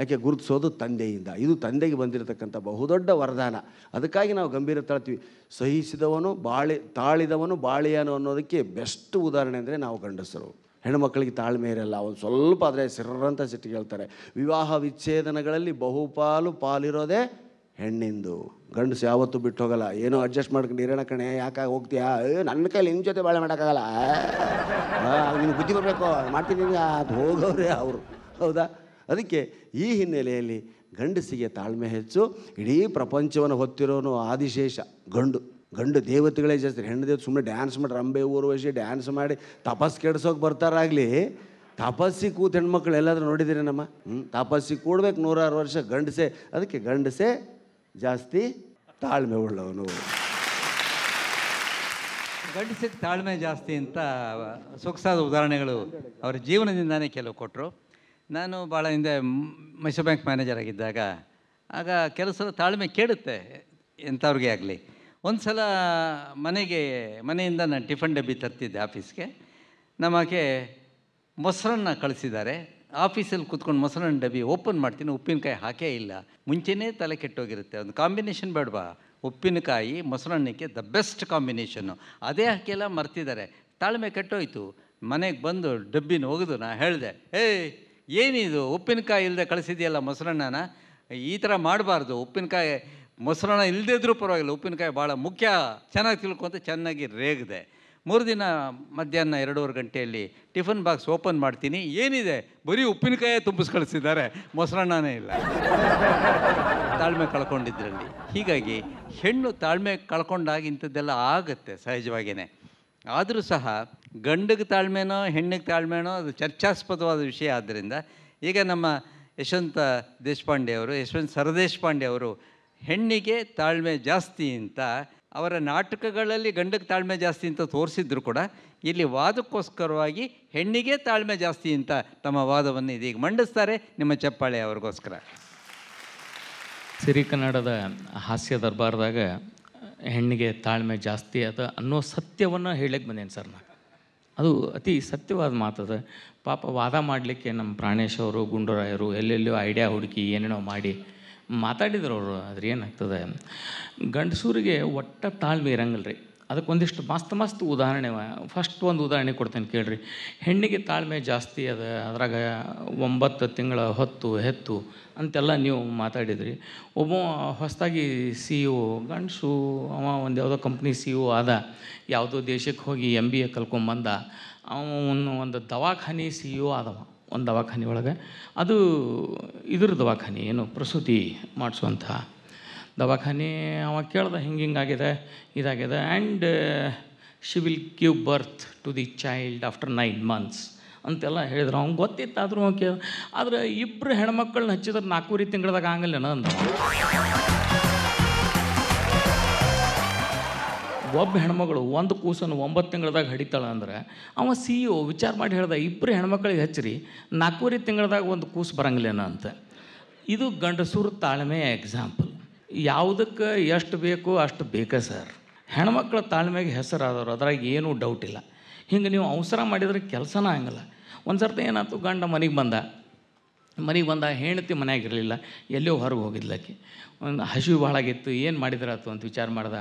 ಯಾಕೆ ಗುರುತಿಸೋದು ತಂದೆಯಿಂದ ಇದು ತಂದೆಗೆ ಬಂದಿರತಕ್ಕಂಥ ಬಹುದೊಡ್ಡ ವರದಾನ ಅದಕ್ಕಾಗಿ ನಾವು ಗಂಭೀರ ತಾಳ್ತೀವಿ ಸಹಿಸಿದವನು ಬಾಳೆ ತಾಳಿದವನು ಬಾಳೆಯನು ಅನ್ನೋದಕ್ಕೆ ಬೆಸ್ಟ್ ಉದಾಹರಣೆ ಅಂದರೆ ನಾವು ಗಂಡಸರು ಹೆಣ್ಣುಮಕ್ಕಳಿಗೆ ತಾಳ್ಮೆ ಇರಲ್ಲ ಒಂದು ಸ್ವಲ್ಪ ಆದರೆ ಸಿರ್ರಂತ ಕೇಳ್ತಾರೆ ವಿವಾಹ ವಿಚ್ಛೇದನಗಳಲ್ಲಿ ಬಹುಪಾಲು ಪಾಲಿರೋದೇ ಹೆಣ್ಣಿಂದು ಗಂಡಸು ಯಾವತ್ತೂ ಬಿಟ್ಟು ಹೋಗಲ್ಲ ಏನೋ ಅಡ್ಜಸ್ಟ್ ಮಾಡ್ಕೊಂಡು ಇರೋಣ ಕಣೆ ಯಾಕೆ ಹೋಗ್ತೀಯಾ ನನ್ನ ಕೈಲಿ ನಿನ್ನ ಜೊತೆ ಬಾಳೆ ಮಾಡೋಕ್ಕಾಗಲ್ಲ ನಿನ್ನ ಬುದ್ಧಿ ಬರಬೇಕು ಮಾಡ್ತೀನಿ ಅದು ಹೋಗೋರೇ ಅವರು ಹೌದಾ ಅದಕ್ಕೆ ಈ ಹಿನ್ನೆಲೆಯಲ್ಲಿ ಗಂಡಸಿಗೆ ತಾಳ್ಮೆ ಹೆಚ್ಚು ಇಡೀ ಪ್ರಪಂಚವನ್ನು ಹೊತ್ತಿರೋನು ಆದಿಶೇಷ ಗಂಡು ಗಂಡು ದೇವತೆಗಳೇ ಜಾಸ್ತಿ ಹೆಣ್ಣು ದೇವತೆ ಸುಮ್ಮನೆ ಡ್ಯಾನ್ಸ್ ಮಾಡಿ ರಂಬೆ ಊರ್ವಶಿ ಡ್ಯಾನ್ಸ್ ಮಾಡಿ ತಪಸ್ ಕೆಡ್ಸೋಕೆ ಬರ್ತಾರಾಗಲಿ ತಪಸ್ಸಿ ಕೂತ ಹೆಣ್ಮಕ್ಳು ಎಲ್ಲಾದರೂ ನೋಡಿದಿರಿ ನಮ್ಮ ಹ್ಞೂ ತಪಸ್ಸಿ ಕೂಡ್ಬೇಕು ನೂರಾರು ವರ್ಷ ಗಂಡಸೆ ಅದಕ್ಕೆ ಗಂಡಸೆ ಜಾಸ್ತಿ ತಾಳ್ಮೆ ಉಳ್ಳವನು ಗಂಡಸಿಗೆ ತಾಳ್ಮೆ ಜಾಸ್ತಿ ಅಂತ ಸೊಗಸಾದ ಉದಾಹರಣೆಗಳು ಅವರ ಜೀವನದಿಂದಾನೇ ಕೆಲವು ಕೊಟ್ಟರು ನಾನು ಭಾಳ ಹಿಂದೆ ಮೈಸೂರು ಬ್ಯಾಂಕ್ ಮ್ಯಾನೇಜರ್ ಆಗಿದ್ದಾಗ ಆಗ ಕೆಲಸ ತಾಳ್ಮೆ ಕೇಳುತ್ತೆ ಎಂಥವ್ರಿಗೆ ಆಗಲಿ ಒಂದು ಸಲ ಮನೆಗೆ ಮನೆಯಿಂದ ನಾನು ಟಿಫನ್ ಡಬ್ಬಿ ತರ್ತಿದ್ದೆ ಆಫೀಸ್ಗೆ ನಮಗೆ ಮೊಸರನ್ನ ಕಳಿಸಿದ್ದಾರೆ ಆಫೀಸಲ್ಲಿ ಕೂತ್ಕೊಂಡು ಮೊಸರನ್ನ ಡಬ್ಬಿ ಓಪನ್ ಮಾಡ್ತೀನಿ ಉಪ್ಪಿನಕಾಯಿ ಹಾಕೇ ಇಲ್ಲ ಮುಂಚೆನೇ ತಲೆ ಕೆಟ್ಟೋಗಿರುತ್ತೆ ಒಂದು ಕಾಂಬಿನೇಷನ್ ಬೇಡವಾ ಉಪ್ಪಿನಕಾಯಿ ಮೊಸರನ್ನಕ್ಕೆ ದ ಬೆಸ್ಟ್ ಕಾಂಬಿನೇಷನ್ನು ಅದೇ ಹಾಕಿಲ್ಲ ಮರ್ತಿದ್ದಾರೆ ತಾಳ್ಮೆ ಕೆಟ್ಟೋಯ್ತು ಮನೆಗೆ ಬಂದು ಡಬ್ಬಿನ ಒಗೆದು ನಾನು ಹೇಳಿದೆ ಏಯ್ ಏನಿದು ಉಪ್ಪಿನಕಾಯಿ ಇಲ್ಲದೆ ಕಳಿಸಿದೆಯಲ್ಲ ಮೊಸರನ್ನನ ಈ ಥರ ಮಾಡಬಾರ್ದು ಉಪ್ಪಿನಕಾಯಿ ಮೊಸರನ್ನ ಇಲ್ಲದಿದ್ರೂ ಪರವಾಗಿಲ್ಲ ಉಪ್ಪಿನಕಾಯಿ ಭಾಳ ಮುಖ್ಯ ಚೆನ್ನಾಗಿ ತಿಳ್ಕೊಂತ ಚೆನ್ನಾಗಿ ರೇಗಿದೆ ಮೂರು ದಿನ ಮಧ್ಯಾಹ್ನ ಎರಡೂವರೆ ಗಂಟೆಯಲ್ಲಿ ಟಿಫನ್ ಬಾಕ್ಸ್ ಓಪನ್ ಮಾಡ್ತೀನಿ ಏನಿದೆ ಬರೀ ಉಪ್ಪಿನಕಾಯೇ ತುಂಬಿಸ್ ಕಳಿಸಿದ್ದಾರೆ ಇಲ್ಲ ತಾಳ್ಮೆ ಕಳ್ಕೊಂಡಿದ್ರಲ್ಲಿ ಹೀಗಾಗಿ ಹೆಣ್ಣು ತಾಳ್ಮೆ ಕಳ್ಕೊಂಡಾಗ ಇಂಥದ್ದೆಲ್ಲ ಆಗುತ್ತೆ ಸಹಜವಾಗಿಯೇ ಆದರೂ ಸಹ ಗಂಡಿಗೆ ತಾಳ್ಮೆನೋ ಹೆಣ್ಣಿಗೆ ತಾಳ್ಮೆನೋ ಅದು ಚರ್ಚಾಸ್ಪದವಾದ ವಿಷಯ ಆದ್ದರಿಂದ ಈಗ ನಮ್ಮ ಯಶವಂತ ದೇಶಪಾಂಡೆ ಅವರು ಯಶವಂತ್ ಸರದೇಶಪಾಂಡೆ ಅವರು ಹೆಣ್ಣಿಗೆ ತಾಳ್ಮೆ ಜಾಸ್ತಿ ಅಂತ ಅವರ ನಾಟಕಗಳಲ್ಲಿ ಗಂಡಕ್ಕೆ ತಾಳ್ಮೆ ಜಾಸ್ತಿ ಅಂತ ತೋರಿಸಿದ್ರು ಕೂಡ ಇಲ್ಲಿ ವಾದಕ್ಕೋಸ್ಕರವಾಗಿ ಹೆಣ್ಣಿಗೆ ತಾಳ್ಮೆ ಜಾಸ್ತಿ ಅಂತ ತಮ್ಮ ವಾದವನ್ನು ಇದೀಗ ಮಂಡಿಸ್ತಾರೆ ನಿಮ್ಮ ಚಪ್ಪಾಳೆ ಅವ್ರಿಗೋಸ್ಕರ ಸಿರಿ ಕನ್ನಡದ ಹಾಸ್ಯ ದರ್ಬಾರ್ದಾಗ ಹೆಣ್ಣಿಗೆ ತಾಳ್ಮೆ ಜಾಸ್ತಿ ಅದ ಅನ್ನೋ ಸತ್ಯವನ್ನು ಹೇಳಕ್ಕೆ ಬಂದೇನೆ ಸರ್ ನಾನು ಅದು ಅತಿ ಸತ್ಯವಾದ ಮಾತದ ಪಾಪ ವಾದ ಮಾಡಲಿಕ್ಕೆ ನಮ್ಮ ಪ್ರಾಣೇಶ್ ಅವರು ಗುಂಡೂರಾಯರು ಎಲ್ಲೆಲ್ಲೋ ಐಡಿಯಾ ಹುಡುಕಿ ಏನೇನೋ ಮಾಡಿ ಮಾತಾಡಿದ್ರು ಅವರು ಅದ್ರ ಏನಾಗ್ತದೆ ಗಂಡಸೂರಿಗೆ ಒಟ್ಟ ತಾಳ್ಮೆ ಇರಂಗಿಲ್ಲ ರೀ ಅದಕ್ಕೊಂದಿಷ್ಟು ಮಸ್ತ್ ಮಸ್ತ್ ಉದಾಹರಣೆ ಫಸ್ಟ್ ಒಂದು ಉದಾಹರಣೆ ಕೊಡ್ತೇನೆ ಕೇಳ್ರಿ ಹೆಣ್ಣಿಗೆ ತಾಳ್ಮೆ ಜಾಸ್ತಿ ಅದ ಅದ್ರಾಗ ಒಂಬತ್ತು ತಿಂಗಳ ಹೊತ್ತು ಹೆತ್ತು ಅಂತೆಲ್ಲ ನೀವು ಮಾತಾಡಿದ್ರಿ ಒಬ್ಬ ಹೊಸದಾಗಿ ಸಿ ಇ e ಒ ಗಂಡಸು ಅವ ಒಂದು ಯಾವುದೋ company C E e O ಆದ ಯಾವುದೋ ದೇಶಕ್ಕೆ ಹೋಗಿ ಎಮ್ ಬಿ ಎ ಕಲ್ಕೊಂಬಂದ ಅವನು ಒಂದು ದವಾಖಾನೆ ಸಿ ಇ ಒ ಆದವ ಒಂದು ದವಾಖಾನೆ ಒಳಗೆ ಅದು ಇದ್ರ ದವಾಖಾನೆ ಏನು ಪ್ರಸೂತಿ ಮಾಡಿಸುವಂತಹ ದವಾಖಾನೆ ಅವ ಕೇಳ್ದೆ ಹಿಂಗೆ ಹಿಂಗಾಗಿದೆ ಇದಾಗಿದೆ and she will give birth to the child after nine months ಅಂತೆಲ್ಲ ಹೇಳಿದ್ರು ಅವ್ನು ಗೊತ್ತಿತ್ತಾದ್ರೂ ಕೇಳ ಆದರೆ ಇಬ್ಬರು ಹೆಣ್ಮಕ್ಳನ್ನ ಹಚ್ಚಿದ್ರೆ ನಾಲ್ಕೂರಿ ತಿಂಗಳದಾಗ ಆಗಂಗಿಲ್ಲ ಅಂದ್ರೆ ಒಬ್ಬ ಹೆಣ್ಮಗಳು ಒಂದು ಕೂಸನ್ನು ಒಂಬತ್ತು ತಿಂಗಳದಾಗ ಹಡಿತಾಳೆ ಅಂದ್ರೆ ಅವ ಸಿ ಇ ಒ ವಿಚಾರ ಮಾಡಿ ಹೇಳ್ದೆ ಇಬ್ಬರು ಹೆಣ್ಮಕ್ಳಿಗೆ ಹಚ್ಚಿರಿ ನಾಲ್ಕೂವರೆ ತಿಂಗಳದಾಗ ಒಂದು ಕೂಸು ಬರಂಗಿಲ್ಲೇನ ಅಂತ ಇದು ಗಂಡಸೂರು ತಾಳ್ಮೆ ಎಕ್ಸಾಂಪಲ್ ಯಾವುದಕ್ಕೆ ಎಷ್ಟು ಬೇಕೋ ಅಷ್ಟು ಬೇಕಾ ಸರ್ ಹೆಣ್ಮಕ್ಳ ತಾಳ್ಮೆಗೆ ಹೆಸರಾದವರು ಅದ್ರಾಗ ಏನೂ ಡೌಟ್ ಇಲ್ಲ ಹಿಂಗೆ ನೀವು ಅವಸರ ಮಾಡಿದ್ರೆ ಕೆಲಸನ ಆಗಲ್ಲ ಒಂದು ಸರ್ತಿ ಏನಾಯ್ತು ಗಂಡ ಮನೆಗೆ ಬಂದ ಮನೆಗೆ ಬಂದ ಹೆಂಡತಿ ಇರಲಿಲ್ಲ ಎಲ್ಲೋ ಹೊರಗೆ ಹೋಗಿದ್ಲಕ್ಕೆ ಒಂದು ಹಸಿವು ಭಾಳಾಗಿತ್ತು ಆಗಿತ್ತು ಏನು ಮಾಡಿದ್ರಾಯ್ತು ಅಂತ ವಿಚಾರ ಮಾಡ್ದೆ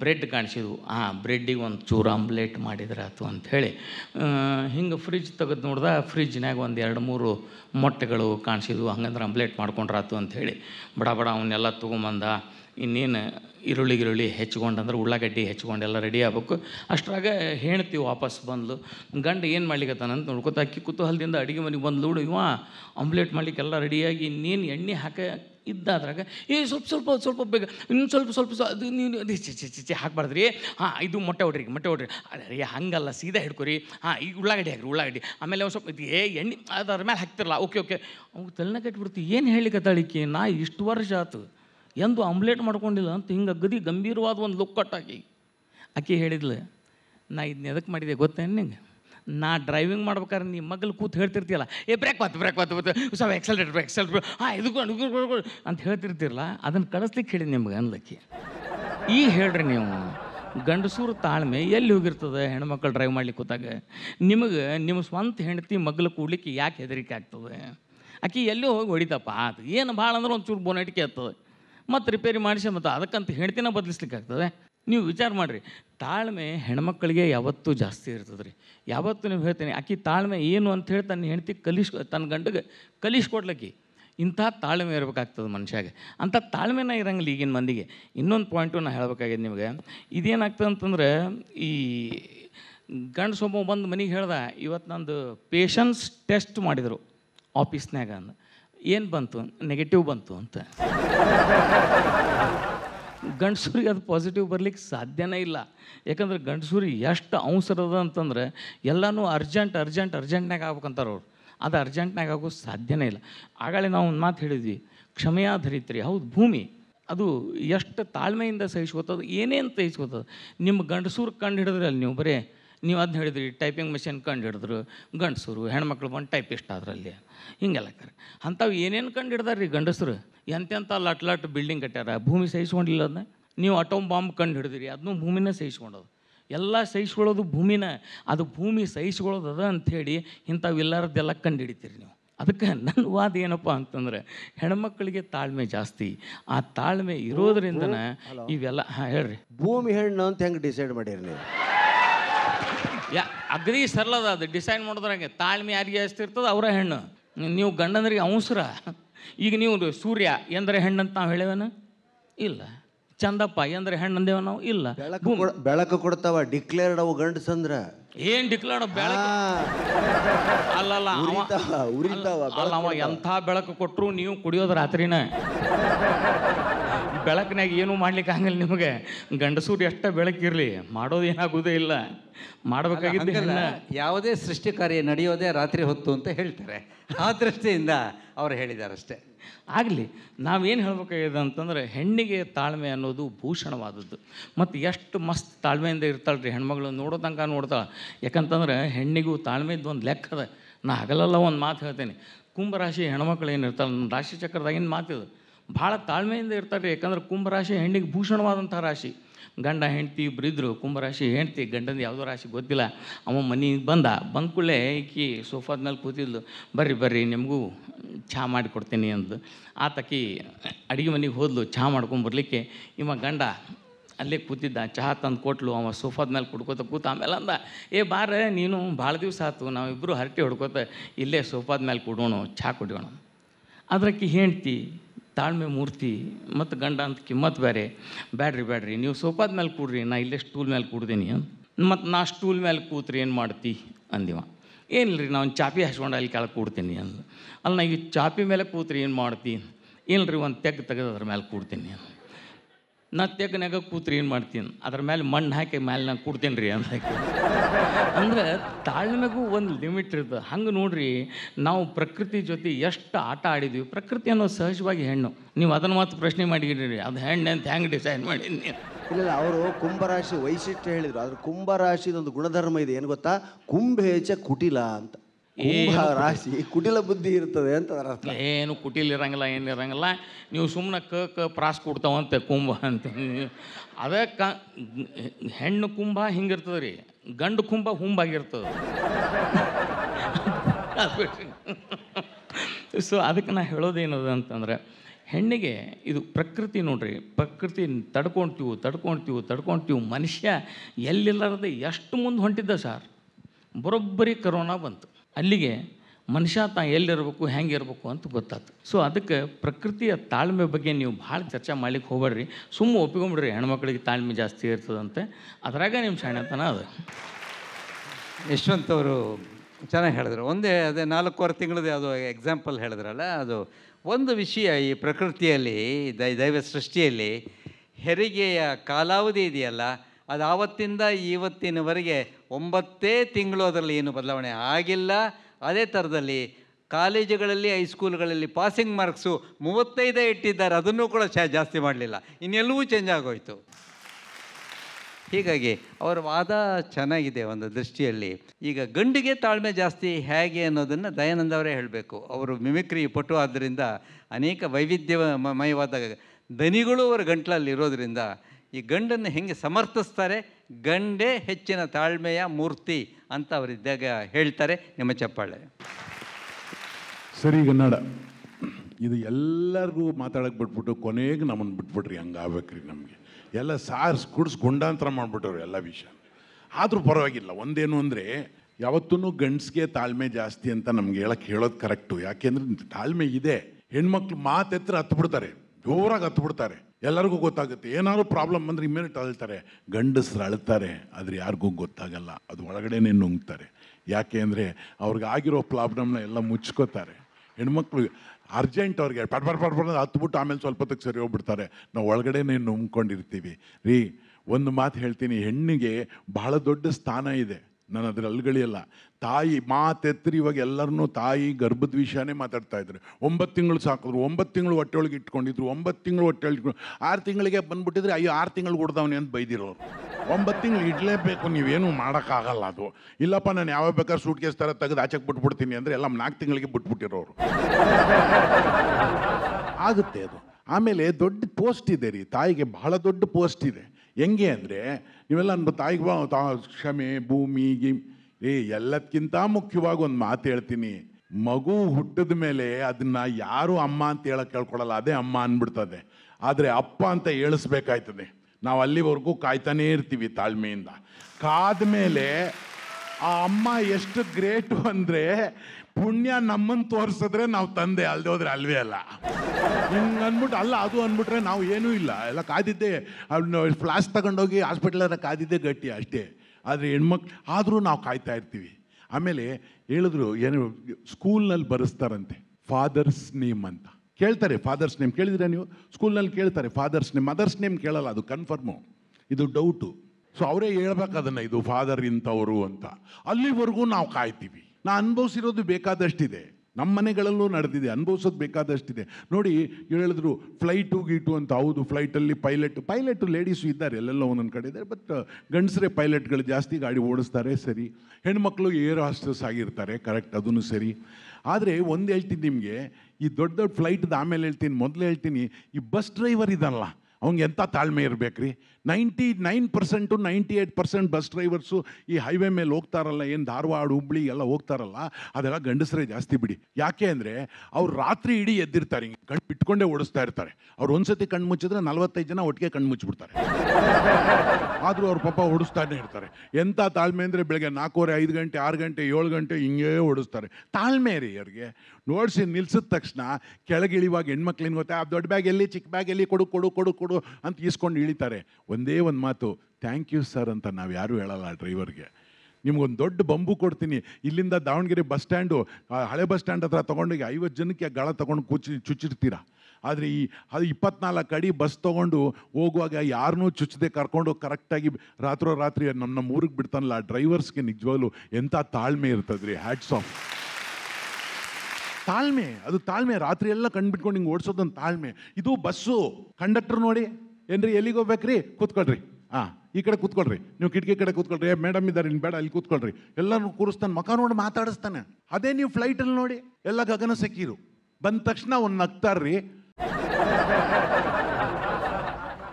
ಬ್ರೆಡ್ ಕಾಣಿಸಿದ್ವು ಆ ಬ್ರೆಡ್ಡಿಗೆ ಒಂದು ಚೂರು ಆಮ್ಲೆಟ್ ಅಂತ ಅಂಥೇಳಿ ಹಿಂಗೆ ಫ್ರಿಜ್ ತೆಗೆದು ನೋಡಿದ ಫ್ರಿಜ್ನಾಗ ಒಂದು ಎರಡು ಮೂರು ಮೊಟ್ಟೆಗಳು ಕಾಣಿಸಿದ್ವು ಹಂಗಂದ್ರೆ ಆಮ್ಲೆಟ್ ಮಾಡ್ಕೊಂಡ್ರಾತು ಅಂಥೇಳಿ ಬಡ ಬಡ ಅವನ್ನೆಲ್ಲ ತೊಗೊಂಬಂದ ಇನ್ನೇನು ಈರುಳ್ಳಿ ಗಿರುಳ್ಳಿ ಹೆಚ್ಕೊಂಡಂದ್ರೆ ಉಳ್ಳಾಗಡ್ಡಿ ಹೆಚ್ಕೊಂಡೆಲ್ಲ ರೆಡಿ ಆಗ್ಬೇಕು ಅಷ್ಟರಾಗ ಹೇಳ್ತೀವಿ ವಾಪಸ್ ಬಂದ್ಲು ಗಂಡ ಏನು ಅಂತ ನೋಡ್ಕೊತ ಅಕ್ಕಿ ಕುತೂಹಲದಿಂದ ಅಡುಗೆ ಮನೆಗೆ ಬಂದ್ಲು ಇವ ಆಮ್ಲೆಟ್ ಮಾಡ್ಲಿಕ್ಕೆಲ್ಲ ರೆಡಿಯಾಗಿ ಇನ್ನೇನು ಎಣ್ಣೆ ಹಾಕ ಇದ್ದಾದ್ರಾಗ ಏ ಸ್ವಲ್ಪ ಸ್ವಲ್ಪ ಸ್ವಲ್ಪ ಬೇಗ ಇನ್ನು ಸ್ವಲ್ಪ ಸ್ವಲ್ಪ ಅದು ನೀನು ಚಿಚಿ ಚಿ ಹಾಕಬಾರ್ದು ಹಾಕ್ಬಾರ್ದ್ರಿ ಹಾಂ ಇದು ಮೊಟ್ಟೆ ಹೊಡ್ರಿ ಮೊಟ್ಟೆ ಹೊಡ್ರಿ ಅದೇ ಹಂಗಲ್ಲ ಸೀದಾ ಹಿಡ್ಕೊರಿ ಹಾಂ ಈ ಉಳ್ಳಾಗಡ್ಡಿ ಹಾಕ್ರಿ ಉಳ್ಳಾಗಡ್ಡಿ ಆಮೇಲೆ ಒಂದು ಸ್ವಲ್ಪ ಇದು ಏ ಎಣ್ಣೆ ಅದಾದ್ರ ಮೇಲೆ ಹಾಕ್ತಿರಲ್ಲ ಓಕೆ ಓಕೆ ಅವು ತಲೆನ ಕಟ್ಬಿಡ್ತು ಏನು ಹೇಳಿಕತ್ತಾಳಿಕೆ ನಾ ಇಷ್ಟು ವರ್ಷ ಆತು ಎಂದು ಆಮ್ಲೆಟ್ ಮಾಡ್ಕೊಂಡಿಲ್ಲ ಅಂತ ಹಿಂಗೆ ಗದಿ ಗಂಭೀರವಾದ ಒಂದು ಲುಕ್ ಕಟ್ಟಾಕಿ ಆಕೆ ಹೇಳಿದ್ಲು ನಾ ಇದನ್ನ ಎದಕ್ಕೆ ಮಾಡಿದೆ ಗೊತ್ತೇನು ನಿಂಗೆ ನಾ ಡ್ರೈವಿಂಗ್ ಮಾಡ್ಬೇಕಾದ್ರೆ ನಿಮ್ಮ ಮಗ್ಲು ಕೂತು ಹೇಳ್ತಿರ್ತೀಯಲ್ಲ ಏ ಬ್ರೇಕ್ ಬತ್ತು ಬ್ರೇಕ್ ಬತ್ತು ಬತ್ತು ಸಾವ್ ಎಕ್ಸಲ್ರೇಟ್ ಎಕ್ಸಲ್ರೇಟ್ ಹಾಂ ಇದಕ್ಕೂ ಅನುಕೂಲ ಅಂತ ಹೇಳ್ತಿರ್ತೀರಲ್ಲ ಅದನ್ನು ಕಳಿಸ್ಲಿಕ್ಕೆ ಹೇಳಿ ನಿಮ್ಗೆ ಅನ್ಲಕ್ಕಿ ಈಗ ಹೇಳ್ರಿ ನೀವು ಗಂಡಸೂರು ತಾಳ್ಮೆ ಎಲ್ಲಿ ಹೋಗಿರ್ತದೆ ಹೆಣ್ಮಕ್ಳು ಡ್ರೈವ್ ಮಾಡ್ಲಿಕ್ಕೆ ಕೂತಾಗ ನಿಮಗೆ ನಿಮ್ಮ ಸ್ವಂತ ಹೆಂಡತಿ ಮಗ್ಲು ಕೂಡ್ಲಿಕ್ಕೆ ಯಾಕೆ ಹೆದರಿಕೆ ಆಗ್ತದೆ ಆಕೆ ಎಲ್ಲೂ ಹೋಗಿ ಹೊಡಿತಪ್ಪ ಅದು ಏನು ಭಾಳ ಅಂದ್ರೆ ಒಂಚೂರು ಬೋನಟಿಕೆ ಆಗ್ತದೆ ಮತ್ತು ರಿಪೇರಿ ಮಾಡಿಸಿ ಮತ್ತು ಅದಕ್ಕಂತ ಹೆಂಡ್ತಿನ ಬದಲಿಸ್ಲಿಕ್ಕೆ ಆಗ್ತದೆ ನೀವು ವಿಚಾರ ಮಾಡಿರಿ ತಾಳ್ಮೆ ಹೆಣ್ಮಕ್ಳಿಗೆ ಯಾವತ್ತೂ ಜಾಸ್ತಿ ಇರ್ತದೆ ರೀ ಯಾವತ್ತೂ ನೀವು ಹೇಳ್ತೀನಿ ಆಕಿ ತಾಳ್ಮೆ ಏನು ಅಂತ ಹೇಳಿ ತನ್ನ ಹೆಂಡತಿ ಕಲಿಸ್ ತನ್ನ ಗಂಡಗೆ ಕಲಿಸ್ಕೊಡ್ಲಕ್ಕಿ ಇಂಥ ತಾಳ್ಮೆ ಇರಬೇಕಾಗ್ತದೆ ಮನುಷ್ಯಾಗೆ ಅಂಥ ತಾಳ್ಮೆನ ಇರಂಗಿಲ್ಲ ಈಗಿನ ಮಂದಿಗೆ ಇನ್ನೊಂದು ಪಾಯಿಂಟು ನಾನು ಹೇಳಬೇಕಾಗಿದೆ ನಿಮಗೆ ಇದೇನಾಗ್ತದೆ ಅಂತಂದ್ರೆ ಈ ಗಂಡಸೊಬ್ಬ ಬಂದು ಮನೆಗೆ ಹೇಳ್ದೆ ಇವತ್ತು ನಂದು ಪೇಷನ್ಸ್ ಟೆಸ್ಟ್ ಮಾಡಿದರು ಆಫೀಸ್ನಾಗ ಏನು ಬಂತು ನೆಗೆಟಿವ್ ಬಂತು ಅಂತ ಗಂಡಸೂರಿಗೆ ಅದು ಪಾಸಿಟಿವ್ ಬರಲಿಕ್ಕೆ ಸಾಧ್ಯನೇ ಇಲ್ಲ ಯಾಕಂದ್ರೆ ಗಂಡಸೂರಿ ಎಷ್ಟು ಅವಸರದ ಅಂತಂದರೆ ಎಲ್ಲನೂ ಅರ್ಜೆಂಟ್ ಅರ್ಜೆಂಟ್ ಅರ್ಜೆಂಟ್ನಾಗ ಆಗ್ಬೇಕಂತಾರೆ ಅವ್ರು ಅದು ಅರ್ಜೆಂಟ್ನಾಗ ಆಗೋ ಸಾಧ್ಯನೇ ಇಲ್ಲ ಆಗಲೇ ನಾವು ಒಂದು ಮಾತು ಹೇಳಿದ್ವಿ ಕ್ಷಮೆಯಾಧರಿತ್ರಿ ಹೌದು ಭೂಮಿ ಅದು ಎಷ್ಟು ತಾಳ್ಮೆಯಿಂದ ಸಹಿಸ್ಕೋತದ ಏನೇನು ಸಹಿಸ್ಕೋತದ ನಿಮ್ಮ ಗಂಡಸೂರು ಕಂಡು ಹಿಡಿದ್ರೆ ಅಲ್ಲಿ ನೀವು ಬರೀ ನೀವು ಅದನ್ನ ಹೇಳಿದ್ರಿ ಟೈಪಿಂಗ್ ಮೆಷಿನ್ ಕಂಡು ಹಿಡಿದ್ರು ಗಂಡಸರು ಹೆಣ್ಮಕ್ಳು ಬಂದು ಟೈಪಿಸ್ಟ್ ಅದರಲ್ಲಿ ಹಿಂಗೆಲ್ಲ ಕರೆ ಅಂಥವು ಏನೇನು ಕಂಡು ಹಿಡ್ದಾರ ರೀ ಗಂಡಸರು ಎಂತೆಂಥ ಲಟ್ ಲಟ್ ಬಿಲ್ಡಿಂಗ್ ಕಟ್ಟ್ಯಾರ ಭೂಮಿ ಸಹಿಸ್ಕೊಂಡಿಲ್ಲ ಅದನ್ನ ನೀವು ಅಟೋಮ್ ಬಾಂಬ್ ಕಂಡು ಹಿಡಿದ್ರಿ ಅದನ್ನೂ ಭೂಮಿನ ಸಹಿಸ್ಕೊಂಡೋದು ಎಲ್ಲ ಸಹಿಸ್ಕೊಳ್ಳೋದು ಭೂಮಿನ ಅದು ಭೂಮಿ ಸಹಿಸ್ಕೊಳ್ಳೋದು ಅದ ಅಂಥೇಳಿ ಇಲ್ಲಾರದೆಲ್ಲ ಕಂಡು ಹಿಡಿತೀರಿ ನೀವು ಅದಕ್ಕೆ ನನ್ನ ವಾದ ಏನಪ್ಪ ಅಂತಂದರೆ ಹೆಣ್ಮಕ್ಳಿಗೆ ತಾಳ್ಮೆ ಜಾಸ್ತಿ ಆ ತಾಳ್ಮೆ ಇರೋದ್ರಿಂದನೇ ಇವೆಲ್ಲ ಹಾಂ ಹೇಳ್ರಿ ಭೂಮಿ ಹೆಣ್ಣು ಅಂತ ಹೆಂಗೆ ಡಿಸೈಡ್ ಮಾಡಿರಿ ನೀವು ಯಾ ಅಗ್ರಿ ಸರಳದ ಅದು ಡಿಸೈನ್ ಮಾಡಿದ್ರಂಗೆ ತಾಳ್ಮೆ ಯಾರಿಗೆ ಇರ್ತದೆ ಅವರ ಹೆಣ್ಣು ನೀವು ಗಂಡಂದ್ರಿಗೆ ಅವಸರ ಈಗ ನೀವು ಸೂರ್ಯ ಎಂದರೆ ಅಂತ ನಾವು ಹೇಳೇವೇನು ಇಲ್ಲ ಚಂದಪ್ಪ ಎಂದ್ರೆ ಹೆಣ್ಣು ಅಂದೇವ ನಾವು ಇಲ್ಲ ಬೆಳಕು ಕೊಡ್ತಾವ ಡಿಕ್ಲೇರ್ಡ್ ಅವು ಗಂಡಸಂದ್ರ ಏನ್ ಡಿಕ್ಲೇರ್ಡ್ ಬೆಳಕು ಅಲ್ಲಲ್ಲ ಅಲ್ಲ ಎಂಥ ಬೆಳಕು ಕೊಟ್ಟರು ನೀವು ಕುಡಿಯೋದು ರಾತ್ರಿನ ಬೆಳಕಿನಾಗ ಏನೂ ಮಾಡ್ಲಿಕ್ಕೆ ಆಗಲ್ಲ ನಿಮಗೆ ಗಂಡಸೂರು ಎಷ್ಟ ಬೆಳಕಿರಲಿ ಮಾಡೋದು ಏನಾಗುವುದೇ ಇಲ್ಲ ಮಾಡಬೇಕಾಗಿದ್ದ ಯಾವುದೇ ಸೃಷ್ಟಿ ಕಾರ್ಯ ನಡೆಯೋದೇ ರಾತ್ರಿ ಹೊತ್ತು ಅಂತ ಹೇಳ್ತಾರೆ ಆ ದೃಷ್ಟಿಯಿಂದ ಅವ್ರು ಹೇಳಿದಾರಷ್ಟೇ ಆಗಲಿ ನಾವೇನು ಹೇಳ್ಬೇಕಾಗಿದೆ ಅಂತಂದರೆ ಹೆಣ್ಣಿಗೆ ತಾಳ್ಮೆ ಅನ್ನೋದು ಭೂಷಣವಾದದ್ದು ಮತ್ತು ಎಷ್ಟು ಮಸ್ತ್ ತಾಳ್ಮೆಯಿಂದ ಇರ್ತಾಳೆ ರೀ ಹೆಣ್ಮಗಳು ನೋಡೋ ತನಕ ನೋಡ್ತಾಳೆ ಯಾಕಂತಂದ್ರೆ ಹೆಣ್ಣಿಗೂ ತಾಳ್ಮೆದ್ದು ಒಂದು ಅದ ನಾ ಹಗಲಲ್ಲ ಒಂದು ಮಾತು ಹೇಳ್ತೇನೆ ಕುಂಭರಾಶಿ ಹೆಣ್ಮಕ್ಳು ಏನು ನನ್ನ ರಾಶಿ ಚಕ್ರದಾಗಿನ ಮಾತಿದು ಭಾಳ ತಾಳ್ಮೆಯಿಂದ ಇರ್ತಾರೆ ಯಾಕಂದ್ರೆ ಕುಂಭರಾಶಿ ಹೆಣ್ಣಿಗೆ ಭೂಷಣವಾದಂಥ ರಾಶಿ ಗಂಡ ಹೆಂಡ್ತಿ ಇಬ್ಬರು ಇದ್ದರು ಕುಂಭರಾಶಿ ಹೆಂಡ್ತಿ ಗಂಡನ ಯಾವುದೋ ರಾಶಿ ಗೊತ್ತಿಲ್ಲ ಅವ ಮನೆಗೆ ಬಂದ ಬಂದ ಕೂಡಲೇ ಈಕಿ ಸೋಫಾದ ಮೇಲೆ ಕೂತಿದ್ಲು ಬರ್ರಿ ಬರ್ರಿ ನಿಮಗೂ ಚಹಾ ಮಾಡಿಕೊಡ್ತೀನಿ ಅಂದು ಆತಕಿ ಅಡುಗೆ ಮನೆಗೆ ಹೋದ್ಲು ಚಹಾ ಮಾಡ್ಕೊಂಬರ್ಲಿಕ್ಕೆ ಇವ ಗಂಡ ಅಲ್ಲೇ ಕೂತಿದ್ದ ಚಹಾ ತಂದು ಕೊಟ್ಲು ಅವ ಸೋಫಾದ ಮೇಲೆ ಕುಡ್ಕೋತ ಕೂತ ಆಮೇಲೆ ಅಂದ ಏ ಬಾರ ನೀನು ಭಾಳ ದಿವಸ ಆಯ್ತು ನಾವಿಬ್ಬರು ಹರಟೆ ಹೊಡ್ಕೋತ ಇಲ್ಲೇ ಸೋಫಾದ ಮೇಲೆ ಕೂಡೋಣ ಚಹಾ ಕುಡಿಯೋಣ ಅದಕ್ಕೆ ಹೆಂಡ್ತಿ ತಾಳ್ಮೆ ಮೂರ್ತಿ ಮತ್ತು ಗಂಡ ಅಂತ ಕಿಮ್ಮತ್ತು ಬೇರೆ ಬ್ಯಾಡ್ರಿ ಬ್ಯಾಡ್ರಿ ನೀವು ಸೋಪಾದ ಮೇಲೆ ಕೂಡ್ರಿ ನಾ ಇಲ್ಲೇ ಸ್ಟೂಲ್ ಮೇಲೆ ಕೂಡ್ದೀನಿ ಮತ್ತು ನಾ ಸ್ಟೂಲ್ ಮೇಲೆ ಕೂತ್ರಿ ಏನು ಮಾಡ್ತಿ ಅಂದಿವ ರೀ ನಾನು ಚಾಪಿ ಹಚ್ಕೊಂಡು ಅಲ್ಲಿ ಕೆಳಗೆ ಕೂಡ್ತೀನಿ ಅಂದ ಅಲ್ಲಿ ನಾ ಈ ಚಾಪಿ ಮೇಲೆ ಕೂತ್ರಿ ಏನು ಮಾಡ್ತಿ ರೀ ಒಂದು ತೆಗ್ ತೆಗೆದು ಅದ್ರ ಮೇಲೆ ಕೂಡ್ತೀನಿ ನಾ ತೆಗ್ನಾಗ ಕೂತ್ರಿ ಏನು ಮಾಡ್ತೀನಿ ಅದ್ರ ಮೇಲೆ ಮಣ್ಣು ಹಾಕಿ ಮೇಲೆ ನಾನು ಕೂಡ್ತೀನಿ ರೀ ಅಂತ ಅಂದ್ರೆ ತಾಳ್ಮೆಗೂ ಒಂದು ಲಿಮಿಟ್ ಇರ್ತದೆ ಹಂಗೆ ನೋಡ್ರಿ ನಾವು ಪ್ರಕೃತಿ ಜೊತೆ ಎಷ್ಟು ಆಟ ಆಡಿದೀವಿ ಪ್ರಕೃತಿ ಅನ್ನೋ ಸಹಜವಾಗಿ ಹೆಣ್ಣು ನೀವು ಅದನ್ನು ಮಾತ್ರ ಪ್ರಶ್ನೆ ಮಾಡಿರಿ ಅದು ಹೆಣ್ಣು ಅಂತ ಹೆಂಗೆ ಡಿಸೈನ್ ಮಾಡಿ ಇಲ್ಲ ಅವರು ಕುಂಭರಾಶಿ ವೈಶಿಷ್ಟ್ಯ ಹೇಳಿದರು ಅದ್ರ ಕುಂಭರಾಶಿದೊಂದು ಗುಣಧರ್ಮ ಇದೆ ಏನು ಗೊತ್ತಾ ಕುಂಭೇಚ ಕುಟಿಲ ಅಂತ ರಾಶಿ ಕುಟಿಲ ಬುದ್ಧಿ ಇರ್ತದೆ ಅಂತ ಅರ್ಥ ಏನು ಕುಟಿಲ್ ಇರಂಗಿಲ್ಲ ಏನು ಇರಂಗಿಲ್ಲ ನೀವು ಸುಮ್ಮನೆ ಕ ಕ ಪ್ರಾಸ್ ಕೊಡ್ತಾವಂತೆ ಕುಂಭ ಅಂತ ಅದೇ ಕ ಹೆಣ್ಣು ಕುಂಭ ಹಿಂಗಿರ್ತದೆ ರೀ ಗಂಡು ಕುಂಭ ಹುಂಬಾಗಿರ್ತದೆ ಸೊ ಅದಕ್ಕೆ ನಾ ಹೇಳೋದೇನದು ಅಂತಂದರೆ ಹೆಣ್ಣಿಗೆ ಇದು ಪ್ರಕೃತಿ ನೋಡ್ರಿ ಪ್ರಕೃತಿ ತಡ್ಕೊಳ್ತೀವಿ ತಡ್ಕೊಳ್ತೀವಿ ತಡ್ಕೊಳ್ತೀವಿ ಮನುಷ್ಯ ಎಲ್ಲಿಲ್ಲಾರದೆ ಎಷ್ಟು ಮುಂದೆ ಹೊಂಟಿದ್ದ ಸರ್ ಬರೋಬ್ಬರಿ ಕರೋನಾ ಬಂತು ಅಲ್ಲಿಗೆ ಮನುಷ್ಯ ತಾ ಎಲ್ಲಿರಬೇಕು ಇರಬೇಕು ಅಂತ ಗೊತ್ತಾಯ್ತು ಸೊ ಅದಕ್ಕೆ ಪ್ರಕೃತಿಯ ತಾಳ್ಮೆ ಬಗ್ಗೆ ನೀವು ಭಾಳ ಚರ್ಚೆ ಮಾಡ್ಲಿಕ್ಕೆ ಹೋಗ್ಬೇಡ್ರಿ ಸುಮ್ಮನೆ ಒಪ್ಪಿಕೊಂಬಿಡ್ರಿ ಹೆಣ್ಮಕ್ಳಿಗೆ ತಾಳ್ಮೆ ಜಾಸ್ತಿ ಇರ್ತದಂತೆ ಅದರಾಗ ನಿಮ್ಮ ಸಣ್ಣತನ ಅದು ಯಶವಂತ್ ಅವರು ಚೆನ್ನಾಗಿ ಹೇಳಿದ್ರು ಒಂದೇ ಅದೇ ನಾಲ್ಕೂವರೆ ತಿಂಗಳದ್ದು ಅದು ಎಕ್ಸಾಂಪಲ್ ಹೇಳಿದ್ರಲ್ಲ ಅದು ಒಂದು ವಿಷಯ ಈ ಪ್ರಕೃತಿಯಲ್ಲಿ ದೈ ದೈವ ಸೃಷ್ಟಿಯಲ್ಲಿ ಹೆರಿಗೆಯ ಕಾಲಾವಧಿ ಇದೆಯಲ್ಲ ಅದು ಆವತ್ತಿಂದ ಇವತ್ತಿನವರೆಗೆ ಒಂಬತ್ತೇ ತಿಂಗಳು ಅದರಲ್ಲಿ ಏನು ಬದಲಾವಣೆ ಆಗಿಲ್ಲ ಅದೇ ಥರದಲ್ಲಿ ಕಾಲೇಜುಗಳಲ್ಲಿ ಹೈಸ್ಕೂಲ್ಗಳಲ್ಲಿ ಪಾಸಿಂಗ್ ಮಾರ್ಕ್ಸು ಮೂವತ್ತೈದೇ ಇಟ್ಟಿದ್ದಾರೆ ಅದನ್ನೂ ಕೂಡ ಚ ಜಾಸ್ತಿ ಮಾಡಲಿಲ್ಲ ಇನ್ನೆಲ್ಲವೂ ಚೇಂಜ್ ಆಗೋಯಿತು ಹೀಗಾಗಿ ಅವರ ವಾದ ಚೆನ್ನಾಗಿದೆ ಒಂದು ದೃಷ್ಟಿಯಲ್ಲಿ ಈಗ ಗಂಡಿಗೆ ತಾಳ್ಮೆ ಜಾಸ್ತಿ ಹೇಗೆ ಅನ್ನೋದನ್ನು ದಯಾನಂದ ಅವರೇ ಹೇಳಬೇಕು ಅವರು ಮಿಮಿಕ್ರಿ ಪಟು ಆದ್ದರಿಂದ ಅನೇಕ ವೈವಿಧ್ಯಮಯವಾದ ದನಿಗಳು ಅವರ ಗಂಟಲಲ್ಲಿ ಇರೋದರಿಂದ ಈ ಗಂಡನ್ನು ಹೆಂಗೆ ಸಮರ್ಥಿಸ್ತಾರೆ ಗಂಡೇ ಹೆಚ್ಚಿನ ತಾಳ್ಮೆಯ ಮೂರ್ತಿ ಅಂತ ಅವರಿದ್ದಾಗ ಹೇಳ್ತಾರೆ ನಿಮ್ಮ ಚಪ್ಪಾಳೆ ಸರಿ ಕನ್ನಡ ಇದು ಎಲ್ಲರಿಗೂ ಮಾತಾಡಕ್ಕೆ ಬಿಟ್ಬಿಟ್ಟು ಕೊನೆಗೆ ನಮ್ಮನ್ನು ಬಿಟ್ಬಿಟ್ರಿ ಹಂಗೆ ಆಗ್ಬೇಕ್ರಿ ನಮಗೆ ಎಲ್ಲ ಸಾರ್ಸ್ ಕುಡ್ಸ್ ಗುಂಡಾಂತರ ಮಾಡ್ಬಿಟ್ರು ಎಲ್ಲ ವಿಷಯ ಆದರೂ ಪರವಾಗಿಲ್ಲ ಒಂದೇನು ಅಂದರೆ ಯಾವತ್ತೂ ಗಂಡ್ಸ್ಗೆ ತಾಳ್ಮೆ ಜಾಸ್ತಿ ಅಂತ ನಮ್ಗೆ ಹೇಳಕ್ಕೆ ಹೇಳೋದು ಕರೆಕ್ಟು ಯಾಕೆಂದ್ರೆ ತಾಳ್ಮೆ ಇದೆ ಹೆಣ್ಮಕ್ಳು ಮಾತೆತ್ರ ಹತ್ಬಿಡ್ತಾರೆ ಜೋರಾಗಿ ಹತ್ತು ಬಿಡ್ತಾರೆ ಎಲ್ಲರಿಗೂ ಗೊತ್ತಾಗುತ್ತೆ ಏನಾದ್ರು ಪ್ರಾಬ್ಲಮ್ ಬಂದ್ರೆ ಇಮ್ಯೂನಿಟ್ ಅಳ್ತಾರೆ ಗಂಡಸ್ರು ಅಳ್ತಾರೆ ಆದರೆ ಯಾರಿಗೂ ಗೊತ್ತಾಗಲ್ಲ ಅದು ಒಳಗಡೆನೇ ನುಂಗ್ತಾರೆ ಯಾಕೆ ಅಂದರೆ ಅವ್ರಿಗೆ ಆಗಿರೋ ಪ್ರಾಬ್ಲಮ್ನ ಎಲ್ಲ ಮುಚ್ಕೋತಾರೆ ಹೆಣ್ಮಕ್ಳು ಅರ್ಜೆಂಟ್ ಅವ್ರಿಗೆ ಪಟ್ ಪಟ್ ಪಟ್ ಪಟ್ ಹತ್ಬಿಟ್ಟು ಆಮೇಲೆ ಸ್ವಲ್ಪ ಸರಿ ಹೋಗ್ಬಿಡ್ತಾರೆ ನಾವು ಒಳಗಡೆನೇ ನುಂಗ್ಕೊಂಡಿರ್ತೀವಿ ರೀ ಒಂದು ಮಾತು ಹೇಳ್ತೀನಿ ಹೆಣ್ಣಿಗೆ ಬಹಳ ದೊಡ್ಡ ಸ್ಥಾನ ಇದೆ ನಾನು ಅದ್ರ ಅಲ್ಗಳಿಯಲ್ಲ ತಾಯಿ ಮಾತೆತ್ತರಿ ಇವಾಗ ಎಲ್ಲರನ್ನೂ ತಾಯಿ ಗರ್ಭದ ವಿಷಯನೇ ಮಾತಾಡ್ತಾ ಇದ್ರು ಒಂಬತ್ತು ತಿಂಗಳು ಸಾಕಿದ್ರು ಒಂಬತ್ತು ತಿಂಗಳು ಹೊಟ್ಟೆ ಒಳಗೆ ಇಟ್ಕೊಂಡಿದ್ರು ಒಂಬತ್ತು ತಿಂಗಳು ಹೊಟ್ಟೆ ಒಳಗೆ ಆರು ತಿಂಗಳಿಗೆ ಬಂದ್ಬಿಟ್ಟಿದ್ರೆ ಅಯ್ಯೋ ಆರು ತಿಂಗಳು ಕೊಡ್ದವನೇ ಅಂತ ಬೈದಿರೋರು ಒಂಬತ್ತು ತಿಂಗಳು ಇಡಲೇಬೇಕು ನೀವೇನು ಮಾಡೋಕ್ಕಾಗಲ್ಲ ಅದು ಇಲ್ಲಪ್ಪ ನಾನು ಯಾವ ಬೇಕಾದ್ರೆ ಸೂಟ್ ಕೇಸ್ ಥರ ತೆಗೆದು ಆಚೆಗೆ ಬಿಟ್ಬಿಡ್ತೀನಿ ಅಂದರೆ ಎಲ್ಲ ನಾಲ್ಕು ತಿಂಗಳಿಗೆ ಬಿಟ್ಬಿಟ್ಟಿರೋರು ಆಗುತ್ತೆ ಅದು ಆಮೇಲೆ ದೊಡ್ಡ ಪೋಸ್ಟ್ ಇದೆ ರೀ ತಾಯಿಗೆ ಬಹಳ ದೊಡ್ಡ ಪೋಸ್ಟ್ ಇದೆ ಹೆಂಗೆ ಅಂದರೆ ನೀವೆಲ್ಲ ನಮ್ಮ ತಾಯಿಗೆ ಬಾ ತಾ ಕ್ಷಮೆ ಭೂಮಿ ಗಿಮ್ ಏ ಎಲ್ಲದಕ್ಕಿಂತ ಮುಖ್ಯವಾಗಿ ಒಂದು ಮಾತು ಹೇಳ್ತೀನಿ ಮಗು ಹುಟ್ಟಿದ ಮೇಲೆ ಅದನ್ನು ಯಾರು ಅಮ್ಮ ಅಂತ ಹೇಳಕ್ಕೆ ಕೇಳ್ಕೊಡಲ್ಲ ಅದೇ ಅಮ್ಮ ಅಂದ್ಬಿಡ್ತದೆ ಆದರೆ ಅಪ್ಪ ಅಂತ ಹೇಳಿಸ್ಬೇಕಾಯ್ತದೆ ನಾವು ಅಲ್ಲಿವರೆಗೂ ಕಾಯ್ತಾನೇ ಇರ್ತೀವಿ ತಾಳ್ಮೆಯಿಂದ ಕಾದ ಮೇಲೆ ಆ ಅಮ್ಮ ಎಷ್ಟು ಗ್ರೇಟು ಅಂದರೆ ಪುಣ್ಯ ನಮ್ಮನ್ನು ತೋರಿಸಿದ್ರೆ ನಾವು ತಂದೆ ಅಲ್ಲದೆ ಹೋದ್ರೆ ಅಲ್ವೇ ಅಲ್ಲ ಹಿಂಗೆ ಅಂದ್ಬಿಟ್ಟು ಅಲ್ಲ ಅದು ಅಂದ್ಬಿಟ್ರೆ ನಾವು ಏನೂ ಇಲ್ಲ ಎಲ್ಲ ಕಾದಿದ್ದೆ ಅವ್ನು ಫ್ಲಾಸ್ ತಗೊಂಡೋಗಿ ಹಾಸ್ಪಿಟ್ಲಲ್ಲಿ ಕಾದಿದ್ದೆ ಗಟ್ಟಿ ಅಷ್ಟೇ ಆದರೆ ಹೆಣ್ಮಕ್ಳು ಆದರೂ ನಾವು ಕಾಯ್ತಾ ಇರ್ತೀವಿ ಆಮೇಲೆ ಹೇಳಿದ್ರು ಏನು ಸ್ಕೂಲ್ನಲ್ಲಿ ಬರೆಸ್ತಾರಂತೆ ಫಾದರ್ಸ್ ನೇಮ್ ಅಂತ ಕೇಳ್ತಾರೆ ಫಾದರ್ಸ್ ನೇಮ್ ಕೇಳಿದ್ರೆ ನೀವು ಸ್ಕೂಲ್ನಲ್ಲಿ ಕೇಳ್ತಾರೆ ಫಾದರ್ಸ್ ನೇಮ್ ಮದರ್ಸ್ ನೇಮ್ ಕೇಳಲ್ಲ ಅದು ಕನ್ಫರ್ಮು ಇದು ಡೌಟು ಸೊ ಅವರೇ ಹೇಳ್ಬೇಕು ಅದನ್ನು ಇದು ಫಾದರ್ ಇಂಥವರು ಅಂತ ಅಲ್ಲಿವರೆಗೂ ನಾವು ಕಾಯ್ತೀವಿ ನಾ ಅನುಭವಿಸಿರೋದು ಬೇಕಾದಷ್ಟಿದೆ ನಮ್ಮ ಮನೆಗಳಲ್ಲೂ ನಡೆದಿದೆ ಅನುಭವಿಸೋದು ಬೇಕಾದಷ್ಟಿದೆ ನೋಡಿ ಹೇಳಿದ್ರು ಫ್ಲೈಟು ಗೀಟು ಅಂತ ಹೌದು ಫ್ಲೈಟಲ್ಲಿ ಪೈಲಟ್ ಪೈಲಟು ಲೇಡೀಸು ಇದ್ದಾರೆ ಎಲ್ಲೆಲ್ಲೋ ಒಂದೊಂದು ಕಡೆ ಇದ್ದಾರೆ ಬಟ್ ಗಂಡಸರೇ ಪೈಲಟ್ಗಳು ಜಾಸ್ತಿ ಗಾಡಿ ಓಡಿಸ್ತಾರೆ ಸರಿ ಹೆಣ್ಮಕ್ಳು ಏರ್ ಹಾಸ್ಟೆಸ್ ಆಗಿರ್ತಾರೆ ಕರೆಕ್ಟ್ ಅದೂ ಸರಿ ಆದರೆ ಒಂದು ಹೇಳ್ತೀನಿ ನಿಮಗೆ ಈ ದೊಡ್ಡ ದೊಡ್ಡ ಫ್ಲೈಟ್ದು ಆಮೇಲೆ ಹೇಳ್ತೀನಿ ಮೊದಲು ಹೇಳ್ತೀನಿ ಈ ಬಸ್ ಡ್ರೈವರ್ ಇದಲ್ಲ ಅವ್ನಿಗೆ ಎಂಥ ತಾಳ್ಮೆ ಇರಬೇಕ್ರಿ ninety nine percent ninety eight percent bus drivers ಈ ಹೈವೇ ಮೇಲೆ ಹೋಗ್ತಾರಲ್ಲ ಏನು ಧಾರವಾಡ ಹುಬ್ಳಿ ಎಲ್ಲ ಹೋಗ್ತಾರಲ್ಲ ಅದೆಲ್ಲ ಗಂಡಸರೇ ಜಾಸ್ತಿ ಬಿಡಿ ಯಾಕೆ ಅಂದರೆ ಅವ್ರು ರಾತ್ರಿ ಇಡೀ ಎದ್ದಿರ್ತಾರೆ ಹಿಂಗೆ ಕಣ್ಣು ಬಿಟ್ಕೊಂಡೇ ಓಡಿಸ್ತಾ ಇರ್ತಾರೆ ಅವ್ರು ಒಂದ್ಸತಿ ಕಣ್ಣು ಮುಚ್ಚಿದ್ರೆ ನಲ್ವತ್ತೈದು ಜನ ಒಟ್ಟಿಗೆ ಕಣ್ಣು ಮುಚ್ಚಿಬಿಡ್ತಾರೆ ಆದರೂ ಅವ್ರ ಪಾಪ ಓಡಿಸ್ತಾನೆ ಇರ್ತಾರೆ ಎಂಥ ತಾಳ್ಮೆ ಅಂದರೆ ಬೆಳಗ್ಗೆ ನಾಲ್ಕೂವರೆ ಐದು ಗಂಟೆ ಆರು ಗಂಟೆ ಏಳು ಗಂಟೆ ಹಿಂಗೇ ಓಡಿಸ್ತಾರೆ ತಾಳ್ಮೆ ರೀ ಅವ್ರಿಗೆ ನೋಡಿಸಿ ನಿಲ್ಸಿದ ತಕ್ಷಣ ಕೆಳಗಿಳಿವಾಗ ಹೆಣ್ಮಕ್ಳಿನ ಗೊತ್ತೆ ಗೊತ್ತಾ ಆ ದೊಡ್ಡ ಬ್ಯಾಗ್ ಎಲ್ಲಿ ಚಿಕ್ಕ ಬ್ಯಾಗ್ ಎಲ್ಲಿ ಕೊಡು ಕೊಡು ಕೊಡು ಕೊಡು ಅಂತ ಈಸ್ಕೊಂಡು ಇಳಿತಾರೆ ಒಂದೇ ಒಂದು ಮಾತು ಥ್ಯಾಂಕ್ ಯು ಸರ್ ಅಂತ ನಾವು ಯಾರೂ ಹೇಳಲ್ಲ ಡ್ರೈವರ್ಗೆ ನಿಮ್ಗೊಂದು ದೊಡ್ಡ ಬಂಬು ಕೊಡ್ತೀನಿ ಇಲ್ಲಿಂದ ದಾವಣಗೆರೆ ಬಸ್ ಸ್ಟ್ಯಾಂಡು ಹಳೆ ಬಸ್ ಸ್ಟ್ಯಾಂಡ್ ಹತ್ರ ತೊಗೊಂಡೋಗಿ ಐವತ್ತು ಜನಕ್ಕೆ ಗಾಳ ತೊಗೊಂಡು ಕುಚ್ಚಿ ಚುಚ್ಚಿರ್ತೀರ ಆದರೆ ಈ ಅದು ಇಪ್ಪತ್ನಾಲ್ಕು ಅಡಿ ಬಸ್ ತೊಗೊಂಡು ಹೋಗುವಾಗ ಯಾರನ್ನೂ ಚುಚ್ಚದೆ ಕರ್ಕೊಂಡು ಕರೆಕ್ಟಾಗಿ ರಾತ್ರೋ ರಾತ್ರಿ ನಮ್ಮ ನಮ್ಮ ಊರಿಗೆ ಬಿಡ್ತಾನಲ್ಲ ಡ್ರೈವರ್ಸ್ಗೆ ನಿಜವಾಗ್ಲೂ ಎಂಥ ತಾಳ್ಮೆ ಇರ್ತದೆ ರೀ ಹ್ಯಾಟ್ಸ್ ಆಫ್ ತಾಳ್ಮೆ ಅದು ತಾಳ್ಮೆ ರಾತ್ರಿ ಎಲ್ಲ ಕಂಡುಬಿಟ್ಕೊಂಡು ಹಿಂಗೆ ಓಡಿಸೋದೊಂದು ತಾಳ್ಮೆ ಇದು ಬಸ್ಸು ಕಂಡಕ್ಟರ್ ನೋಡಿ ಏನ್ರಿ ಎಲ್ಲಿಗೆ ಹೋಗ್ಬೇಕ್ರಿ ಕೂತ್ಕೊಳ್ರಿ ಹಾಂ ಈ ಕಡೆ ಕೂತ್ಕೊಳ್ರಿ ನೀವು ಕಿಟಕಿ ಕಡೆ ಕೂತ್ಕೊಳ್ರಿ ಏ ಮೇಡಮ್ ಇದ್ದಾರೆ ನೀನು ಬೇಡ ಅಲ್ಲಿ ಕೂತ್ಕೊಳ್ರಿ ಎಲ್ಲರೂ ಕೂರಿಸ್ತಾನೆ ಮಕ ನೋಡಿ ಮಾತಾಡಿಸ್ತಾನೆ ಅದೇ ನೀವು ಫ್ಲೈಟಲ್ಲಿ ನೋಡಿ ಎಲ್ಲ ಗಗನ ಸಿಕ್ಕಿರು ಬಂದ ತಕ್ಷಣ ಅವ್ನು ನಗ್ತಾರ್ರಿ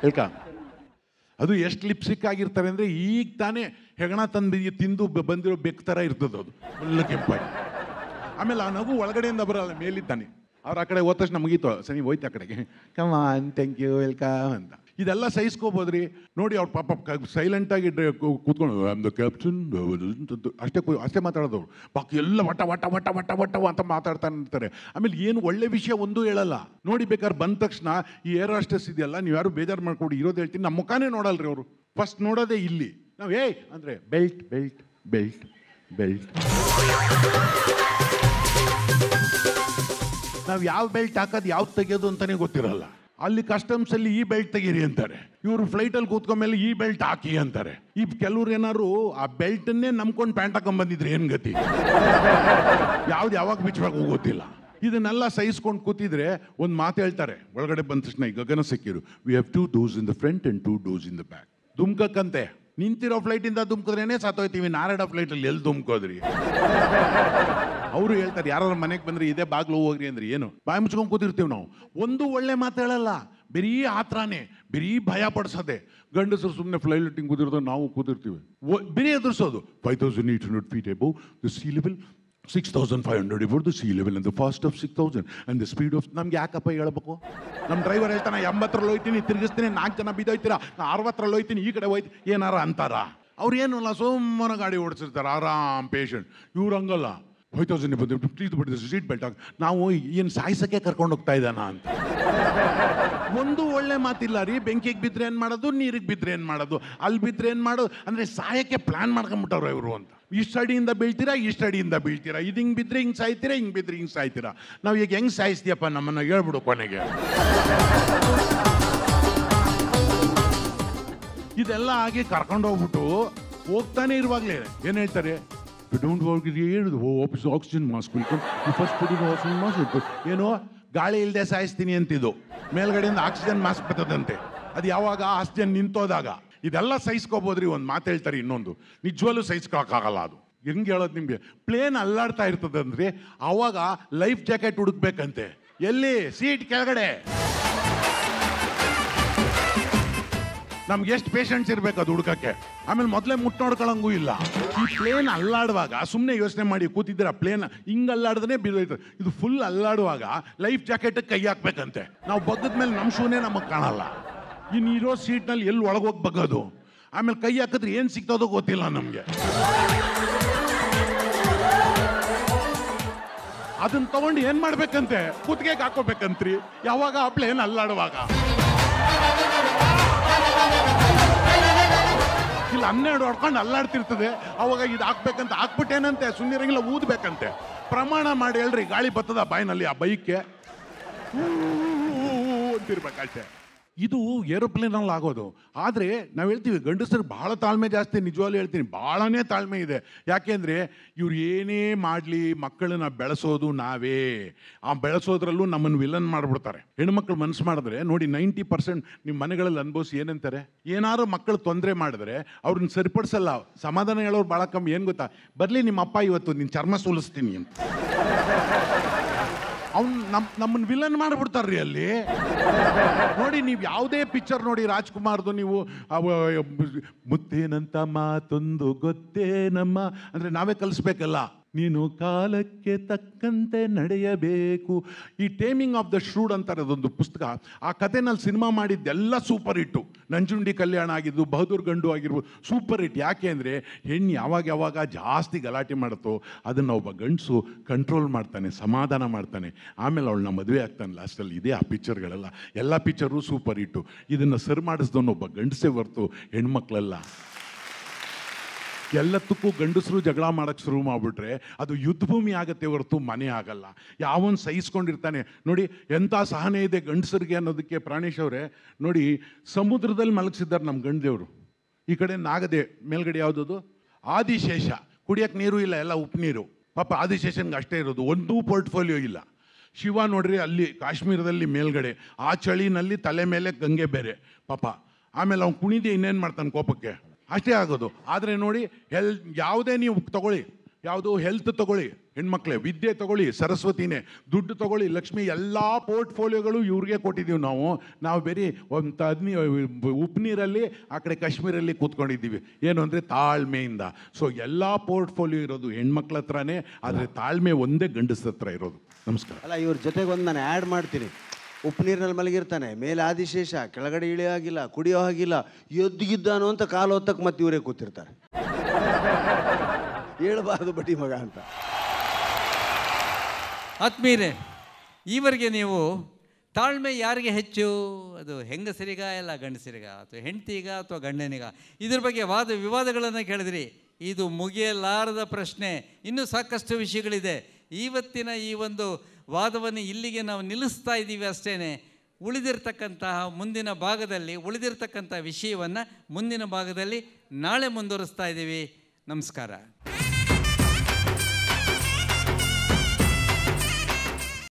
ಎಲ್ಕಾ ಅದು ಎಷ್ಟು ಲಿಪ್ಸ್ಟಿಕ್ ಆಗಿರ್ತಾರೆ ಅಂದರೆ ಈಗ ತಾನೇ ಹೆಗಣ ತಂದು ತಿಂದು ಬಂದಿರೋ ಬೆಕ್ ಥರ ಇರ್ತದೆ ಅದು ಫುಲ್ ಕೆಂಪಾಗಿ ಆಮೇಲೆ ಆ ನಗು ಒಳಗಡೆಯಿಂದ ಬರಲ್ಲ ಮೇಲಿದ್ದಾನೆ ಅವ್ರು ಆ ಕಡೆ ಹೋದ ತಕ್ಷಣ ಮುಗೀತು ಸರಿ ಹೋಯ್ತು ಆ ಕಡೆಗೆ come on thank you welcome ಅಂತ ಇದೆಲ್ಲ ಸಹಿಸ್ಕೋಬೋದ್ರಿ ನೋಡಿ ಅವ್ರು ಪಾಪ ಸೈಲೆಂಟಾಗಿ ಕೂತ್ಕೊಂಡು ದ ಕ್ಯಾಪ್ಟನ್ ಅಷ್ಟೇ ಅಷ್ಟೇ ಮಾತಾಡೋದವ್ರು ಬಾಕಿ ಎಲ್ಲ ವಟ ವಟ ವಟ ವಟ ವಟ ಅಂತ ಮಾತಾಡ್ತಾನೆ ಇರ್ತಾರೆ ಆಮೇಲೆ ಏನು ಒಳ್ಳೆ ವಿಷಯ ಒಂದೂ ಹೇಳಲ್ಲ ನೋಡಿ ಬೇಕಾದ್ರೆ ಬಂದ ತಕ್ಷಣ ಈ ಏರ್ ಹಾಸ್ಟೆಸ್ ಇದೆಯಲ್ಲ ನೀವು ಯಾರು ಬೇಜಾರು ಮಾಡ್ಕೊಡಿ ಇರೋದು ಹೇಳ್ತೀನಿ ನಮ್ಮ ಮುಖಾನೇ ನೋಡಲ್ರಿ ಅವರು ಫಸ್ಟ್ ನೋಡೋದೇ ಇಲ್ಲಿ ನಾವು ಏಯ್ ಅಂದರೆ ಬೆಲ್ಟ್ ಬೆಲ್ಟ್ ಬೆಲ್ಟ್ ಬೆಲ್ಟ್ ನಾವು ಯಾವ ಬೆಲ್ಟ್ ಹಾಕೋದು ಯಾವ್ದು ತೆಗೆಯೋದು ಅಂತಲೇ ಗೊತ್ತಿರಲ್ಲ ಅಲ್ಲಿ ಕಸ್ಟಮ್ಸ್ ಅಲ್ಲಿ ಈ ಬೆಲ್ಟ್ ತೆಗೀರಿ ಅಂತಾರೆ ಇವರು ಫ್ಲೈಟಲ್ಲಿ ಕೂತ್ಕೊಂಡ್ಮೇಲೆ ಈ ಬೆಲ್ಟ್ ಹಾಕಿ ಅಂತಾರೆ ಈ ಕೆಲವ್ರು ಏನಾರು ಆ ಬೆಲ್ಟನ್ನೇ ನಂಬ್ಕೊಂಡು ಪ್ಯಾಂಟ್ ಹಾಕೊಂಡ್ಬಂದಿದ್ರೆ ಏನು ಗತಿ ಯಾವ್ದು ಯಾವಾಗ ಬಿಚ್ಚಬೇಕು ಗೊತ್ತಿಲ್ಲ ಇದನ್ನೆಲ್ಲ ಸಹಿಸ್ಕೊಂಡು ಕೂತಿದ್ರೆ ಒಂದು ಮಾತು ಹೇಳ್ತಾರೆ ಒಳಗಡೆ ಬಂದ ತಕ್ಷಣ ಈಗ ಗಗನ ಸಿಕ್ಕಿರು we have two doors in the front and two doors in the back ದುಮ್ಕಕ್ಕಂತೆ ನಿಂತಿರೋ ಫ್ಲೈಟಿಂದ ದುಮ್ಕಿದ್ರೇನೆ ಸತ್ತೋಯ್ತೀವಿ ಫ್ಲೈಟ್ ಫ್ಲೈಟಲ್ಲಿ ಎಲ್ಲಿ ದುಮ್ಕೋದ್ರಿ ಅವರು ಹೇಳ್ತಾರೆ ಯಾರು ಮನೆಗೆ ಬಂದ್ರೆ ಇದೇ ಬಾಗ್ಲು ಹೋಗ್ರಿ ಅಂದ್ರೆ ಏನು ಬಾಯಿ ಮುಚ್ಕೊಂಡು ಕೂತಿರ್ತೀವಿ ನಾವು ಒಂದು ಒಳ್ಳೆ ಮಾತು ಹೇಳಲ್ಲ ಬರೀ ಆತ್ರಾನೇ ಬರೀ ಭಯ ಪಡಿಸೋದೆ ಗಂಡಸರು ಸುಮ್ಮನೆ ಫ್ಲೈಲಿಟ್ಟಿಂಗ್ ಕೂತಿರ್ತೋ ನಾವು ಕೂತಿರ್ತೀವಿ ಬರೀ ಎದುರಿಸೋದು five thousand eight hundred feet above the sea level six thousand five hundred above the sea level ಅಂದ್ರೆ fast of six thousand and the speed of ನಮ್ಗೆ ಯಾಕಪ್ಪ ಹೇಳ್ಬೇಕು ನಮ್ಮ ಡ್ರೈವರ್ ಹೇಳ್ತಾನೆ ಎಂಬತ್ತರಲ್ಲಿ ಹೋಯ್ತೀನಿ ತಿರುಗಿಸ್ತೀನಿ ನಾಲ್ಕು ಜನ ಬಿದ್ದೋಯ್ತೀರಾ ನಾ ಅರವತ್ತರಲ್ಲಿ ಹೋಯ್ತೀನಿ ಈ ಕಡೆ ಹೋಯ್ತು ಏನಾರ ಅಂತಾರ ಅವ್ರು ಏನಲ್ಲ ಸುಮ್ಮನೆ ಗಾಡಿ ಓಡಿಸಿರ್ತಾರೆ ಆರಾಮ್ ಪೇಷಂಟ್ ಇವ್ರು ಹಂಗಲ್ಲ ಫೈವ್ ತೌಸಂಡ್ ಬಂದು ಪ್ಲೀಸ್ ಬಿಡಿದ್ರು ಸೀಟ್ ಬೆಲ್ಟ್ ಹಾಕಿ ನಾವು ಏನು ಸಾಯಿಸೋಕ್ಕೆ ಕರ್ಕೊಂಡು ಹೋಗ್ತಾ ಇದ್ದಾನ ಅಂತ ಒಂದು ಒಳ್ಳೆ ಮಾತಿಲ್ಲ ರೀ ಬೆಂಕಿಗೆ ಬಿದ್ರೆ ಏನು ಮಾಡೋದು ನೀರಿಗೆ ಬಿದ್ರೆ ಏನು ಮಾಡೋದು ಅಲ್ಲಿ ಬಿದ್ರೆ ಏನು ಮಾಡೋದು ಅಂದರೆ ಸಾಯಕ್ಕೆ ಪ್ಲ್ಯಾನ್ ಮಾಡ್ಕೊಂಬಿಟ್ಟವ್ರು ಇವರು ಅಂತ ಇಷ್ಟು ಅಡಿಯಿಂದ ಬೀಳ್ತೀರಾ ಇಷ್ಟು ಅಡಿಯಿಂದ ಬೀಳ್ತೀರಾ ಇದು ಹಿಂಗೆ ಬಿದ್ರೆ ಹಿಂಗೆ ಸಾಯ್ತೀರಾ ಹಿಂಗೆ ಬಿದ್ರೆ ಹಿಂಗೆ ಸಾಯ್ತೀರಾ ನಾವು ಈಗ ಹೆಂಗೆ ಸಾಯಿಸ್ತೀಯಪ್ಪ ನಮ್ಮನ್ನು ಹೇಳ್ಬಿಡು ಕೊನೆಗೆ ಇದೆಲ್ಲ ಆಗಿ ಕರ್ಕೊಂಡೋಗ್ಬಿಟ್ಟು ಹೋಗ್ತಾನೆ ಇರುವಾಗಲೇ ಏನು ಹೇಳ್ತಾರೆ You don't work the air, the oxygen mask will come. You first put in oxygen mask. You know, ಗಾಳಿ ಇಲ್ಲದೆ ಸಾಯಿಸ್ತೀನಿ ಅಂತಿದ್ದು ಮೇಲ್ಗಡೆಯಿಂದ ಆಕ್ಸಿಜನ್ ಮಾಸ್ಕ್ ಬರ್ತದಂತೆ ಅದು ಯಾವಾಗ ಆಕ್ಸಿಜನ್ ನಿಂತೋದಾಗ ಇದೆಲ್ಲ ಸಹಿಸ್ಕೋಬೋದ್ರಿ ಒಂದು ಮಾತು ಹೇಳ್ತಾರೆ ಇನ್ನೊಂದು ನಿಜವಲ್ಲೂ ಸಹಿಸ್ಕೊಳಕ್ಕಾಗಲ್ಲ ಅದು ಹೆಂಗೆ ಹೇಳೋದು ನಿಮಗೆ ಪ್ಲೇನ್ ಅಲ್ಲಾಡ್ತಾ ಇರ್ತದಂದ್ರೆ ಆವಾಗ ಲೈಫ್ ಜಾಕೆಟ್ ಹುಡುಕ್ಬೇಕಂತೆ ಎಲ್ಲಿ ಸೀಟ್ ಕೆಳಗಡೆ ನಮ್ಗೆ ಎಷ್ಟು ಪೇಷಂಟ್ಸ್ ಇರಬೇಕು ಅದು ಹುಡ್ಕಕ್ಕೆ ಆಮೇಲೆ ಮೊದಲೇ ಮುಟ್ ನೋಡ್ಕೊಳ್ಳಂಗೂ ಇಲ್ಲ ಈ ಪ್ಲೇನ್ ಅಲ್ಲಾಡುವಾಗ ಸುಮ್ಮನೆ ಯೋಚನೆ ಮಾಡಿ ಕೂತಿದ್ರೆ ಪ್ಲೇನ್ ಹಿಂಗೆ ಅಲ್ಲಾಡ್ದನೇ ಬಿದ್ದೋಯ್ತು ಇದು ಫುಲ್ ಅಲ್ಲಾಡುವಾಗ ಲೈಫ್ ಜಾಕೆಟ್ ಕೈ ಹಾಕ್ಬೇಕಂತೆ ನಾವು ಬಗ್ಗದ ಮೇಲೆ ನಮ್ಮ ಶೂನೇ ನಮಗೆ ಕಾಣಲ್ಲ ಇನ್ನು ಇರೋ ಸೀಟ್ನಲ್ಲಿ ಎಲ್ಲಿ ಒಳಗೋಗಿ ಬಗ್ಗೋದು ಆಮೇಲೆ ಕೈ ಹಾಕಿದ್ರೆ ಏನು ಸಿಗ್ತದೋ ಗೊತ್ತಿಲ್ಲ ನಮಗೆ ಅದನ್ನ ತಗೊಂಡು ಏನು ಮಾಡ್ಬೇಕಂತೆ ಕೂತ್ಗೆಗೆ ಹಾಕೋಬೇಕಂತ್ರಿ ಯಾವಾಗ ಆ ಪ್ಲೇನ್ ಅಲ್ಲಾಡುವಾಗ ಇಲ್ಲಿ ಹನ್ನೆರಡು ಹೊಡ್ಕೊಂಡು ಅಲ್ಲಾಡ್ತಿರ್ತದೆ ಅವಾಗ ಇದು ಹಾಕ್ಬೇಕಂತ ಹಾಕ್ಬಿಟ್ಟೇನಂತೆ ಸುಮ್ಮನಿರಂಗಿಲ್ಲ ಊದ್ಬೇಕಂತೆ ಪ್ರಮಾಣ ಮಾಡಿ ಹೇಳ್ರಿ ಗಾಳಿ ಬತ್ತದ ಬಾಯಿನಲ್ಲಿ ಆ ಬೈಕ್ಗೆ ಅಂತಿರ್ಬೇಕಷ್ಟೇ ಇದು ಏರೋಪ್ಲೇನಲ್ಲಿ ಆಗೋದು ಆದರೆ ನಾವು ಹೇಳ್ತೀವಿ ಗಂಡಸರು ಭಾಳ ತಾಳ್ಮೆ ಜಾಸ್ತಿ ನಿಜವಾಗ್ಲೂ ಹೇಳ್ತೀನಿ ಭಾಳನೇ ತಾಳ್ಮೆ ಇದೆ ಯಾಕೆಂದರೆ ಇವ್ರು ಏನೇ ಮಾಡಲಿ ಮಕ್ಕಳನ್ನ ಬೆಳೆಸೋದು ನಾವೇ ಆ ಬೆಳೆಸೋದ್ರಲ್ಲೂ ನಮ್ಮನ್ನು ವಿಲನ್ ಮಾಡಿಬಿಡ್ತಾರೆ ಹೆಣ್ಮಕ್ಳು ಮನಸ್ಸು ಮಾಡಿದ್ರೆ ನೋಡಿ ನೈಂಟಿ ಪರ್ಸೆಂಟ್ ನಿಮ್ಮ ಮನೆಗಳಲ್ಲಿ ಅನುಭವಿಸಿ ಏನಂತಾರೆ ಏನಾದ್ರು ಮಕ್ಕಳು ತೊಂದರೆ ಮಾಡಿದ್ರೆ ಅವ್ರನ್ನ ಸರಿಪಡಿಸಲ್ಲ ಸಮಾಧಾನ ಹೇಳೋರು ಭಾಳ ಕಮ್ಮಿ ಏನು ಗೊತ್ತಾ ಬರಲಿ ನಿಮ್ಮ ಅಪ್ಪ ಇವತ್ತು ನಿನ್ನ ಚರ್ಮ ಸೋಲಿಸ್ತೀನಿ ಅಂತ ಅವ್ನು ನಮ್ಮ ನಮ್ಮನ್ನು ವಿಲನ್ ಮಾಡಿಬಿಡ್ತಾರ್ರಿ ಅಲ್ಲಿ ನೋಡಿ ನೀವು ಯಾವುದೇ ಪಿಕ್ಚರ್ ನೋಡಿ ರಾಜ್ಕುಮಾರ್ದು ನೀವು ಮುತ್ತೇನಂತ ಮಾತೊಂದು ಗೊತ್ತೇನಮ್ಮ ಅಂದರೆ ನಾವೇ ಕಲಿಸ್ಬೇಕಲ್ಲ ನೀನು ಕಾಲಕ್ಕೆ ತಕ್ಕಂತೆ ನಡೆಯಬೇಕು ಈ ಟೇಮಿಂಗ್ ಆಫ್ ದ ಶ್ರೂಡ್ ಅಂತಾರೆ ಅದೊಂದು ಪುಸ್ತಕ ಆ ಕಥೆನಲ್ಲಿ ಸಿನಿಮಾ ಮಾಡಿದ್ದೆಲ್ಲ ಸೂಪರ್ ಹಿಟ್ಟು ನಂಜುಂಡಿ ಕಲ್ಯಾಣ ಆಗಿದ್ದು ಬಹದ್ದೂರ್ ಗಂಡು ಆಗಿರ್ಬೋದು ಸೂಪರ್ ಹಿಟ್ ಯಾಕೆ ಅಂದರೆ ಹೆಣ್ಣು ಯಾವಾಗ ಯಾವಾಗ ಜಾಸ್ತಿ ಗಲಾಟೆ ಮಾಡುತ್ತೋ ಅದನ್ನು ಒಬ್ಬ ಗಂಡಸು ಕಂಟ್ರೋಲ್ ಮಾಡ್ತಾನೆ ಸಮಾಧಾನ ಮಾಡ್ತಾನೆ ಆಮೇಲೆ ಅವಳನ್ನ ಮದುವೆ ಆಗ್ತಾನೆ ಲಾಸ್ಟಲ್ಲಿ ಇದೇ ಆ ಪಿಕ್ಚರ್ಗಳೆಲ್ಲ ಎಲ್ಲ ಪಿಕ್ಚರು ಸೂಪರ್ ಹಿಟ್ಟು ಇದನ್ನು ಸರ್ ಒಬ್ಬ ಗಂಡಸೇ ಹೊರ್ತು ಹೆಣ್ಮಕ್ಳೆಲ್ಲ ಎಲ್ಲದಕ್ಕೂ ಗಂಡಸರು ಜಗಳ ಮಾಡೋಕ್ಕೆ ಶುರು ಮಾಡಿಬಿಟ್ರೆ ಅದು ಯುದ್ಧಭೂಮಿ ಆಗುತ್ತೆ ಹೊರತು ಮನೆ ಆಗಲ್ಲ ಯಾವೊಂದು ಸಹಿಸ್ಕೊಂಡಿರ್ತಾನೆ ನೋಡಿ ಎಂಥ ಸಹನೆ ಇದೆ ಗಂಡಸರಿಗೆ ಅನ್ನೋದಕ್ಕೆ ಪ್ರಾಣೇಶ್ ಅವರೇ ನೋಡಿ ಸಮುದ್ರದಲ್ಲಿ ಮಲಗಿಸಿದ್ದಾರೆ ನಮ್ಮ ಗಂಡದೇವರು ಈ ಕಡೆ ನಾಗದೆ ಮೇಲ್ಗಡೆ ಯಾವುದದು ಆದಿಶೇಷ ಕುಡಿಯೋಕ್ಕೆ ನೀರು ಇಲ್ಲ ಎಲ್ಲ ಉಪ್ಪು ನೀರು ಪಾಪ ಆದಿಶೇಷನ್ಗೆ ಅಷ್ಟೇ ಇರೋದು ಒಂದೂ ಪೋರ್ಟ್ಫೋಲಿಯೋ ಇಲ್ಲ ಶಿವ ನೋಡ್ರಿ ಅಲ್ಲಿ ಕಾಶ್ಮೀರದಲ್ಲಿ ಮೇಲ್ಗಡೆ ಆ ಚಳಿನಲ್ಲಿ ತಲೆ ಮೇಲೆ ಗಂಗೆ ಬೇರೆ ಪಾಪ ಆಮೇಲೆ ಅವ್ನು ಕುಣಿದೆ ಇನ್ನೇನು ಮಾಡ್ತಾನೆ ಕೋಪಕ್ಕೆ ಅಷ್ಟೇ ಆಗೋದು ಆದರೆ ನೋಡಿ ಹೆಲ್ ಯಾವುದೇ ನೀವು ತಗೊಳ್ಳಿ ಯಾವುದು ಹೆಲ್ತ್ ತಗೊಳ್ಳಿ ಹೆಣ್ಮಕ್ಳೇ ವಿದ್ಯೆ ತಗೊಳ್ಳಿ ಸರಸ್ವತಿನೇ ದುಡ್ಡು ತಗೊಳ್ಳಿ ಲಕ್ಷ್ಮಿ ಎಲ್ಲ ಪೋರ್ಟ್ಫೋಲಿಯೋಗಳು ಇವ್ರಿಗೆ ಕೊಟ್ಟಿದ್ದೀವಿ ನಾವು ನಾವು ಬೇರೆ ಒಂದು ತದ್ನಿ ಉಪ್ಪು ಆ ಕಡೆ ಕಾಶ್ಮೀರಲ್ಲಿ ಕೂತ್ಕೊಂಡಿದ್ದೀವಿ ಏನು ಅಂದರೆ ತಾಳ್ಮೆಯಿಂದ ಸೊ ಎಲ್ಲ ಪೋರ್ಟ್ಫೋಲಿಯೋ ಇರೋದು ಹೆಣ್ಮಕ್ಳ ಹತ್ರನೇ ಆದರೆ ತಾಳ್ಮೆ ಒಂದೇ ಗಂಡಸ ಹತ್ರ ಇರೋದು ನಮಸ್ಕಾರ ಅಲ್ಲ ಇವ್ರ ಜೊತೆಗೆ ಒಂದು ನಾನು ಆ್ಯಡ್ ಮಾಡ್ತೀನಿ ಉಪ್ಪು ನೀರಿನಲ್ಲಿ ಮಲಗಿರ್ತಾನೆ ಮೇಲೆ ಆದಿಶೇಷ ಕೆಳಗಡೆ ಆಗಿಲ್ಲ ಕುಡಿಯೋ ಹಾಗಿಲ್ಲ ಎದ್ದುಗಿದ್ದಾನು ಅಂತ ಕಾಲು ಹೊತ್ತಕ್ಕೆ ಮತ್ತೆ ಇವರೇ ಕೂತಿರ್ತಾರೆ ಹೇಳಬಾರ್ದು ಬಟ್ಟಿ ಮಗ ಅಂತ ಆತ್ಮೀರೆ ಈವರೆಗೆ ನೀವು ತಾಳ್ಮೆ ಯಾರಿಗೆ ಹೆಚ್ಚು ಅದು ಹೆಂಗಸರಿಗ ಇಲ್ಲ ಗಂಡಸರಿಗ ಅಥವಾ ಹೆಂಡತಿಗ ಅಥವಾ ಗಂಡನಿಗ ಇದ್ರ ಬಗ್ಗೆ ವಾದ ವಿವಾದಗಳನ್ನು ಕೇಳಿದ್ರಿ ಇದು ಮುಗಿಯಲಾರದ ಪ್ರಶ್ನೆ ಇನ್ನೂ ಸಾಕಷ್ಟು ವಿಷಯಗಳಿದೆ ಇವತ್ತಿನ ಈ ಒಂದು ವಾದವನ್ನು ಇಲ್ಲಿಗೆ ನಾವು ನಿಲ್ಲಿಸ್ತಾ ಇದ್ದೀವಿ ಅಷ್ಟೇ ಉಳಿದಿರ್ತಕ್ಕಂತಹ ಮುಂದಿನ ಭಾಗದಲ್ಲಿ ಉಳಿದಿರ್ತಕ್ಕಂಥ ವಿಷಯವನ್ನು ಮುಂದಿನ ಭಾಗದಲ್ಲಿ ನಾಳೆ ಮುಂದುವರಿಸ್ತಾ ಇದ್ದೀವಿ ನಮಸ್ಕಾರ